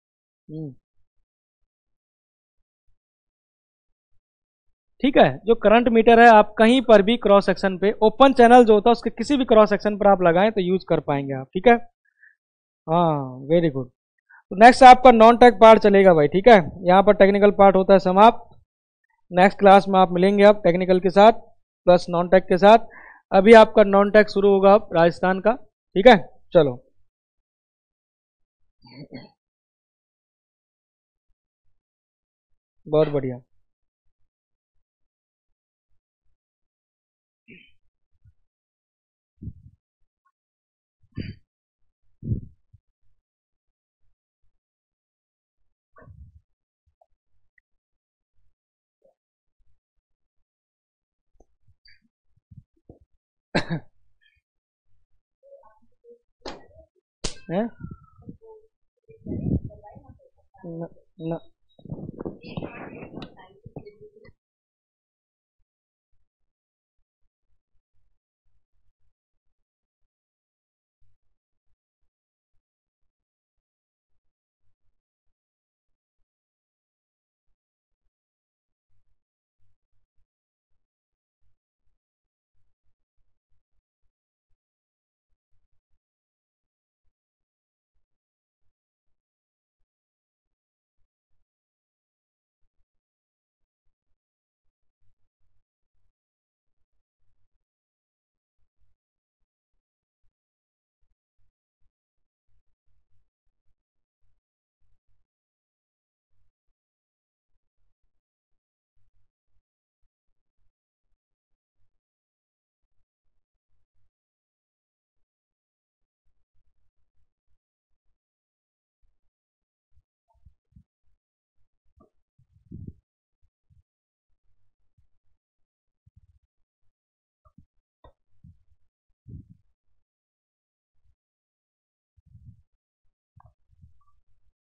ठीक है जो current meter है आप कहीं पर भी cross section पे ओपन चैनल जो होता है उसके किसी भी क्रॉस सेक्शन पर आप लगाएं तो यूज कर पाएंगे आप ठीक है हाँ वेरी गुड तो नेक्स्ट आपका नॉन टेक पार्ट चलेगा भाई ठीक है यहाँ पर टेक्निकल पार्ट होता है समाप्त नेक्स्ट क्लास में आप मिलेंगे आप टेक्निकल के साथ प्लस नॉन टेक के साथ अभी आपका नॉन टेक शुरू होगा अब राजस्थान का ठीक है चलो बहुत बढ़िया Hả? No, no.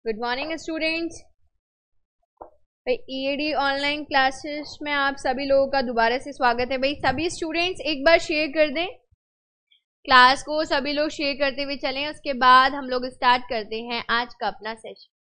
Good morning students भाई ईएडी ऑनलाइन क्लासेस में आप सभी लोगों का दोबारा से स्वागत है भाई सभी स्टूडेंट्स एक बार शेयर कर दें क्लास को सभी लोग शेयर करते हुए चलें उसके बाद हम लोग स्टार्ट करते हैं आज का अपना सेशन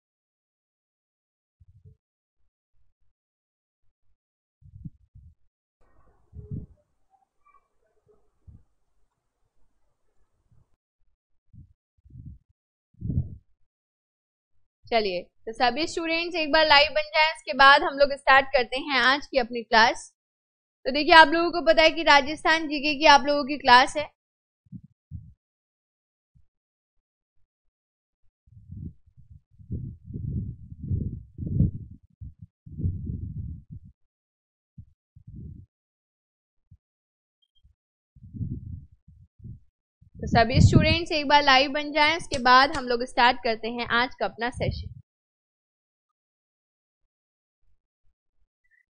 चलिए तो सभी स्टूडेंट्स एक बार लाइव बन जाए उसके बाद हम लोग स्टार्ट करते हैं आज की अपनी क्लास तो देखिए आप लोगों को पता है कि राजस्थान जीके की आप लोगों की क्लास है तो सभी स्टूडेंट्स एक बार लाइव बन जाएं उसके बाद हम लोग स्टार्ट करते हैं आज का अपना सेशन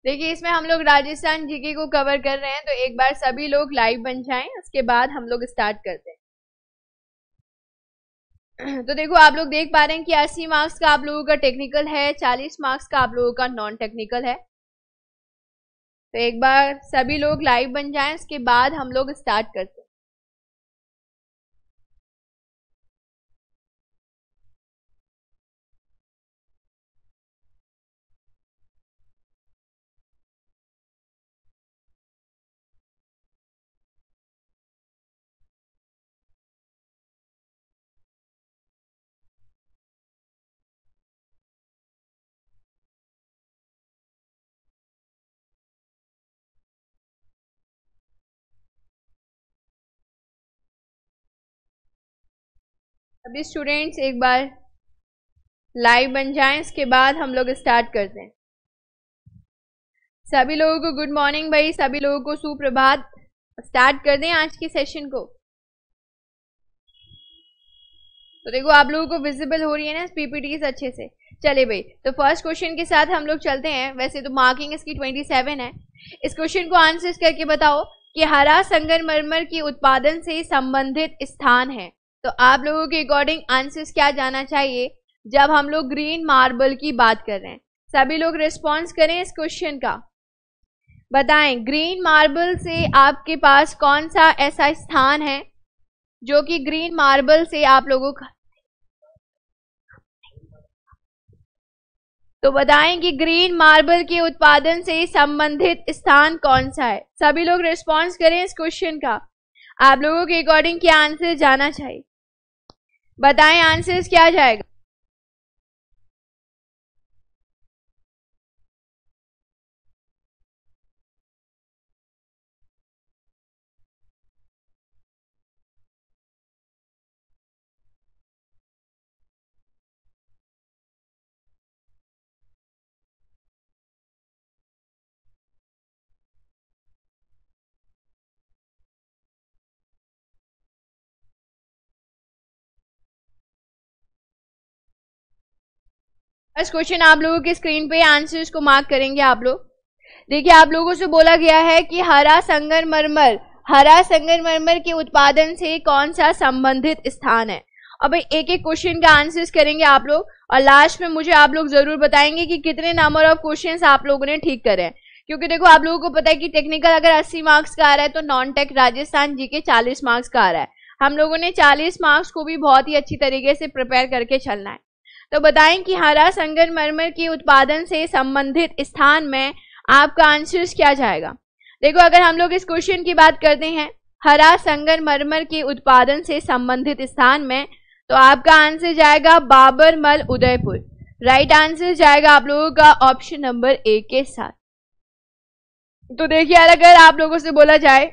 देखिए इसमें हम लोग राजस्थान जीके को कवर कर रहे हैं तो एक बार सभी लोग लाइव बन जाएं उसके बाद हम लोग स्टार्ट करते हैं [clears throat] तो देखो आप लोग देख पा रहे हैं कि अस्सी मार्क्स का आप लोगों का टेक्निकल है चालीस मार्क्स का आप लोगों का नॉन टेक्निकल है तो एक बार सभी लोग लाइव बन जाएं उसके बाद हम लोग स्टार्ट करते हैं अभी स्टूडेंट्स एक बार लाइव बन जाएं इसके बाद हम लोग स्टार्ट करते हैं सभी लोगों को गुड मॉर्निंग भाई सभी लोगों को सुप्रभात स्टार्ट कर दें आज के सेशन को तो देखो आप लोगों को विजिबल हो रही है ना पीपीटी अच्छे से चले भाई तो फर्स्ट क्वेश्चन के साथ हम लोग चलते हैं वैसे तो मार्किंग इसकी 27 है इस क्वेश्चन को आंसर करके बताओ कि हरा मरमर के उत्पादन से संबंधित स्थान है तो आप लोगों के अकॉर्डिंग आंसर्स क्या जाना चाहिए जब हम लोग ग्रीन मार्बल की बात कर रहे हैं सभी लोग रिस्पॉन्स करें इस क्वेश्चन का बताएं ग्रीन मार्बल से आपके पास कौन सा ऐसा स्थान है जो कि ग्रीन मार्बल से आप लोगों का तो बताएं कि ग्रीन मार्बल के उत्पादन से संबंधित स्थान कौन सा है सभी लोग रिस्पॉन्स करें इस क्वेश्चन का आप लोगों के अकॉर्डिंग क्या आंसर जाना चाहिए बताएं आंसर्स क्या जाएगा बस क्वेश्चन आप लोगों के स्क्रीन पे आंसर्स को मार्क करेंगे आप लोग देखिए आप लोगों से बोला गया है कि हरा मरमर हरा मरमर के उत्पादन से कौन सा संबंधित स्थान है अब एक एक क्वेश्चन का आंसर्स करेंगे आप लोग और लास्ट में मुझे आप लोग जरूर बताएंगे कि कितने नंबर ऑफ क्वेश्चन आप लोगों ने ठीक करे क्योंकि देखो आप लोगों को पता है कि टेक्निकल अगर अस्सी मार्क्स का आ रहा है तो नॉन टेक राजस्थान जी के चालीस मार्क्स का आ रहा है हम लोगों ने 40 मार्क्स को भी बहुत ही अच्छी तरीके से प्रिपेयर करके चलना है तो बताएं कि हरा मरमर के उत्पादन से संबंधित स्थान में आपका आंसर क्या जाएगा देखो अगर हम लोग इस क्वेश्चन की बात करते हैं हरा मरमर के उत्पादन से संबंधित स्थान में तो आपका आंसर जाएगा बाबरमल उदयपुर राइट आंसर जाएगा आप लोगों का ऑप्शन नंबर ए के साथ तो देखिए यार अगर आप लोगों से बोला जाए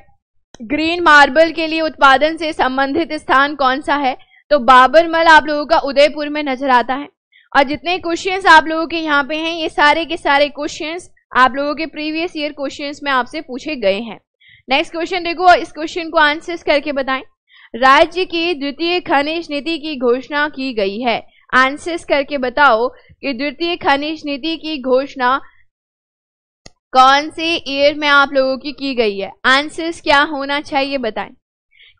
ग्रीन मार्बल के लिए उत्पादन से संबंधित स्थान कौन सा है तो बाबरमल आप लोगों का उदयपुर में नजर आता है और जितने क्वेश्चंस आप लोगों के यहाँ पे हैं ये सारे के सारे क्वेश्चंस आप लोगों के प्रीवियस ईयर क्वेश्चंस में आपसे पूछे गए हैं नेक्स्ट क्वेश्चन देखो इस क्वेश्चन को आंसर्स करके बताएं राज्य की द्वितीय खनिज नीति की घोषणा की गई है आंसर्स करके बताओ कि द्वितीय खनिज नीति की घोषणा कौन से ईयर में आप लोगों की की गई है आंसर्स क्या होना चाहिए बताएं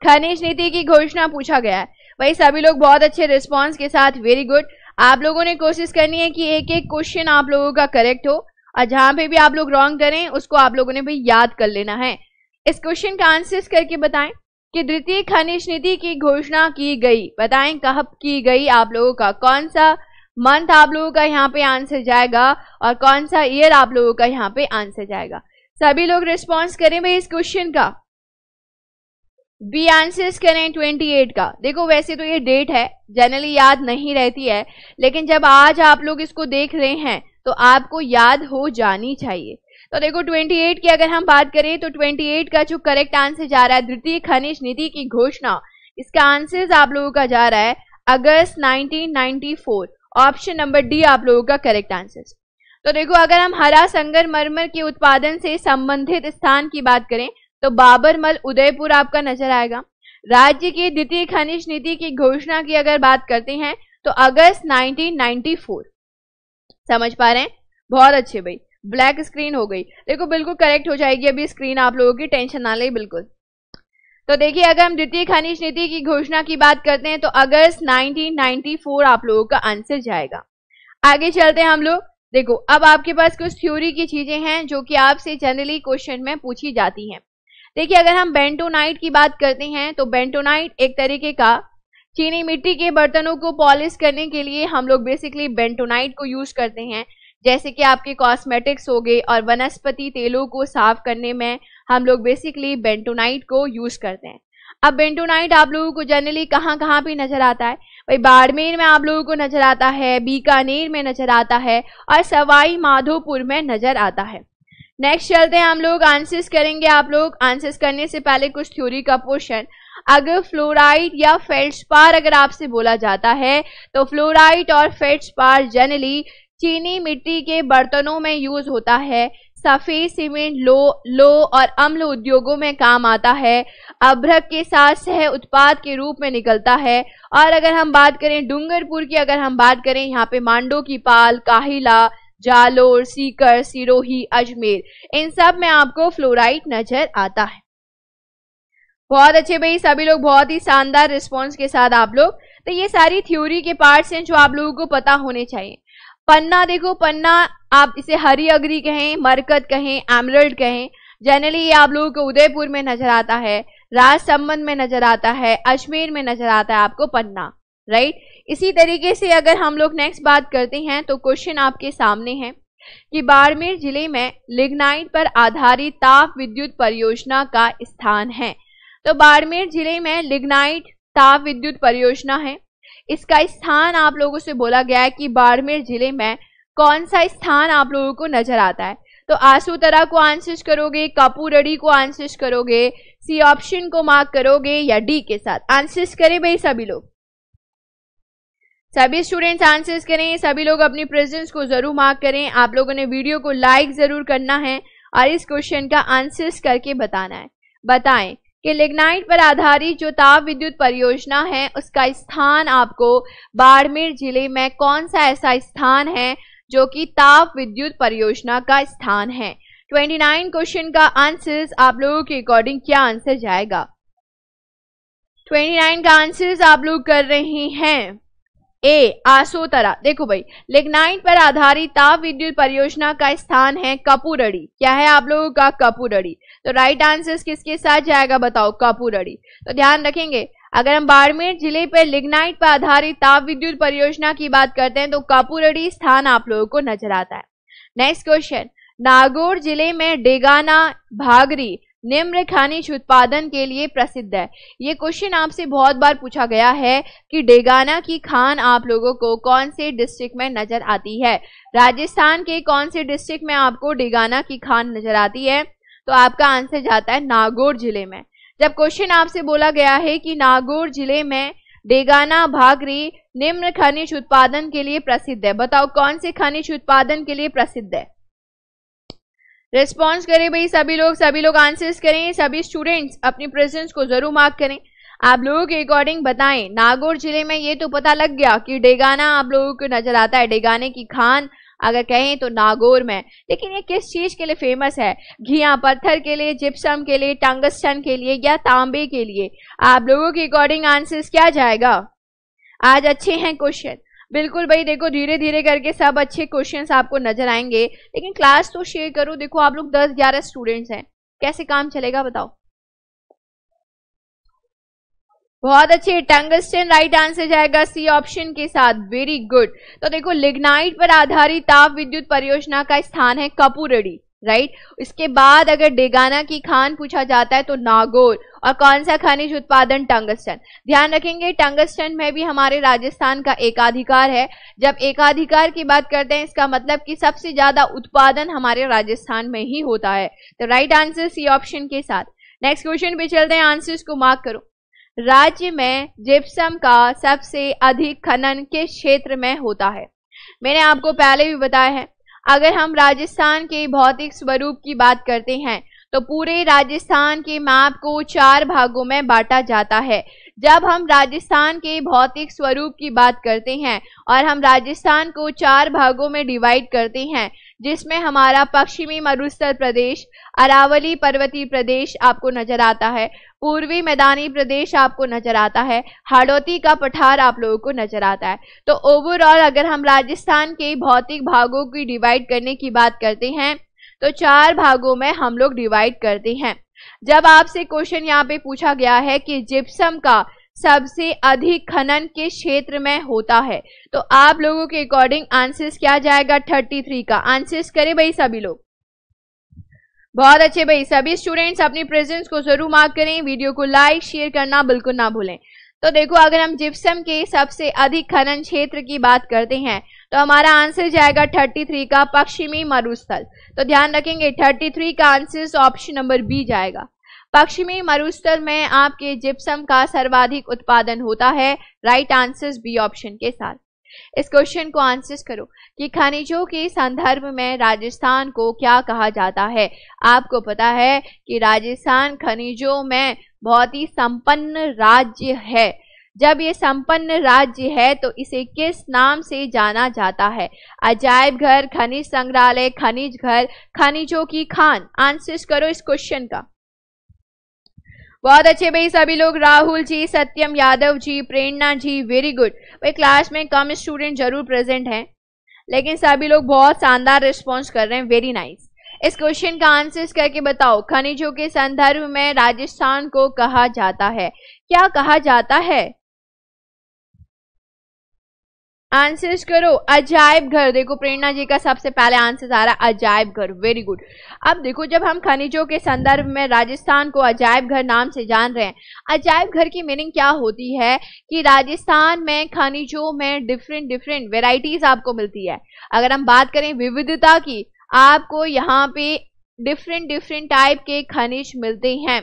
खनिज नीति की घोषणा पूछा गया है भाई सभी लोग बहुत अच्छे रिस्पॉन्स के साथ वेरी गुड आप लोगों ने कोशिश करनी है कि एक एक क्वेश्चन आप लोगों का करेक्ट हो और जहां पे भी आप लोग रॉन्ग करें उसको आप लोगों ने भी याद कर लेना है इस क्वेश्चन का आंसर करके बताएं कि द्वितीय खनिज नीति की घोषणा की गई बताएं कब की गई आप लोगों का कौन सा मंथ आप लोगों का यहाँ पे आंसर जाएगा और कौन सा ईयर आप लोगों का यहाँ पे आंसर जाएगा सभी लोग रिस्पॉन्स करें भाई इस क्वेश्चन का बी आंसर्स करें 28 का देखो वैसे तो ये डेट है जनरली याद नहीं रहती है लेकिन जब आज आप लोग इसको देख रहे हैं तो आपको याद हो जानी चाहिए तो देखो 28 की अगर हम बात करें तो 28 का जो करेक्ट आंसर जा रहा है द्वितीय खनिज नीति की घोषणा इसका आंसर आप लोगों का जा रहा है अगस्त 1994 ऑप्शन नंबर डी आप लोगों का करेक्ट आंसर तो देखो अगर हम हरा संगर मरमर के उत्पादन से संबंधित स्थान की बात करें तो बाबरमल उदयपुर आपका नजर आएगा राज्य की द्वितीय खनिज नीति की घोषणा की अगर बात करते हैं तो अगस्त 1994 समझ पा रहे हैं बहुत अच्छे भाई ब्लैक स्क्रीन हो गई देखो बिल्कुल करेक्ट हो जाएगी अभी स्क्रीन आप लोगों की टेंशन ना ले बिल्कुल तो देखिए अगर हम द्वितीय खनिज नीति की घोषणा की बात करते हैं तो अगस्त 1994 आप लोगों का आंसर जाएगा आगे चलते हैं हम लोग देखो अब आपके पास कुछ थ्योरी की चीजें हैं जो कि आपसे जनरली क्वेश्चन में पूछी जाती हैं देखिए अगर हम बेंटोनाइट की बात करते हैं तो बेंटोनाइट एक तरीके का चीनी मिट्टी के बर्तनों को पॉलिश करने के लिए हम लोग बेसिकली बेंटोनाइट को यूज करते हैं जैसे कि आपके कॉस्मेटिक्स हो गए और वनस्पति तेलों को साफ करने में हम लोग बेसिकली बेंटोनाइट को यूज करते हैं अब बेंटोनाइट आप लोगों को जनरली कहाँ कहाँ पे नजर आता है भाई बाड़मेर में आप लोगों को नजर आता है बीकानेर में नजर आता है और सवाई माधोपुर में नजर आता है नेक्स्ट चलते हैं हम लोग आंसर्स करेंगे आप लोग आंसर्स करने से पहले कुछ थ्योरी का पोर्शन अगर फ्लोराइड या फेट्स अगर आपसे बोला जाता है तो फ्लोराइड और पार जनरली चीनी मिट्टी के बर्तनों में यूज होता है सफ़ेद सीमेंट लो लो और अम्ल उद्योगों में काम आता है अभ्रक के साथ सह उत्पाद के रूप में निकलता है और अगर हम बात करें डूंगरपुर की अगर हम बात करें यहाँ पे मांडो की पाल काहिला जालोर सीकर सिरोही अजमेर इन सब में आपको फ्लोराइड नजर आता है बहुत अच्छे भाई सभी लोग बहुत ही शानदार रिस्पॉन्स के साथ आप लोग तो ये सारी थ्योरी के पार्ट्स हैं जो आप लोगों को पता होने चाहिए पन्ना देखो पन्ना आप इसे हरी अग्री कहें मरकत कहें एमरल्ड कहें जनरली ये आप लोगों को उदयपुर में नजर आता है राजसमंद में नजर आता है अजमेर में नजर आता है आपको पन्ना राइट इसी तरीके से अगर हम लोग नेक्स्ट बात करते हैं तो क्वेश्चन आपके सामने है कि बाड़मेर जिले में लिग्नाइट पर आधारित ताप विद्युत परियोजना का स्थान है तो बाड़मेर जिले में लिग्नाइट ताप विद्युत परियोजना है इसका स्थान आप लोगों से बोला गया है कि बाड़मेर जिले में कौन सा स्थान आप लोगों को नजर आता है तो आसूतरा को आंसर करोगे कापूरड़ी को आंसर करोगे सी ऑप्शन को मार्क करोगे या डी के साथ आंसर करें भाई सभी लोग सभी स्टूडेंट्स आंसर्स करें सभी लोग अपनी प्रेजेंस को ज़रूर मार्क करें आप लोगों ने वीडियो को लाइक ज़रूर करना है और इस क्वेश्चन का आंसर्स करके बताना है बताएं कि लिग्नाइट पर आधारित जो ताप विद्युत परियोजना है उसका स्थान आपको बाड़मेर जिले में कौन सा ऐसा स्थान है जो कि ताप विद्युत परियोजना का स्थान है 29 क्वेश्चन का आंसर्स आप लोगों के अकॉर्डिंग क्या आंसर जाएगा 29 का आंसर्स आप लोग कर रहे हैं ए आसोतरा देखो भाई लिग्नाइट पर आधारित ताप विद्युत परियोजना का स्थान है कपूरड़ी क्या है आप लोगों का कपूरड़ी तो राइट आंसर किसके साथ जाएगा बताओ कपूरड़ी तो ध्यान रखेंगे अगर हम बाड़मेर जिले पर लिग्नाइट पर आधारित ताप विद्युत परियोजना की बात करते हैं तो कपूरड़ी स्थान आप लोगों को नजर आता है नेक्स्ट क्वेश्चन नागौर जिले में डेगाना भागरी निम्न खनिज उत्पादन के लिए प्रसिद्ध है ये क्वेश्चन आपसे बहुत बार पूछा गया है कि डेगाना की खान आप लोगों को कौन से डिस्ट्रिक्ट में नजर आती है राजस्थान के कौन से डिस्ट्रिक्ट में आपको डेगाना की खान नजर आती है तो आपका आंसर जाता है नागौर जिले में जब क्वेश्चन आपसे बोला गया है कि नागौर जिले में डेगाना भागरी निम्न खनिज उत्पादन के लिए प्रसिद्ध है बताओ कौन से खनिज उत्पादन के लिए प्रसिद्ध है रिस्पॉन्स करें भाई सभी लोग सभी लोग आंसर्स करें सभी स्टूडेंट्स अपनी प्रेजेंस को जरूर मार्क करें आप लोगों के अकॉर्डिंग बताएं नागौर जिले में ये तो पता लग गया कि डेगाना आप लोगों को नजर आता है डेगाने की खान अगर कहें तो नागौर में लेकिन ये किस चीज़ के लिए फेमस है घिया पत्थर के लिए जिप्सम के लिए टंगस्टन के लिए या तांबे के लिए आप लोगों के अकॉर्डिंग आंसर्स क्या जाएगा आज अच्छे हैं क्वेश्चन बिल्कुल भाई देखो धीरे धीरे करके सब अच्छे क्वेश्चन आपको नजर आएंगे लेकिन क्लास तो शेयर करो देखो आप लोग दस ग्यारह स्टूडेंट्स हैं कैसे काम चलेगा बताओ बहुत अच्छे टंगस्टन राइट आंसर जाएगा सी ऑप्शन के साथ वेरी गुड तो देखो लिग्नाइट पर आधारित ताप विद्युत परियोजना का स्थान है कपूरड़ी राइट इसके बाद अगर डेगाना की खान पूछा जाता है तो नागौर और कौन सा खनिज उत्पादन टंगस्टन ध्यान रखेंगे टंगस्टन में भी हमारे राजस्थान का एकाधिकार है जब एकाधिकार की बात करते हैं इसका मतलब कि सबसे ज्यादा उत्पादन हमारे राजस्थान में ही होता है तो राइट आंसर सी ऑप्शन के साथ नेक्स्ट क्वेश्चन पे चलते हैं आंसर्स को मार्क करो राज्य में जिप्सम का सबसे अधिक खनन किस क्षेत्र में होता है मैंने आपको पहले भी बताया है अगर हम राजस्थान के भौतिक स्वरूप की बात करते हैं तो पूरे राजस्थान के मैप को चार भागों में बांटा जाता है जब हम राजस्थान के भौतिक स्वरूप की बात करते हैं और हम राजस्थान को चार भागों में डिवाइड करते हैं जिसमें हमारा पश्चिमी मरुस्थल प्रदेश अरावली पर्वतीय प्रदेश आपको नजर आता है पूर्वी मैदानी प्रदेश आपको नजर आता है हाड़ौती का पठार आप लोगों को नजर आता है तो ओवरऑल अगर हम राजस्थान के भौतिक भागों की डिवाइड करने की बात करते हैं तो चार भागों में हम लोग डिवाइड करते हैं जब आपसे क्वेश्चन यहाँ पे पूछा गया है कि जिप्सम का सबसे अधिक खनन के क्षेत्र में होता है तो आप लोगों के अकॉर्डिंग आंसर्स क्या जाएगा 33 का आंसर्स करें भाई सभी लोग बहुत अच्छे भाई सभी स्टूडेंट्स अपनी प्रेजेंस को जरूर मार्क करें वीडियो को लाइक शेयर करना बिल्कुल ना भूलें तो देखो अगर हम जिप्सम के सबसे अधिक खनन क्षेत्र की बात करते हैं तो हमारा आंसर जाएगा 33 का पश्चिमी मरुस्थल तो ध्यान रखेंगे 33 का आंसर ऑप्शन नंबर बी जाएगा पश्चिमी मरुस्थल में आपके जिप्सम का सर्वाधिक उत्पादन होता है राइट आंसर बी ऑप्शन के साथ इस क्वेश्चन को आंसर करो कि खनिजों के संदर्भ में राजस्थान को क्या कहा जाता है आपको पता है कि राजस्थान खनिजों में बहुत ही संपन्न राज्य है जब ये संपन्न राज्य है तो इसे किस नाम से जाना जाता है अजायब घर खनिज संग्रहालय खनिज घर खनिजों की खान आंसर करो इस क्वेश्चन का बहुत अच्छे भाई सभी लोग राहुल जी सत्यम यादव जी प्रेरणा जी वेरी गुड भाई क्लास में कम स्टूडेंट जरूर प्रेजेंट हैं लेकिन सभी लोग बहुत शानदार रिस्पॉन्स कर रहे हैं वेरी नाइस इस क्वेश्चन का आंसर करके बताओ खनिजों के संदर्भ में राजस्थान को कहा जाता है क्या कहा जाता है आंसर्स करो अजायब घर देखो प्रेरणा जी का सबसे पहले आंसर आ रहा है अजायब घर वेरी गुड अब देखो जब हम खनिजों के संदर्भ में राजस्थान को अजायब घर नाम से जान रहे हैं अजायब घर की मीनिंग क्या होती है कि राजस्थान में खनिजों में डिफरेंट डिफरेंट वेराइटीज आपको मिलती है अगर हम बात करें विविधता की आपको यहाँ पे डिफरेंट डिफरेंट टाइप के खनिज मिलते हैं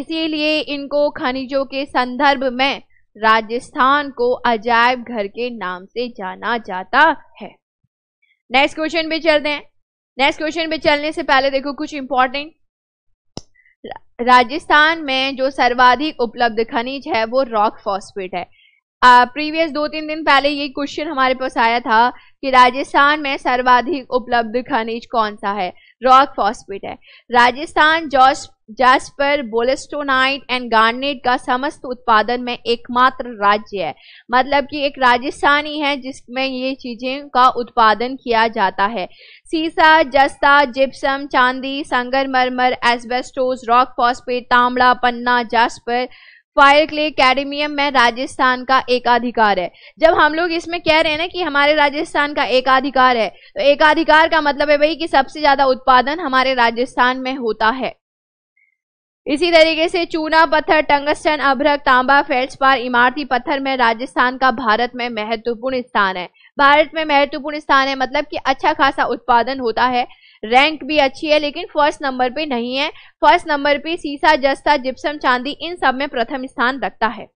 इसीलिए इनको खनिजों के संदर्भ में राजस्थान को अजायब घर के नाम से जाना जाता है नेक्स्ट क्वेश्चन पे चलते हैं नेक्स्ट क्वेश्चन पे चलने से पहले देखो कुछ इंपॉर्टेंट राजस्थान में जो सर्वाधिक उपलब्ध खनिज है वो रॉक फॉस्फेट है प्रीवियस दो तीन दिन पहले ये क्वेश्चन हमारे पास आया था कि राजस्थान में सर्वाधिक उपलब्ध खनिज कौन सा है रॉक फॉस्फेट है राजस्थान जॉर्ज जैसपर बोलेस्टोनाइट एंड गार्नेट का समस्त उत्पादन में एकमात्र राज्य है मतलब कि एक राजस्थान ही है जिसमें ये चीज़ें का उत्पादन किया जाता है सीसा जस्ता जिप्सम चांदी संगरमरमर एस्बेस्टोस रॉक फॉस्फेट तांबड़ा पन्ना जैसपर फायर क्ले कैडमियम में राजस्थान का एकाधिकार है जब हम लोग इसमें कह रहे हैं ना कि हमारे राजस्थान का एकाधिकार है तो एकाधिकार का मतलब है भाई कि सबसे ज्यादा उत्पादन हमारे राजस्थान में होता है इसी तरीके से चूना पत्थर टंगस्टन अभ्रक तांबा फेल्सपार इमारती पत्थर में राजस्थान का भारत में महत्वपूर्ण स्थान है भारत में महत्वपूर्ण स्थान है मतलब कि अच्छा खासा उत्पादन होता है रैंक भी अच्छी है लेकिन फर्स्ट नंबर पे नहीं है फर्स्ट नंबर पे सीसा जस्ता जिप्सम चांदी इन सब में प्रथम स्थान रखता है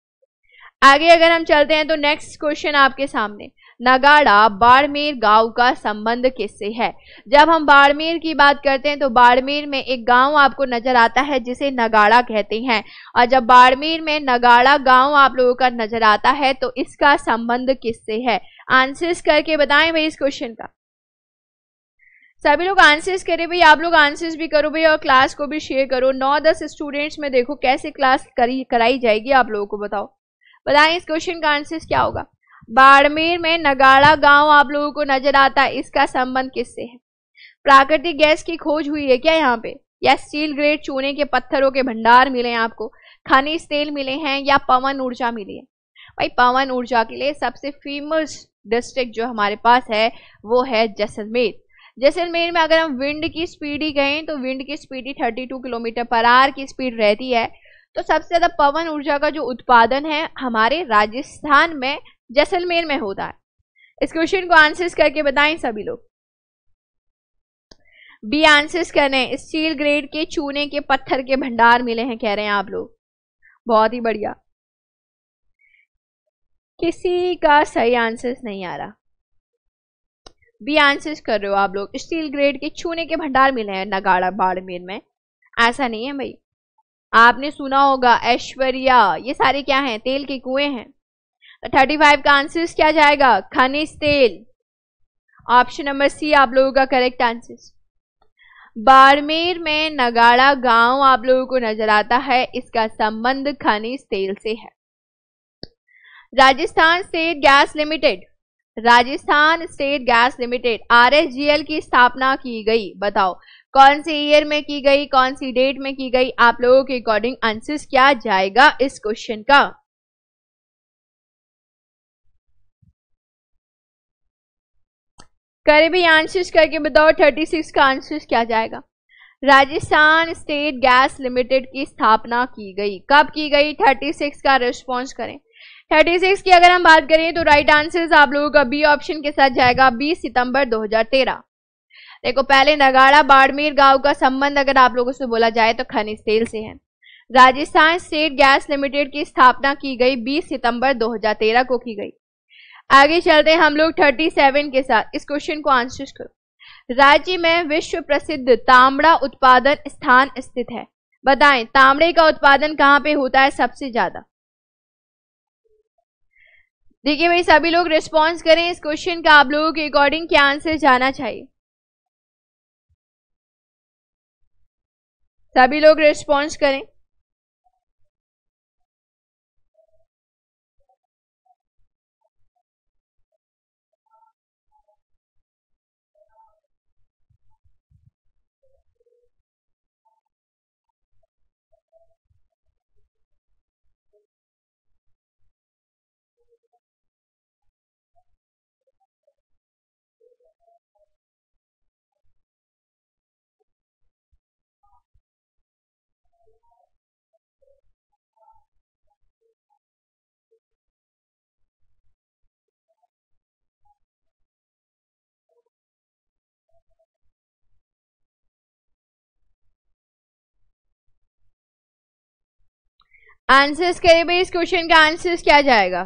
आगे अगर हम चलते हैं तो नेक्स्ट क्वेश्चन आपके सामने नगाड़ा बाड़मेर गांव का संबंध किससे है जब हम बाड़मेर की बात करते हैं तो बाड़मेर में एक गांव आपको नजर आता है जिसे नगाड़ा कहते हैं और जब बाड़मेर में नगाड़ा गांव आप लोगों का नजर आता है तो इसका संबंध किससे है आंसर्स करके बताएं भाई इस क्वेश्चन का सभी लोग आंसर्स करें भाई आप लोग आंसर्स भी करो भाई और क्लास को भी शेयर करो नौ दस स्टूडेंट्स में देखो कैसे क्लास करी कराई जाएगी आप लोगों को बताओ बताएं इस क्वेश्चन का आंसर्स क्या होगा बाड़मेर में नगाड़ा गांव आप लोगों को नजर आता है इसका संबंध किससे है प्राकृतिक गैस की खोज हुई है क्या यहाँ पे या स्टील ग्रेड चूने के पत्थरों के भंडार मिले हैं आपको खनिज तेल मिले हैं या पवन ऊर्जा मिली है भाई पवन ऊर्जा के लिए सबसे फेमस डिस्ट्रिक्ट जो हमारे पास है वो है जैसलमेर जैसलमेर में अगर हम विंड की स्पीड ही कहें तो विंड की स्पीड ही 32 किलोमीटर पर आर की स्पीड रहती है तो सबसे ज़्यादा पवन ऊर्जा का जो उत्पादन है हमारे राजस्थान में जैसलमेर में होता है इस क्वेश्चन को आंसर्स करके बताएं सभी लोग बी आंसर्स करने स्टील ग्रेड के चूने के पत्थर के भंडार मिले हैं कह रहे हैं आप लोग बहुत ही बढ़िया किसी का सही आंसर नहीं आ रहा बी आंसर कर रहे हो आप लोग स्टील ग्रेड के छूने के भंडार मिले हैं नगाड़ा बाड़मेर में ऐसा नहीं है भाई आपने सुना होगा ऐश्वर्या ये सारे क्या हैं तेल के कुएं हैं थर्टी तो फाइव का आंसर क्या जाएगा खनिज तेल ऑप्शन नंबर सी आप लोगों का करेक्ट आंसर बाड़मेर में नगाड़ा गांव आप लोगों को नजर आता है इसका संबंध खनिज तेल से है Rajasthan state gas limited Rajasthan state gas limited आर की स्थापना की गई बताओ कौन से ईयर में की गई कौन सी डेट में की गई आप लोगों के अकॉर्डिंग आंसर्स क्या जाएगा इस क्वेश्चन का करीबी आंसर्स करके बताओ 36 का आंसर्स क्या जाएगा राजस्थान स्टेट गैस लिमिटेड की स्थापना की गई कब की गई 36 का रिस्पॉन्स करें थर्टी सिक्स की अगर हम बात करें तो राइट आंसर आप लोगों का बी ऑप्शन के साथ जाएगा बीस सितंबर 2013 देखो पहले नगाड़ा बाड़मेर गांव का संबंध अगर आप लोगों से बोला जाए तो खनिज तेल से है राजस्थान स्टेट गैस लिमिटेड की स्थापना की गई 20 सितंबर 2013 को की गई आगे चलते हैं हम लोग 37 के साथ इस क्वेश्चन को आंसर करो राज्य में विश्व प्रसिद्ध तांबड़ा उत्पादन स्थान स्थित है बताएं तांबड़े का उत्पादन कहाँ पे होता है सबसे ज्यादा देखिए भाई सभी लोग रिस्पॉन्स करें इस क्वेश्चन का आप लोगों के अकॉर्डिंग क्या आंसर जाना चाहिए सभी लोग रिस्पॉन्स करें आंसर्स करें भाई इस क्वेश्चन का आंसर्स क्या जाएगा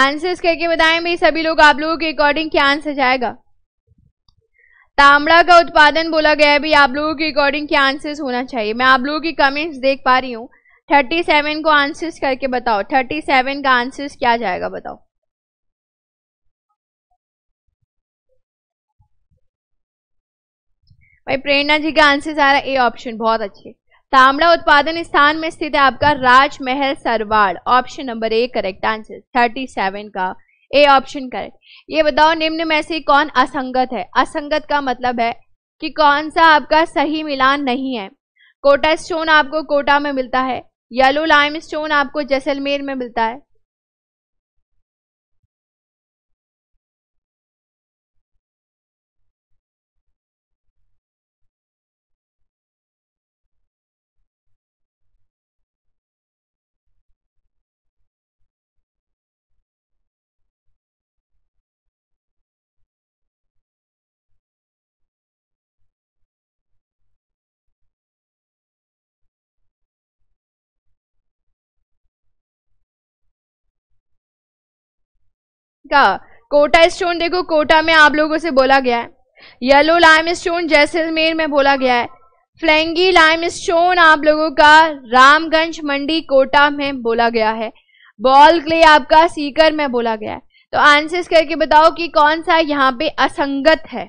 आंसर्स करके बताएं भाई सभी लोग आप लोगों के अकॉर्डिंग क्या आंसर जाएगा तामड़ा का उत्पादन बोला गया है भी आप लोगों के अकॉर्डिंग क्या आंसर्स होना चाहिए मैं आप लोगों की कमेंट्स देख पा रही हूँ थर्टी सेवन को आंसर्स करके बताओ थर्टी सेवन का आंसर्स क्या जाएगा बताओ भाई प्रेरणा जी का आंसर आ रहा है ए ऑप्शन बहुत अच्छे तामड़ा उत्पादन स्थान में स्थित है आपका Rajmahal Sarwar option number A correct answer thirty seven का ए ऑप्शन करेक्ट ये बताओ निम्न में से कौन असंगत है असंगत का मतलब है कि कौन सा आपका सही मिलान नहीं है कोटा स्टोन आपको कोटा में मिलता है येलो लाइम स्टोन आपको जैसलमेर में मिलता है का कोटा स्टोन देखो कोटा में आप लोगों से बोला गया है येलो लाइम स्टोन जैसलमेर में बोला गया है फ्लेंगी लाइम स्टोन आप लोगों का रामगंज मंडी कोटा में बोला गया है बॉल क्ले आपका सीकर में बोला गया है तो आंसर करके बताओ कि कौन सा यहाँ पे असंगत है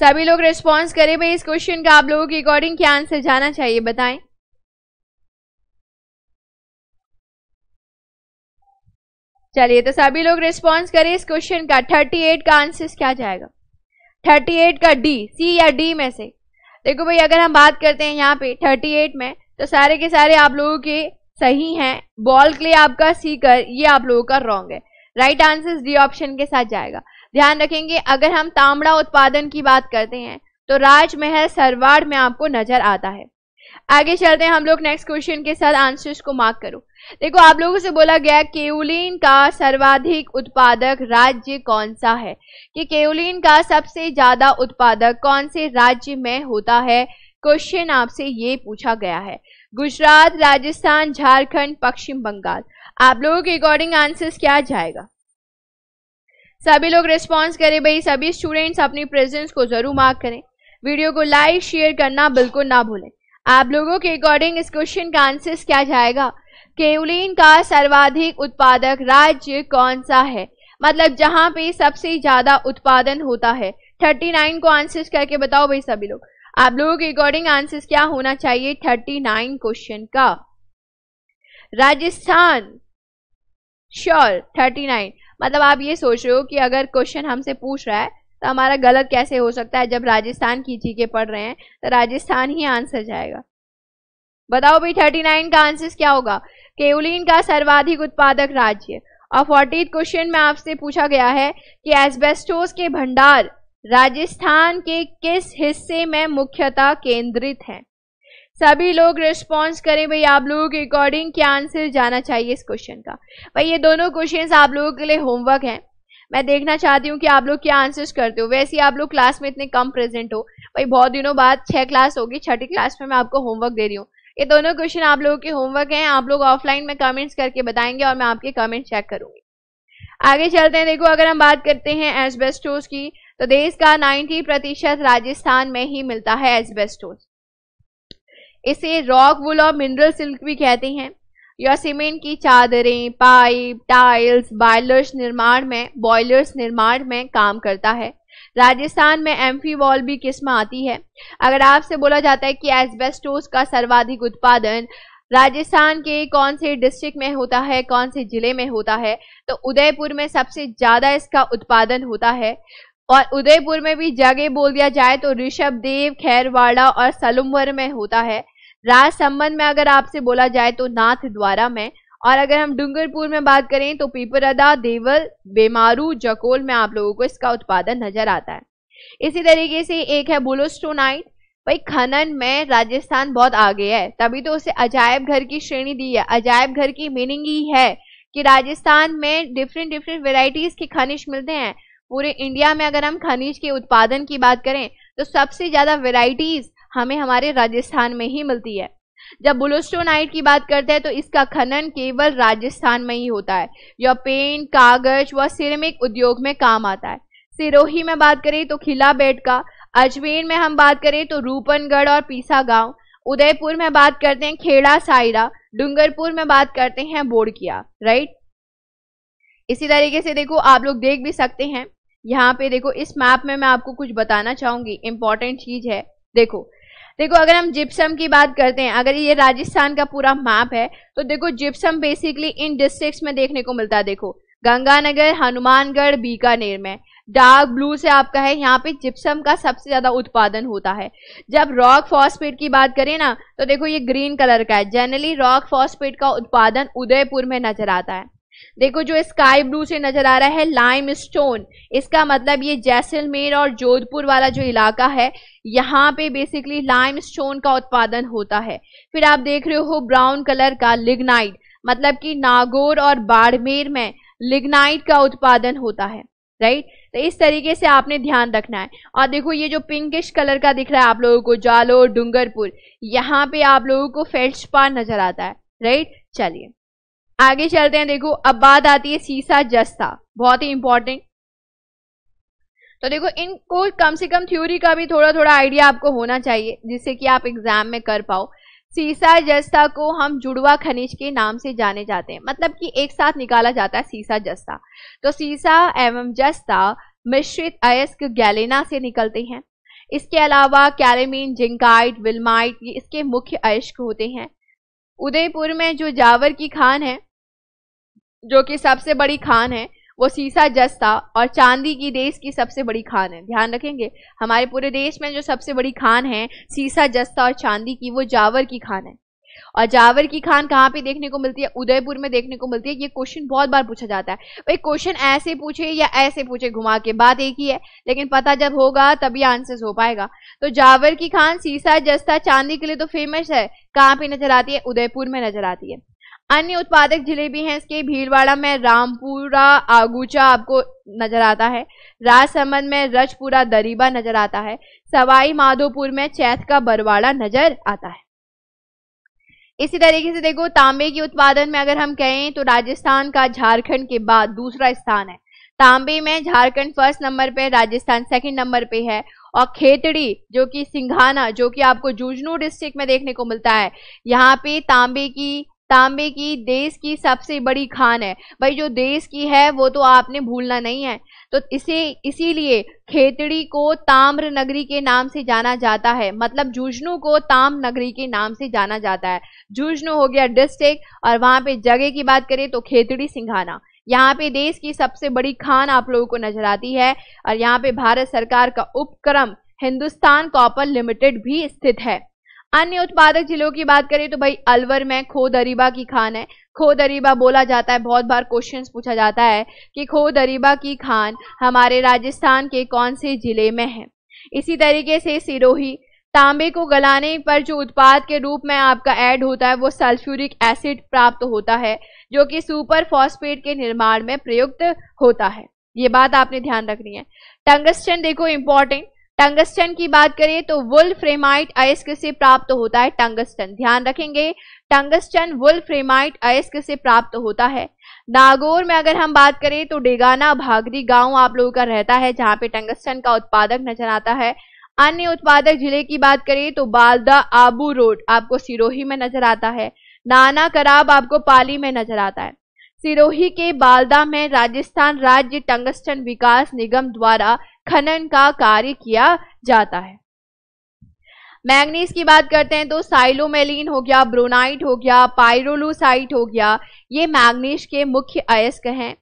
सभी लोग रिस्पॉन्स करें भाई इस क्वेश्चन का आप लोगों के अकॉर्डिंग क्या आंसर जाना चाहिए बताएं चलिए तो सभी लोग रिस्पॉन्स करें इस क्वेश्चन का 38 का आंसर क्या जाएगा 38 का डी सी या डी में से देखो भाई अगर हम बात करते हैं यहाँ पे 38 में तो सारे के सारे आप लोगों के सही हैं बॉल के लिए आपका सी कर ये आप लोगों का रॉन्ग है राइट आंसर डी ऑप्शन के साथ जाएगा ध्यान रखेंगे अगर हम तांबड़ा उत्पादन की बात करते हैं तो राजमहल सरवाड़ में आपको नजर आता है आगे चलते हैं हम लोग नेक्स्ट क्वेश्चन के साथ आंसर्स को मार्क करो देखो आप लोगों से बोला गया केवलिन का सर्वाधिक उत्पादक राज्य कौन सा है कि केवलिन का सबसे ज्यादा उत्पादक कौन से राज्य में होता है क्वेश्चन आपसे ये पूछा गया है गुजरात राजस्थान झारखंड पश्चिम बंगाल आप लोगों के अकॉर्डिंग आंसर्स क्या जाएगा सभी लोग रिस्पॉन्स करें भाई सभी स्टूडेंट्स अपनी प्रेजेंस को जरूर मार्क करें वीडियो को लाइक शेयर करना बिल्कुल ना भूलें आप लोगों के अकॉर्डिंग इस क्वेश्चन का आंसर्स क्या जाएगा केवलिन का सर्वाधिक उत्पादक राज्य कौन सा है मतलब जहां पे सबसे ज्यादा उत्पादन होता है 39 को आंसर्स करके बताओ भाई सभी लोग आप लोगों के अकॉर्डिंग आंसर्स क्या होना चाहिए 39 क्वेश्चन का राजस्थान श्योर 39 मतलब आप ये सोच रहे हो कि अगर क्वेश्चन हमसे पूछ रहा है तो हमारा गलत कैसे हो सकता है जब राजस्थान की जी के पढ़ रहे हैं तो राजस्थान ही आंसर जाएगा बताओ भाई 39 का आंसर क्या होगा केवलिन का सर्वाधिक उत्पादक राज्य और फोर्टी क्वेश्चन में आपसे पूछा गया है कि एस्बेस्टोस के भंडार राजस्थान के किस हिस्से में मुख्यतः केंद्रित हैं सभी लोग रिस्पॉन्स करें भाई आप लोगों के अकॉर्डिंग क्या आंसर जाना चाहिए इस क्वेश्चन का भाई ये दोनों क्वेश्चन आप लोगों के लिए होमवर्क हैं मैं देखना चाहती हूँ कि आप लोग क्या आंसर्स करते हो वैसे ही आप लोग क्लास में इतने कम प्रेजेंट हो भाई बहुत दिनों बाद छः क्लास होगी छठी क्लास में मैं आपको होमवर्क दे रही हूँ ये दोनों क्वेश्चन आप लोगों के होमवर्क हैं आप लोग ऑफलाइन में कमेंट्स करके बताएंगे और मैं आपके कमेंट चेक करूंगी आगे चलते हैं देखो अगर हम बात करते हैं एसबेस्टोस की तो देश का 90 प्रतिशत राजस्थान में ही मिलता है एसबेस्टोस इसे रॉक वुल और मिनरल सिल्क भी कहते हैं या सीमेंट की चादरें पाइप टाइल्स बॉयलर्स निर्माण में बॉयलर्स निर्माण में काम करता है राजस्थान में एम्फी वॉल भी किस्म आती है अगर आपसे बोला जाता है कि एसबेस्टोस का सर्वाधिक उत्पादन राजस्थान के कौन से डिस्ट्रिक्ट में होता है कौन से जिले में होता है तो उदयपुर में सबसे ज़्यादा इसका उत्पादन होता है और उदयपुर में भी जगह बोल दिया जाए तो ऋषभ देव खैरवाड़ा और सलुमवर में होता है राजसंबंध में अगर आपसे बोला जाए तो नाथ द्वारा में और अगर हम डूंगरपुर में बात करें तो पीपरदा देवल बेमारू जकोल में आप लोगों को इसका उत्पादन नजर आता है इसी तरीके से एक है बुलोस्टोनाइट भाई खनन में राजस्थान बहुत आगे है तभी तो उसे अजायब घर की श्रेणी दी है अजायब घर की मीनिंग ही है कि राजस्थान में डिफरेंट डिफरेंट वेराइटीज के खनिज मिलते हैं पूरे इंडिया में अगर हम खनिज के उत्पादन की बात करें तो सबसे ज्यादा वेराइटीज हमें हमारे राजस्थान में ही मिलती है जब ब्लूस्टोनाइट की बात करते हैं तो इसका खनन केवल राजस्थान में ही होता है यह पेंट कागज व सिरेमिक उद्योग में काम आता है सिरोही में बात करें तो खिला बेट का अजमेर में हम बात करें तो रूपनगढ़ और पीसा गांव उदयपुर में बात करते हैं खेड़ा सायरा डूंगरपुर में बात करते हैं बोड़किया राइट इसी तरीके से देखो आप लोग देख भी सकते हैं यहाँ पे देखो इस मैप में मैं आपको कुछ बताना चाहूंगी इंपॉर्टेंट चीज है देखो देखो अगर हम जिप्सम की बात करते हैं अगर ये राजस्थान का पूरा मैप है तो देखो जिप्सम बेसिकली इन डिस्ट्रिक्ट्स में देखने को मिलता है देखो गंगानगर हनुमानगढ़ बीकानेर में डार्क ब्लू से आपका है यहाँ पे जिप्सम का सबसे ज्यादा उत्पादन होता है जब रॉक फॉस्पेट की बात करें ना तो देखो ये ग्रीन कलर का है जनरली रॉक फॉस्पेट का उत्पादन उदयपुर में नजर आता है देखो जो स्काई ब्लू से नजर आ रहा है लाइम स्टोन इसका मतलब ये जैसलमेर और जोधपुर वाला जो इलाका है यहाँ पे बेसिकली लाइम स्टोन का उत्पादन होता है फिर आप देख रहे हो ब्राउन कलर का लिग्नाइट मतलब कि नागौर और बाड़मेर में लिग्नाइट का उत्पादन होता है राइट तो इस तरीके से आपने ध्यान रखना है और देखो ये जो पिंकिश कलर का दिख रहा है आप लोगों को जालोर डूंगरपुर यहाँ पे आप लोगों को फेल्ट नजर आता है राइट चलिए आगे चलते हैं देखो अब बात आती है सीसा जस्ता बहुत ही इंपॉर्टेंट तो देखो इनको कम से कम थ्योरी का भी थोड़ा थोड़ा आइडिया आपको होना चाहिए जिससे कि आप एग्जाम में कर पाओ सीसा जस्ता को हम जुड़वा खनिज के नाम से जाने जाते हैं मतलब कि एक साथ निकाला जाता है सीसा जस्ता तो सीसा एवं जस्ता मिश्रित अयस्क गैलेना से निकलते हैं इसके अलावा कैलेमिन जिंकाइट विलमाइट ये इसके मुख्य अयस्क होते हैं उदयपुर में जो जावर की खान है जो कि सबसे बड़ी खान है वो सीसा जस था और चांदी की देश की सबसे बड़ी खान है ध्यान रखेंगे हमारे पूरे देश में जो सबसे बड़ी खान है सीसा जस्ता और चांदी की वो जावर की खान है और जावर की खान कहाँ पे देखने को मिलती है उदयपुर में देखने को मिलती है ये क्वेश्चन बहुत बार पूछा जाता है भाई क्वेश्चन ऐसे पूछे या ऐसे पूछे घुमा के बात एक ही है लेकिन पता जब होगा तभी आंसर हो पाएगा तो जावर की खान सीसा जस्ता चांदी के लिए तो फेमस है कहाँ पे नजर आती है उदयपुर में नजर आती है अन्य उत्पादक जिले भी हैं इसके भीलवाड़ा में रामपुरा आगुचा आपको नजर आता है राजसमंद में रजपुरा दरीबा नजर आता है सवाई माधोपुर में चैथ का बरवाड़ा नजर आता है इसी तरीके से देखो तांबे के उत्पादन में अगर हम कहें तो राजस्थान का झारखंड के बाद दूसरा स्थान है तांबे में झारखंड फर्स्ट नंबर पे राजस्थान सेकंड नंबर पे है और खेतड़ी जो कि सिंघाना जो कि आपको झुंझुनू डिस्ट्रिक्ट में देखने को मिलता है यहाँ पे तांबे की तांबे की देश की सबसे बड़ी खान है भाई जो देश की है वो तो आपने भूलना नहीं है तो इसे इसीलिए खेतड़ी को ताम्र नगरी के नाम से जाना जाता है मतलब जुजनू को ताम नगरी के नाम से जाना जाता है जुजनू हो गया डिस्ट्रिक्ट और वहां पे जगह की बात करें तो खेतड़ी सिंघाना यहाँ पे देश की सबसे बड़ी खान आप लोगों को नजर आती है और यहाँ पे भारत सरकार का उपक्रम हिंदुस्तान कॉपर लिमिटेड भी स्थित है अन्य उत्पादक जिलों की बात करें तो भाई अलवर में खो दरीबा की खान है खो दरीबा बोला जाता है बहुत बार क्वेश्चंस पूछा जाता है कि खो दरीबा की खान हमारे राजस्थान के कौन से जिले में है इसी तरीके से सिरोही तांबे को गलाने पर जो उत्पाद के रूप में आपका ऐड होता है वो सल्फ्यूरिक एसिड प्राप्त होता है जो कि सुपर फॉस्फेट के निर्माण में प्रयुक्त होता है ये बात आपने ध्यान रखनी है टंगस्टन देखो इंपॉर्टेंट टंगस्टन की बात करें तो फ्रेमाइट अयस्क से प्राप्त होता है टंगस्टन ध्यान रखेंगे टंगस्टन फ्रेमाइट अयस्क से प्राप्त होता है नागौर में अगर हम बात करें तो डेगाना भागरी गांव आप लोगों का रहता है जहां पे टंगस्टन का उत्पादक नजर आता है अन्य उत्पादक जिले की बात करें तो बालदा आबू रोड आपको सिरोही में नजर आता है नाना कराब आपको पाली में नजर आता है सिरोही के बालदा में राजस्थान राज्य टंगस्टन विकास निगम द्वारा खनन का कार्य किया जाता है मैग्नीज की बात करते हैं तो साइलोमेलिन हो गया ब्रोनाइट हो गया पायरोलोसाइट हो गया ये मैग्नीज के मुख्य अयस्क हैं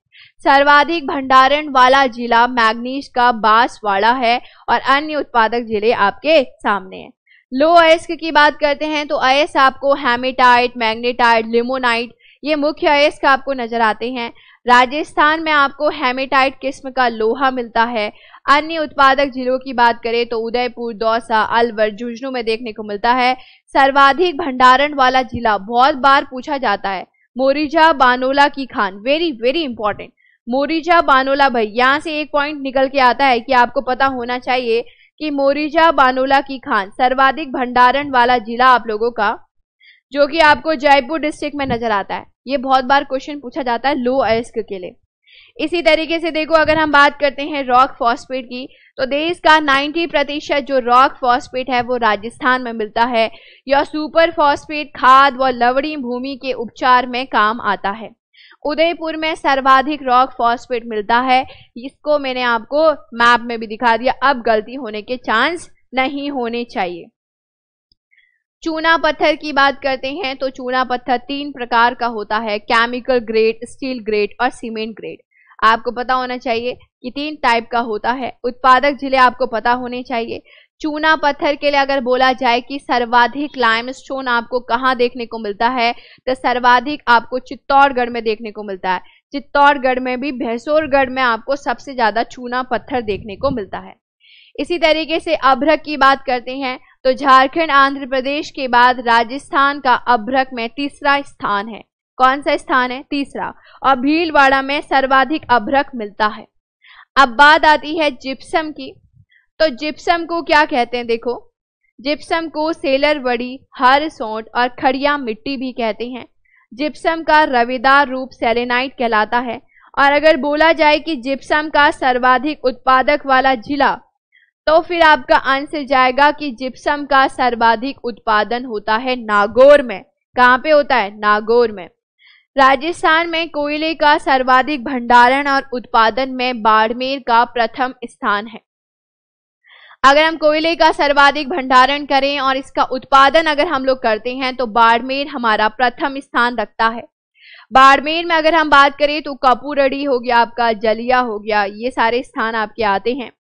सर्वाधिक भंडारण वाला जिला मैग्नीज का बांसवाड़ा है और अन्य उत्पादक जिले आपके सामने हैं लो अयस्क की बात करते हैं तो अयस्क आपको हैमेटाइट मैग्नेटाइट लिमोनाइट ये मुख्य अयस्क आपको नजर आते हैं राजस्थान में आपको हेमेटाइट किस्म का लोहा मिलता है अन्य उत्पादक जिलों की बात करें तो उदयपुर दौसा अलवर झुंझुनू में देखने को मिलता है सर्वाधिक भंडारण वाला जिला बहुत बार पूछा जाता है मोरिजा बानोला की खान very very important Morija Banola भाई यहाँ से एक पॉइंट निकल के आता है कि आपको पता होना चाहिए कि मोरिजा बानोला की खान सर्वाधिक भंडारण वाला जिला आप लोगों का जो कि आपको जयपुर डिस्ट्रिक्ट में नजर आता है ये बहुत बार क्वेश्चन पूछा जाता है लो अयस्क के लिए इसी तरीके से देखो अगर हम बात करते हैं रॉक फॉस्फेट की तो देश का 90 प्रतिशत जो रॉक फॉस्फेट है वो राजस्थान में मिलता है यह सुपर फॉस्फेट खाद व लवड़ी भूमि के उपचार में काम आता है उदयपुर में सर्वाधिक रॉक फॉस्फेट मिलता है इसको मैंने आपको मैप में भी दिखा दिया अब गलती होने के चांस नहीं होने चाहिए चूना पत्थर की बात करते हैं तो चूना पत्थर तीन प्रकार का होता है केमिकल ग्रेड स्टील ग्रेड और सीमेंट ग्रेड आपको पता होना चाहिए कि तीन टाइप का होता है उत्पादक जिले आपको पता होने चाहिए चूना पत्थर के लिए अगर बोला जाए कि सर्वाधिक लाइमस्टोन आपको कहाँ देखने को मिलता है तो सर्वाधिक आपको चित्तौड़गढ़ में देखने को मिलता है चित्तौड़गढ़ में भी भैसोरगढ़ में आपको सबसे ज्यादा चूना पत्थर देखने को मिलता है इसी तरीके से अभ्रक की बात करते हैं तो झारखंड आंध्र प्रदेश के बाद राजस्थान का अभ्रक में तीसरा स्थान है कौन सा स्थान है तीसरा और भीलवाड़ा में सर्वाधिक अभ्रक मिलता है अब बात आती है जिप्सम की तो जिप्सम को क्या कहते हैं देखो जिप्सम को सेलर वड़ी हर सोट और खड़िया मिट्टी भी कहते हैं जिप्सम का रविदार रूप सेलेनाइट कहलाता है और अगर बोला जाए कि जिप्सम का सर्वाधिक उत्पादक वाला जिला तो फिर आपका आंसर जाएगा कि जिप्सम का सर्वाधिक उत्पादन होता है नागौर में कहाँ पे होता है नागौर में राजस्थान में कोयले का सर्वाधिक भंडारण और उत्पादन में बाड़मेर का प्रथम स्थान है अगर हम कोयले का सर्वाधिक भंडारण करें और इसका उत्पादन अगर हम लोग करते हैं तो बाड़मेर हमारा प्रथम स्थान रखता है बाड़मेर में अगर हम बात करें तो कपूरड़ी हो गया आपका जलिया हो गया ये सारे स्थान आपके आते हैं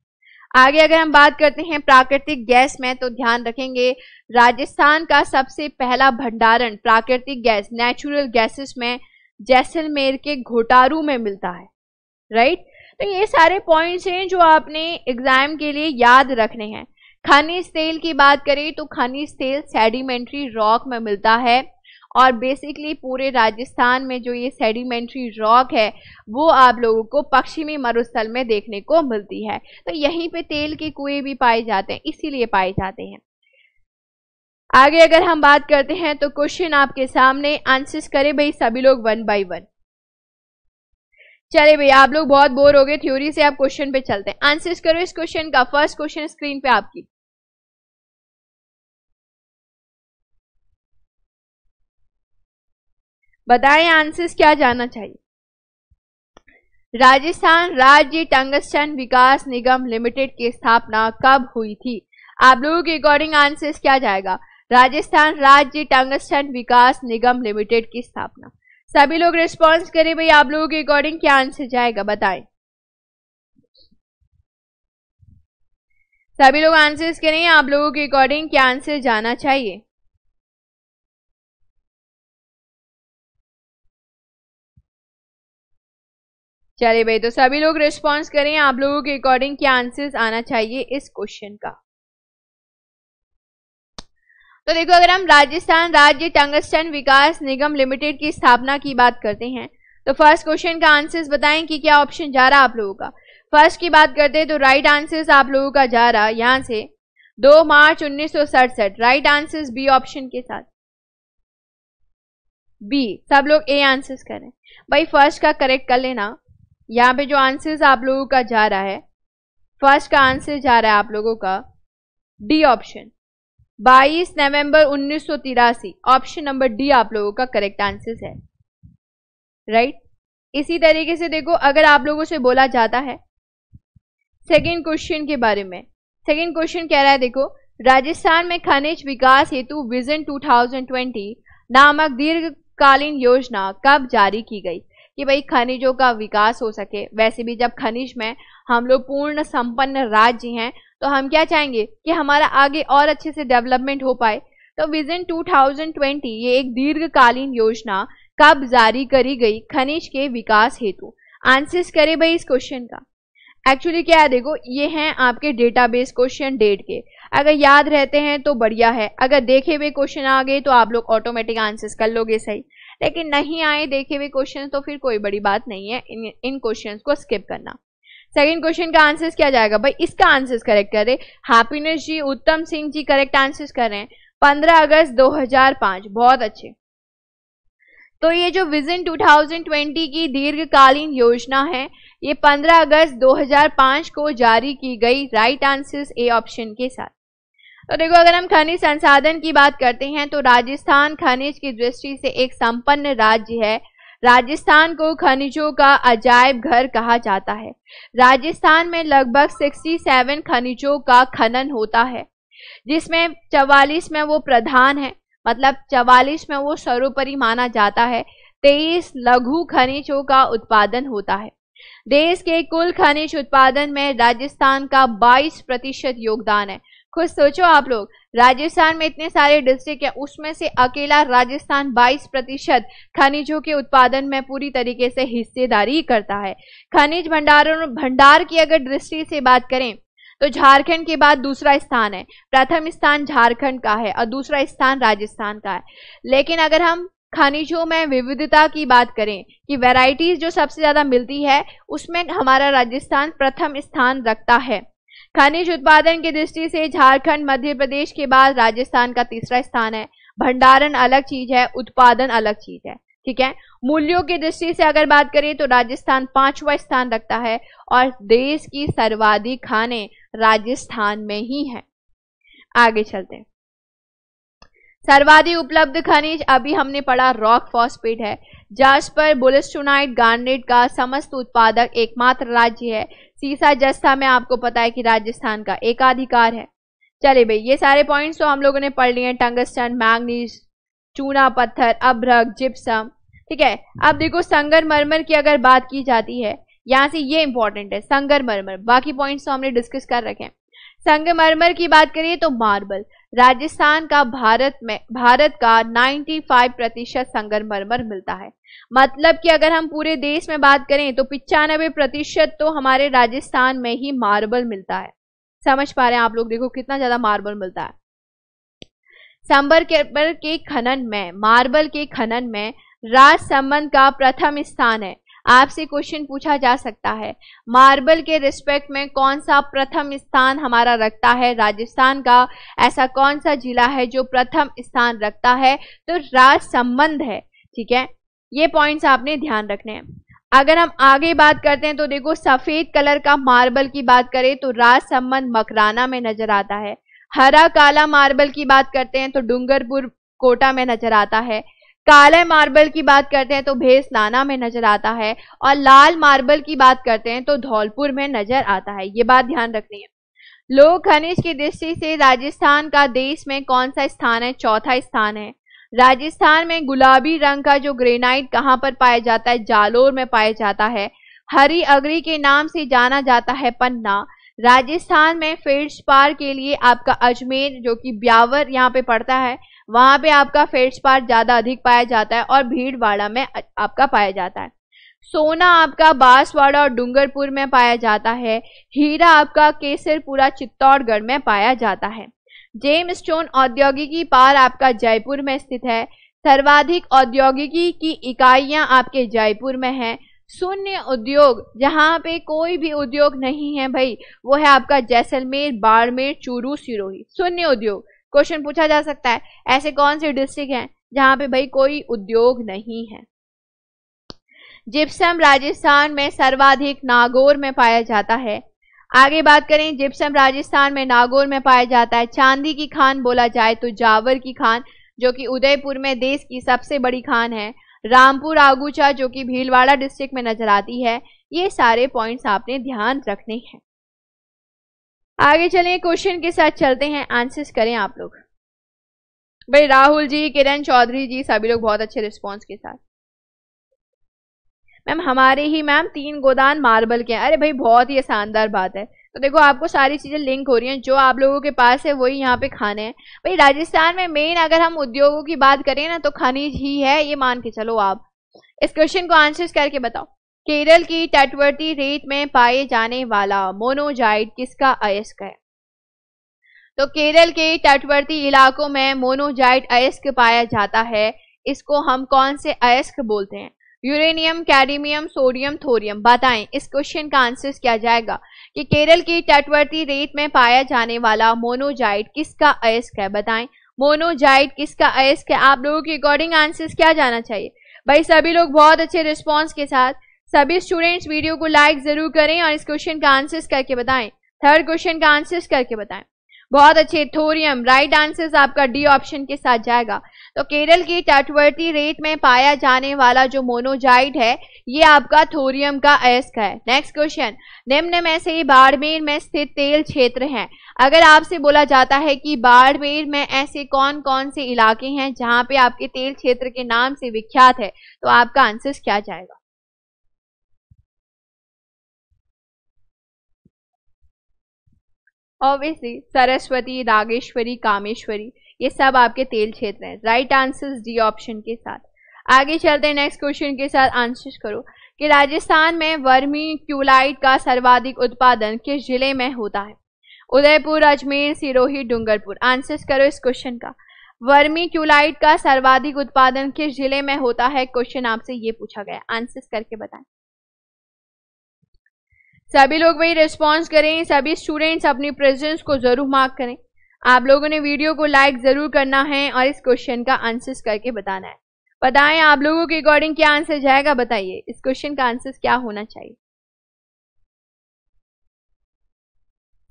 आगे अगर हम बात करते हैं प्राकृतिक गैस में तो ध्यान रखेंगे राजस्थान का सबसे पहला भंडारण प्राकृतिक गैस नेचुरल गैसेस में जैसलमेर के घोटारू में मिलता है राइट तो ये सारे पॉइंट्स हैं जो आपने एग्जाम के लिए याद रखने हैं खनिज तेल की बात करें तो खनिज तेल सेडिमेंट्री रॉक में मिलता है और बेसिकली पूरे राजस्थान में जो ये सेडिमेंट्री रॉक है वो आप लोगों को पश्चिमी मरुस्थल में देखने को मिलती है तो यहीं पे तेल के कुएं भी पाए जाते हैं इसीलिए पाए जाते हैं आगे अगर हम बात करते हैं तो क्वेश्चन आपके सामने आंसर्स करें भाई सभी लोग वन बाय वन चले भाई आप लोग बहुत बोर हो गए थ्योरी से आप क्वेश्चन पे चलते हैं आंसर्स करो इस क्वेश्चन का फर्स्ट क्वेश्चन स्क्रीन पे आपकी बताएं आंसर्स क्या जाना चाहिए राजस्थान राज्य टंगस्टन विकास निगम लिमिटेड की स्थापना कब हुई थी आप लोगों के अकॉर्डिंग आंसर्स क्या जाएगा राजस्थान राज्य टंगस्टन विकास निगम लिमिटेड की स्थापना सभी लोग रिस्पॉन्स करें भाई आप लोगों के अकॉर्डिंग क्या आंसर जाएगा बताएं सभी लोग आंसर्स करें आप लोगों के अकॉर्डिंग क्या आंसर जाना चाहिए चले भाई तो सभी लोग रिस्पॉन्स करें आप लोगों के अकॉर्डिंग क्या आंसर्स आना चाहिए इस क्वेश्चन का तो देखो अगर हम राजस्थान राज्य टंगस्टन विकास निगम लिमिटेड की स्थापना की बात करते हैं तो फर्स्ट क्वेश्चन का आंसर्स बताएं कि क्या ऑप्शन जा रहा आप लोगों का फर्स्ट की बात करते हैं तो राइट आंसर्स आप लोगों का जा रहा यहां से दो मार्च उन्नीस राइट आंसर्स बी ऑप्शन के साथ बी सब लोग ए आंसर्स करें भाई फर्स्ट का करेक्ट कर लेना यहाँ पे जो आंसर्स आप लोगों का जा रहा है फर्स्ट का आंसर जा रहा है आप लोगों का डी ऑप्शन 22 नवंबर उन्नीस ऑप्शन नंबर डी आप लोगों का करेक्ट आंसर है राइट right? इसी तरीके से देखो अगर आप लोगों से बोला जाता है सेकेंड क्वेश्चन के बारे में सेकेंड क्वेश्चन कह रहा है देखो राजस्थान में खनिज विकास हेतु विजन 2020 नामक दीर्घकालीन योजना कब जारी की गई कि भाई खनिजों का विकास हो सके वैसे भी जब खनिज में हम लोग पूर्ण संपन्न राज्य हैं तो हम क्या चाहेंगे कि हमारा आगे और अच्छे से डेवलपमेंट हो पाए तो विजन 2020 ये एक दीर्घकालीन योजना कब जारी करी गई खनिज के विकास हेतु आंसर्स करें भाई इस क्वेश्चन का एक्चुअली क्या है देखो ये हैं आपके डेटाबेस क्वेश्चन डेट के अगर याद रहते हैं तो बढ़िया है अगर देखे हुए क्वेश्चन आ गए तो आप लोग ऑटोमेटिक आंसर्स कर लोगे सही लेकिन नहीं आए देखे हुए क्वेश्चन तो फिर कोई बड़ी बात नहीं है इन इन क्वेश्चन को स्किप करना सेकेंड क्वेश्चन का आंसर क्या जाएगा भाई इसका आंसर करेक्ट करें हैप्पीनेस जी उत्तम सिंह जी करेक्ट आंसर कर रहे हैं पंद्रह अगस्त पांच बहुत अच्छे तो ये जो विजन 2020 की दीर्घकालीन योजना है ये 15 अगस्त 2005 को जारी की गई राइट आंसर ए ऑप्शन के साथ तो देखो अगर हम खनिज संसाधन की बात करते हैं तो राजस्थान खनिज की दृष्टि से एक संपन्न राज्य है राजस्थान को खनिजों का अजायब घर कहा जाता है राजस्थान में लगभग 67 खनिजों का खनन होता है जिसमें 44 में वो प्रधान है मतलब 44 में वो सर्वोपरि माना जाता है 23 लघु खनिजों का उत्पादन होता है देश के कुल खनिज उत्पादन में राजस्थान का 22 प्रतिशत योगदान है खुद सोचो आप लोग राजस्थान में इतने सारे डिस्ट्रिक्ट हैं उसमें से अकेला राजस्थान 22 प्रतिशत खनिजों के उत्पादन में पूरी तरीके से हिस्सेदारी करता है खनिज भंडारों भंडार की अगर दृष्टि से बात करें तो झारखंड के बाद दूसरा स्थान है प्रथम स्थान झारखंड का है और दूसरा स्थान राजस्थान का है लेकिन अगर हम खनिजों में विविधता की बात करें कि वैरायटीज जो सबसे ज़्यादा मिलती है उसमें हमारा राजस्थान प्रथम स्थान रखता है खनिज उत्पादन की दृष्टि से झारखंड मध्य प्रदेश के बाद राजस्थान का तीसरा स्थान है भंडारण अलग चीज है उत्पादन अलग चीज है ठीक है मूल्यों की दृष्टि से अगर बात करें तो राजस्थान पांचवा स्थान रखता है और देश की सर्वाधिक खाने राजस्थान में ही है आगे चलते हैं सर्वाधिक उपलब्ध खनिज अभी हमने पढ़ा रॉक फॉस्फेट है जास्पर बोलेस्टोनाइट गार्नेट का समस्त उत्पादक एकमात्र राज्य है सीसा जस्ता में आपको पता है कि राजस्थान का एकाधिकार है चले भाई ये सारे पॉइंट्स तो हम लोगों ने पढ़ लिए हैं टंगस्टन मैग्नीज चूना पत्थर अभ्रक जिप्सम ठीक है अब देखो संगरमरमर की अगर बात की जाती है यहाँ से ये इंपॉर्टेंट है संगरमरमर बाकी पॉइंट्स तो हमने डिस्कस कर रखे हैं संगमरमर की बात करिए तो मार्बल राजस्थान का भारत में भारत का 95 प्रतिशत संगमरमर मिलता है मतलब कि अगर हम पूरे देश में बात करें तो पिचानबे प्रतिशत तो हमारे राजस्थान में ही मार्बल मिलता है समझ पा रहे हैं आप लोग देखो कितना ज्यादा मार्बल मिलता है संबर के खनन में मार्बल के खनन में राजसमंद का प्रथम स्थान है आपसे क्वेश्चन पूछा जा सकता है मार्बल के रिस्पेक्ट में कौन सा प्रथम स्थान हमारा रखता है राजस्थान का ऐसा कौन सा जिला है जो प्रथम स्थान रखता है तो राज संबंध है ठीक है ये पॉइंट्स आपने ध्यान रखने हैं अगर हम आगे बात करते हैं तो देखो सफेद कलर का मार्बल की बात करें तो राज संबंध मकराना में नजर आता है हरा काला मार्बल की बात करते हैं तो डूंगरपुर कोटा में नजर आता है काले मार्बल की बात करते हैं तो भेसलाना में नजर आता है और लाल मार्बल की बात करते हैं तो धौलपुर में नजर आता है ये बात ध्यान रखनी है लोह खनिज की दृष्टि से राजस्थान का देश में कौन सा स्थान है चौथा स्थान है राजस्थान में गुलाबी रंग का जो ग्रेनाइट कहाँ पर पाया जाता है जालोर में पाया जाता है हरी अगरी के नाम से जाना जाता है पन्ना राजस्थान में पार के लिए आपका अजमेर जो कि ब्यावर यहाँ पे पड़ता है वहां पे आपका फेट्स पार्ट ज्यादा अधिक पाया जाता है और भीड़वाड़ा में आपका पाया जाता है सोना आपका बांसवाड़ा और डूंगरपुर में पाया जाता है हीरा आपका केसरपुरा चित्तौड़गढ़ में पाया जाता है जेम स्टोन औद्योगिकी पार आपका जयपुर में स्थित है सर्वाधिक औद्योगिकी की इकाइयां आपके जयपुर में हैं शून्य उद्योग जहाँ पे कोई भी उद्योग नहीं है भाई वो है आपका जैसलमेर बाड़मेर चूरू सिरोही शून्य उद्योग क्वेश्चन पूछा जा सकता है ऐसे कौन से डिस्ट्रिक्ट हैं जहां पे भाई कोई उद्योग नहीं है जिप्सम राजस्थान में सर्वाधिक नागौर में पाया जाता है आगे बात करें जिप्सम राजस्थान में नागौर में पाया जाता है चांदी की खान बोला जाए तो जावर की खान जो कि उदयपुर में देश की सबसे बड़ी खान है रामपुर आगूचा जो कि भीलवाड़ा डिस्ट्रिक्ट में नजर आती है ये सारे पॉइंट्स आपने ध्यान रखने हैं आगे चलिए क्वेश्चन के साथ चलते हैं आंसर्स करें आप लोग भाई राहुल जी किरण चौधरी जी सभी लोग बहुत अच्छे रिस्पॉन्स के साथ मैम हमारे ही मैम तीन गोदान मार्बल के अरे भाई बहुत ही शानदार बात है तो देखो आपको सारी चीज़ें लिंक हो रही हैं जो आप लोगों के पास है वही यहाँ पे खाने हैं भाई राजस्थान में मेन अगर हम उद्योगों की बात करें ना तो खनिज ही है ये मान के चलो आप इस क्वेश्चन को आंसर्स करके बताओ केरल की तटवर्ती रेत में पाए जाने वाला मोनोजाइड किसका अयस्क है तो केरल के तटवर्ती इलाकों में मोनोजाइट अयस्क पाया जाता है इसको हम कौन से अयस्क बोलते हैं यूरेनियम कैडमियम सोडियम थोरियम बताएं इस क्वेश्चन का आंसर क्या जाएगा कि केरल की तटवर्ती रेत में पाया जाने वाला मोनोजाइट किसका अयस्क है बताएं मोनोजाइट किसका अयस्क है आप लोगों के अकॉर्डिंग आंसर क्या जाना चाहिए भाई सभी लोग बहुत अच्छे रिस्पॉन्स के साथ सभी स्टूडेंट्स वीडियो को लाइक ज़रूर करें और इस क्वेश्चन का आंसर्स करके बताएं थर्ड क्वेश्चन का आंसर्स करके बताएं बहुत अच्छे थोरियम राइट आंसर्स आपका डी ऑप्शन के साथ जाएगा तो केरल के तटवर्ती रेत में पाया जाने वाला जो मोनोजाइड है ये आपका थोरियम का अयस्क है नेक्स्ट क्वेश्चन निम्न में से बाड़मेर में स्थित तेल क्षेत्र है अगर आपसे बोला जाता है कि बाड़मेर में ऐसे कौन कौन से इलाके हैं जहां पे आपके तेल क्षेत्र के नाम से विख्यात है तो आपका आंसर क्या जाएगा ऑब्वियसली सरस्वती रागेश्वरी कामेश्वरी ये सब आपके तेल क्षेत्र हैं राइट आंसर्स डी ऑप्शन के साथ आगे चलते हैं नेक्स्ट क्वेश्चन के साथ आंसर करो कि राजस्थान में वर्मी क्यूलाइट का सर्वाधिक उत्पादन किस जिले में होता है उदयपुर अजमेर सिरोही डूंगरपुर आंसर करो इस क्वेश्चन का वर्मी क्यूलाइट का सर्वाधिक उत्पादन किस जिले में होता है क्वेश्चन आपसे ये पूछा गया आंसर करके बताएं सभी लोग भाई रिस्पॉन्स करें सभी स्टूडेंट्स अपनी प्रेजेंस को ज़रूर मार्क करें आप लोगों ने वीडियो को लाइक ज़रूर करना है और इस क्वेश्चन का आंसर करके बताना है बताएं आप लोगों के अकॉर्डिंग क्या आंसर जाएगा बताइए इस क्वेश्चन का आंसर क्या होना चाहिए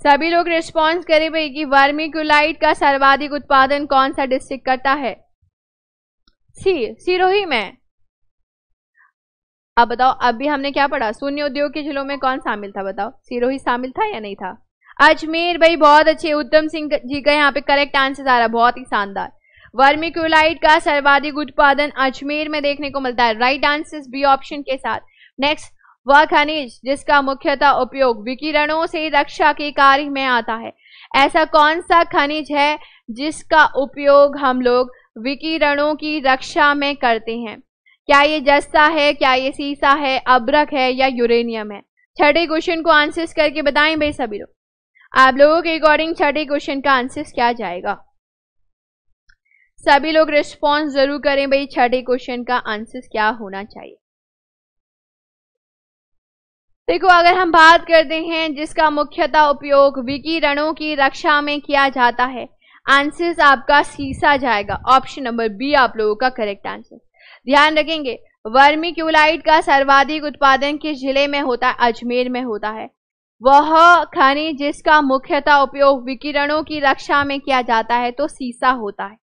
सभी लोग रिस्पॉन्स करें भाई कि वर्मिकुलाइट का सर्वाधिक उत्पादन कौन सा डिस्ट्रिक्ट करता है सी सिरोही में अब बताओ अभी हमने क्या पढ़ा शून्य उद्योग के जिलों में कौन शामिल था बताओ सिरोही शामिल था या नहीं था अजमेर भाई बहुत अच्छे उत्तम सिंह जी का यहाँ पे करेक्ट आंसर आ रहा बहुत ही शानदार वर्मिक्यूलाइट का सर्वाधिक उत्पादन अजमेर में देखने को मिलता है राइट आंसर बी ऑप्शन के साथ नेक्स्ट वह खनिज जिसका मुख्यतः उपयोग विकिरणों से रक्षा के कार्य में आता है ऐसा कौन सा खनिज है जिसका उपयोग हम लोग विकिरणों की रक्षा में करते हैं क्या ये जस्ता है क्या ये सीसा है अब्रक है या यूरेनियम है छठे क्वेश्चन को आंसर्स करके बताएं भाई सभी लोग आप लोगों के अकॉर्डिंग छठे क्वेश्चन का आंसर्स क्या जाएगा सभी लोग रिस्पॉन्स जरूर करें भाई छठे क्वेश्चन का आंसर्स क्या होना चाहिए देखो अगर हम बात करते हैं जिसका मुख्यतः उपयोग विकिरणों की रक्षा में किया जाता है आंसर्स आपका सीसा जाएगा ऑप्शन नंबर बी आप लोगों का करेक्ट आंसर ध्यान रखेंगे वर्मिक्यूलाइट का सर्वाधिक उत्पादन किस जिले में होता है अजमेर में होता है वह खनिज जिसका मुख्यतः उपयोग विकिरणों की रक्षा में किया जाता है तो सीसा होता है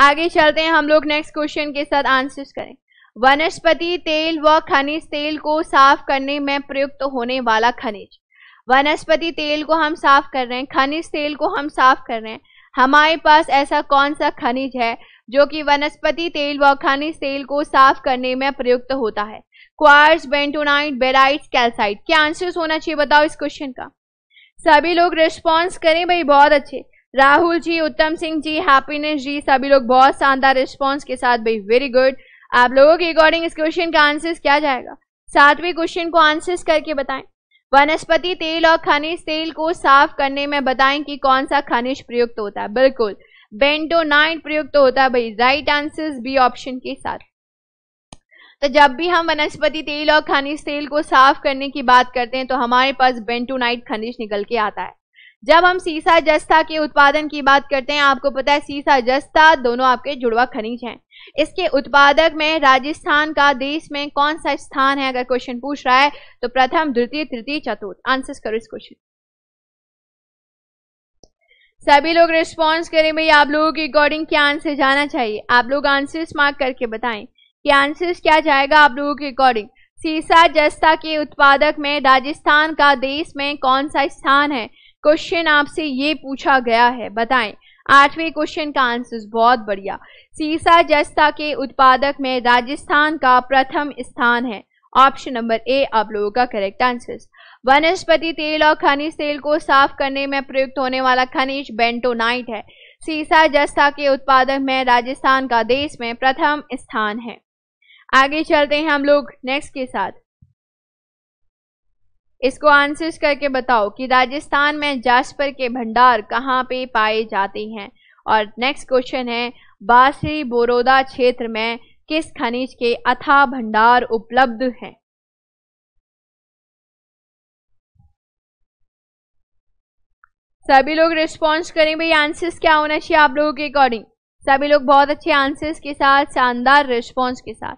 आगे चलते हैं हम लोग नेक्स्ट क्वेश्चन के साथ आंसर करें वनस्पति तेल व खनिज तेल को साफ करने में प्रयुक्त होने वाला खनिज वनस्पति तेल को हम साफ कर रहे हैं खनिज तेल को हम साफ कर रहे हैं हमारे पास ऐसा कौन सा खनिज है जो कि वनस्पति तेल व खनिज तेल को साफ करने में प्रयुक्त होता है क्वार्स बेंटोनाइट बेराइट कैल्साइट क्या आंसर्स होना चाहिए बताओ इस क्वेश्चन का सभी लोग रिस्पॉन्स करें भाई बहुत अच्छे राहुल जी उत्तम सिंह जी हैप्पीनेस जी सभी लोग बहुत शानदार रिस्पॉन्स के साथ भाई वेरी गुड आप लोगों के अकॉर्डिंग इस क्वेश्चन का आंसर्स क्या जाएगा सातवें क्वेश्चन को आंसर्स करके बताएं वनस्पति तेल और खनिज तेल को साफ करने में बताएं कि कौन सा खनिज प्रयुक्त होता है बिल्कुल बेंटोनाइट प्रयुक्त तो होता है भाई राइट आंसर बी ऑप्शन के साथ तो जब भी हम वनस्पति तेल और खनिज तेल को साफ करने की बात करते हैं तो हमारे पास बेंटोनाइट खनिज निकल के आता है जब हम सीसा जस्ता के उत्पादन की बात करते हैं आपको पता है सीसा जस्ता दोनों आपके जुड़वा खनिज हैं इसके उत्पादक में राजस्थान का देश में कौन सा स्थान है अगर क्वेश्चन पूछ रहा है तो प्रथम द्वितीय तृतीय चतुर्थ आंसर करो इस क्वेश्चन सभी लोग रिस्पॉन्स करें भाई आप लोगों के अकॉर्डिंग क्या आंसर जाना चाहिए आप लोग आंसर्स मार्क करके बताएं कि आंसर्स क्या जाएगा आप लोगों के अकॉर्डिंग सीसा जस्ता के उत्पादक में राजस्थान का देश में कौन सा स्थान है क्वेश्चन आपसे ये पूछा गया है बताएं आठवें क्वेश्चन का आंसर बहुत बढ़िया सीसा जस्ता के उत्पादक में राजस्थान का प्रथम स्थान है ऑप्शन नंबर ए आप लोगों का करेक्ट आंसर वनस्पति तेल और खनिज तेल को साफ करने में प्रयुक्त होने वाला खनिज बेंटोनाइट है सीसा जस्ता के उत्पादन में राजस्थान का देश में प्रथम स्थान है आगे चलते हैं हम लोग नेक्स्ट के साथ इसको आंसर करके बताओ कि राजस्थान में जासपर के भंडार कहाँ पे पाए जाते हैं और नेक्स्ट क्वेश्चन है बासी बोरोदा क्षेत्र में किस खनिज के अथा भंडार उपलब्ध हैं सभी लोग रिस्पॉन्स करें भाई आंसर्स क्या होना चाहिए आप लोगों के अकॉर्डिंग सभी लोग बहुत अच्छे आंसर्स के साथ शानदार रिस्पॉन्स के साथ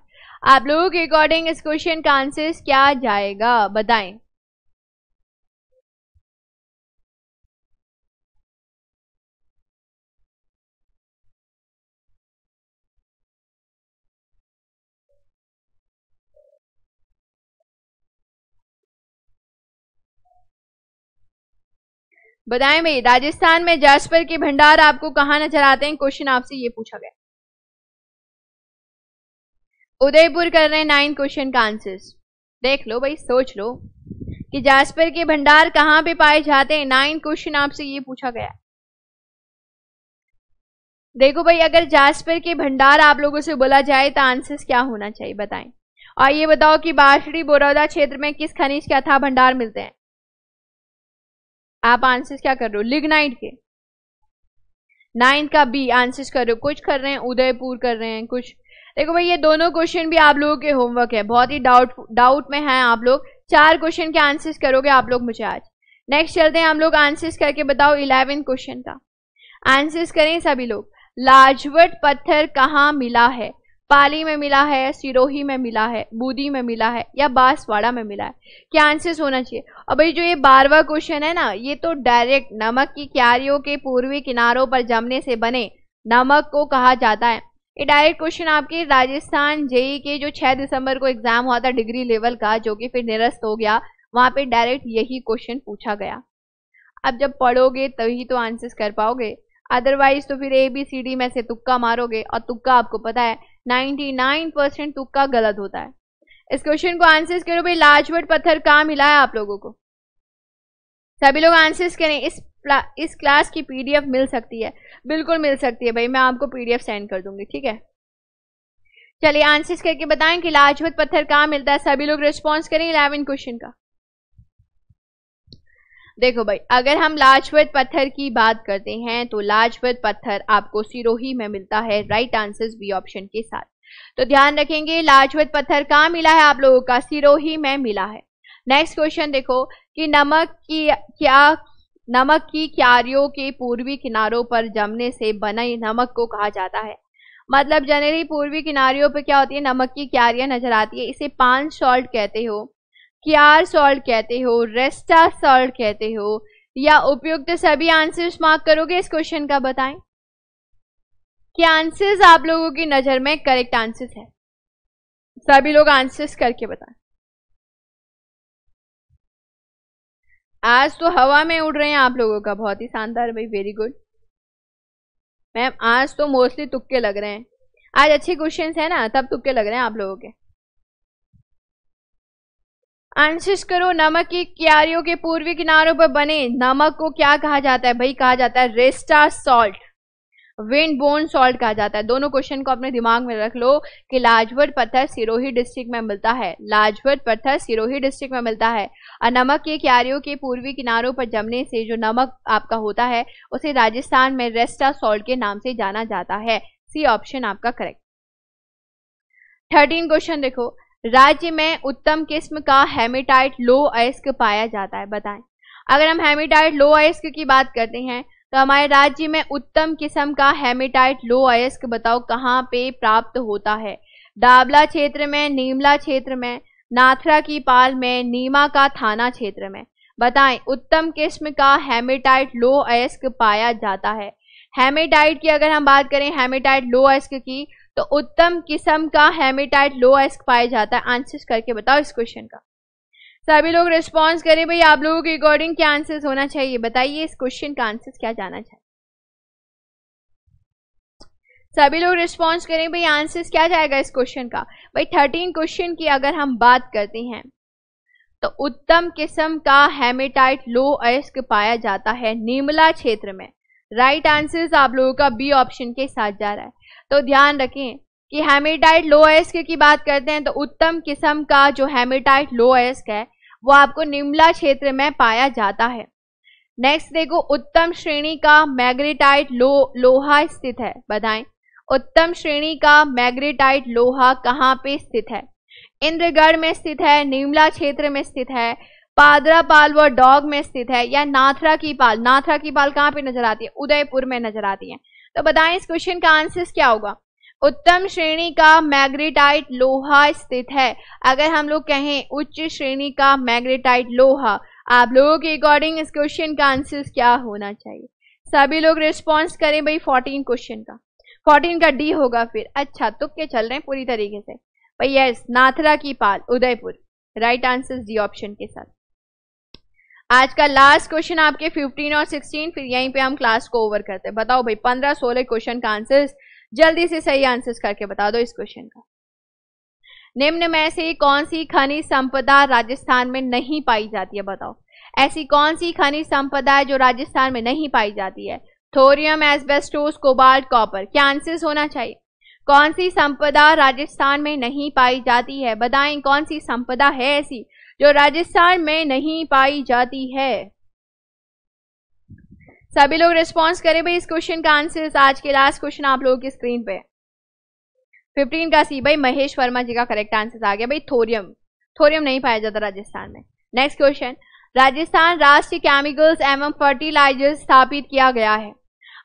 आप लोगों के अकॉर्डिंग इस क्वेश्चन का आंसर्स क्या जाएगा बताएं बताएं भाई राजस्थान में जासपर के भंडार आपको कहाँ नजर आते हैं क्वेश्चन आपसे ये पूछा गया उदयपुर कर रहे हैं नाइन क्वेश्चन का आंसर्स देख लो भाई सोच लो कि जासपर के भंडार कहाँ पे पाए जाते हैं नाइन क्वेश्चन आपसे ये पूछा गया देखो भाई अगर जासपर के भंडार आप लोगों से बोला जाए तो आंसर्स क्या होना चाहिए बताएं और ये बताओ कि बाशड़ी बोरौदा क्षेत्र में किस खनिज के अथा भंडार मिलते हैं आप आंसर क्या कर रहे हो लिग्नाइट के नाइन्थ का बी आंसर कर रहे हो कुछ कर रहे हैं उदयपुर कर रहे हैं कुछ देखो भाई ये दोनों क्वेश्चन भी आप लोगों के होमवर्क है बहुत ही डाउट डाउट में हैं आप लोग चार क्वेश्चन के आंसर्स करोगे आप लोग मुझे आज नेक्स्ट चलते हैं हम लोग आंसर्स करके बताओ इलेवेंथ क्वेश्चन का आंसर्स करें सभी लोग लाजवट पत्थर कहाँ मिला है पाली में मिला है सिरोही में मिला है बूदी में मिला है या बांसवाड़ा में मिला है क्या आंसर्स होना चाहिए और भाई जो ये बारवा क्वेश्चन है ना ये तो डायरेक्ट नमक की क्यारियों के पूर्वी किनारों पर जमने से बने नमक को कहा जाता है ये डायरेक्ट क्वेश्चन आपके राजस्थान जेई के जो 6 दिसंबर को एग्जाम हुआ था डिग्री लेवल का जो कि फिर निरस्त हो गया वहां पे डायरेक्ट यही क्वेश्चन पूछा गया अब जब पढ़ोगे तभी तो आंसर्स कर पाओगे अदरवाइज तो फिर ए बी सी डी में से तुक्का मारोगे और तुक्का आपको पता है 99 तुक्का गलत होता है इस क्वेश्चन को आंसर्स करो भाई लाजवट पत्थर कहाँ मिला है आप लोगों को सभी लोग आंसर्स करें इस इस क्लास की पीडीएफ मिल सकती है बिल्कुल मिल सकती है भाई मैं आपको पीडीएफ सेंड कर दूंगी ठीक है चलिए आंसर्स करके बताएं कि लाजवत पत्थर कहाँ मिलता है सभी लोग रिस्पॉन्स करें इलेवन क्वेश्चन का देखो भाई अगर हम लाजपत पत्थर की बात करते हैं तो लाजपत पत्थर आपको सिरोही में मिलता है राइट आंसर बी ऑप्शन के साथ तो ध्यान रखेंगे लाजपत पत्थर कहाँ मिला है आप लोगों का सिरोही में मिला है नेक्स्ट क्वेश्चन देखो कि नमक की क्या नमक की क्यारियों के पूर्वी किनारों पर जमने से बने नमक को कहा जाता है मतलब जनरली पूर्वी किनारियों पर क्या होती है नमक की क्यारियां नजर आती है इसे पान सॉल्ट कहते हो क्यार सॉल्ट कहते हो रेस्टा सॉल्ट कहते हो या उपयुक्त सभी आंसर्स मार्क करोगे इस क्वेश्चन का बताएं क्या आंसर्स आप लोगों की नज़र में करेक्ट आंसर्स है सभी लोग आंसर्स करके बताएं आज तो हवा में उड़ रहे हैं आप लोगों का बहुत ही शानदार भाई वेरी गुड मैम आज तो मोस्टली तुक्के लग रहे हैं आज अच्छे क्वेश्चन है ना तब तुक्के लग रहे हैं आप लोगों के आंशिष करो नमक की क्यारियों के पूर्वी किनारों पर बने नमक को क्या कहा जाता है भाई कहा जाता है रेस्टा सॉल्ट विंड बोन सॉल्ट कहा जाता है दोनों क्वेश्चन को अपने दिमाग में रख लो कि लाजवट पत्थर सिरोही डिस्ट्रिक्ट में मिलता है लाजवट पत्थर सिरोही डिस्ट्रिक्ट में मिलता है और नमक के क्यारियों के पूर्वी किनारों पर जमने से जो नमक आपका होता है उसे राजस्थान में रेस्टा सॉल्ट के नाम से जाना जाता है सी ऑप्शन आपका करेक्ट थर्टीन क्वेश्चन देखो राज्य में उत्तम किस्म का हेमेटाइट लो अयस्क पाया जाता है बताएं अगर हम हेमेटाइट लो अयस्क की बात करते हैं तो हमारे राज्य में उत्तम किस्म का हेमेटाइट लो अयस्क बताओ कहाँ पे प्राप्त होता है डाबला क्षेत्र में नीमला क्षेत्र में नाथरा की पाल में नीमा का थाना क्षेत्र में बताएं उत्तम किस्म का हेमेटाइट लो अयस्क पाया जाता है हेमेटाइट की अगर हम बात करें हेमेटाइट लो अयस्क की तो उत्तम किस्म का हेमेटाइट लो एस्क पाया जाता है आंसर करके बताओ इस क्वेश्चन का सभी लोग रिस्पॉन्स करें भाई आप लोगों के अकॉर्डिंग क्या आंसर होना चाहिए बताइए इस क्वेश्चन का आंसर क्या जाना चाहिए सभी लोग रिस्पॉन्स करें भाई आंसर क्या जाएगा इस क्वेश्चन का भाई थर्टीन क्वेश्चन की अगर हम बात करते हैं तो उत्तम किस्म का हेमेटाइट लो अयस्क पाया जाता है नीमला क्षेत्र में राइट right आंसर आप लोगों का बी ऑप्शन के साथ जा रहा है तो ध्यान रखें कि हेमेटाइट लो एस्क की बात करते हैं तो उत्तम किस्म का जो हेमेटाइट लो एस्क है वो आपको निम्ला क्षेत्र में पाया जाता है नेक्स्ट देखो उत्तम श्रेणी का मैग्रेटाइट लो लोहा स्थित है बताएं उत्तम श्रेणी का मैग्रेटाइट लोहा कहाँ पे स्थित है इंद्रगढ़ में स्थित है निमला क्षेत्र में स्थित है पादरा पाल व डॉग में स्थित है या नाथरा की पाल नाथरा की पाल कहाँ पे नजर आती है उदयपुर में नजर आती है तो बताएं इस क्वेश्चन का आंसर क्या होगा उत्तम श्रेणी का मैग्नेटाइट लोहा स्थित है अगर हम लोग कहें उच्च श्रेणी का मैग्नेटाइट लोहा आप लोगों के अकॉर्डिंग इस क्वेश्चन का आंसर क्या होना चाहिए सभी लोग रिस्पॉन्स करें भाई फोर्टीन क्वेश्चन का फोर्टीन का डी होगा फिर अच्छा तुक के चल रहे हैं पूरी तरीके से भाई यस नाथरा की Pal Udaipur right answer D option के साथ आज का लास्ट क्वेश्चन आपके 15 और 16 फिर यहीं पे हम क्लास को ओवर करते हैं बताओ भाई 15 16 क्वेश्चन का आंसर्स जल्दी से सही आंसर्स करके बता दो इस क्वेश्चन का निम्न में से कौन सी खनिज संपदा राजस्थान में नहीं पाई जाती है बताओ ऐसी कौन सी खनिज संपदा है जो राजस्थान में नहीं पाई जाती है थोरियम एसबेस्टोस कोबाल्ट कॉपर क्या आंसर्स होना चाहिए कौन सी संपदा राजस्थान में नहीं पाई जाती है बताएं कौन सी संपदा है ऐसी जो राजस्थान में नहीं पाई जाती है सभी लोग रिस्पॉन्स करें भाई इस क्वेश्चन का आंसर आज के लास्ट क्वेश्चन आप लोगों की स्क्रीन पे फिफ्टीन का सी भाई महेश वर्मा जी का करेक्ट आंसर आ गया भाई थोरियम थोरियम नहीं पाया जाता राजस्थान में नेक्स्ट क्वेश्चन राजस्थान राष्ट्रीय केमिकल्स एवं फर्टिलाइजर्स स्थापित किया गया है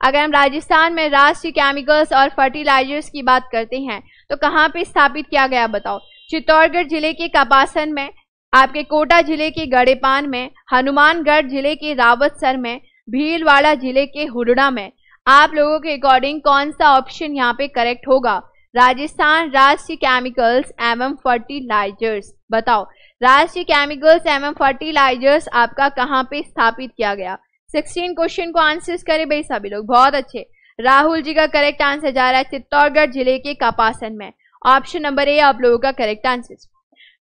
अगर हम राजस्थान में राष्ट्रीय केमिकल्स और फर्टिलाइजर्स की बात करते हैं तो कहाँ पे स्थापित किया गया बताओ चित्तौड़गढ़ जिले के कपासन में आपके कोटा जिले के गड़ेपान में हनुमानगढ़ जिले के रावतसर में भीलवाड़ा जिले के हुडड़ा में आप लोगों के अकॉर्डिंग कौन सा ऑप्शन यहाँ पे करेक्ट होगा राजस्थान राष्ट्रीय केमिकल्स एवं फर्टिलाइजर्स बताओ राष्ट्रीय केमिकल्स एवं फर्टिलाइजर्स आपका कहाँ पे स्थापित किया गया 16 क्वेश्चन को आंसर्स करें भाई सभी लोग बहुत अच्छे राहुल जी का करेक्ट आंसर जा रहा है चित्तौड़गढ़ जिले के कपासन में ऑप्शन नंबर ए आप लोगों का करेक्ट आंसर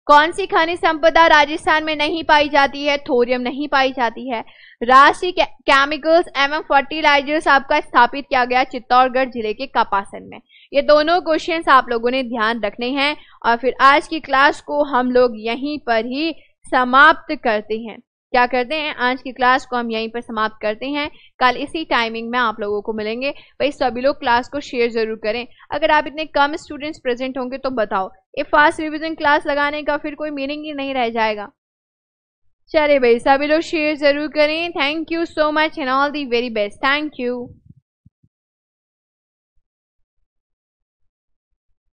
कौन सी खनिज संपदा राजस्थान में नहीं पाई जाती है थोरियम नहीं पाई जाती है राशि केमिकल्स एवं फर्टिलाइजर्स आपका स्थापित किया गया चित्तौड़गढ़ जिले के कपासन में ये दोनों क्वेश्चंस आप लोगों ने ध्यान रखने हैं और फिर आज की क्लास को हम लोग यहीं पर ही समाप्त करते हैं क्या करते हैं आज की क्लास को हम यहीं पर समाप्त करते हैं कल इसी टाइमिंग में आप लोगों को मिलेंगे भाई सभी लोग क्लास को शेयर जरूर करें अगर आप इतने कम स्टूडेंट्स प्रेजेंट होंगे तो बताओ ये फास्ट रिविजन क्लास लगाने का फिर कोई मीनिंग ही नहीं रह जाएगा चले भाई सभी लोग शेयर ज़रूर करें thank you so much and all the very best thank you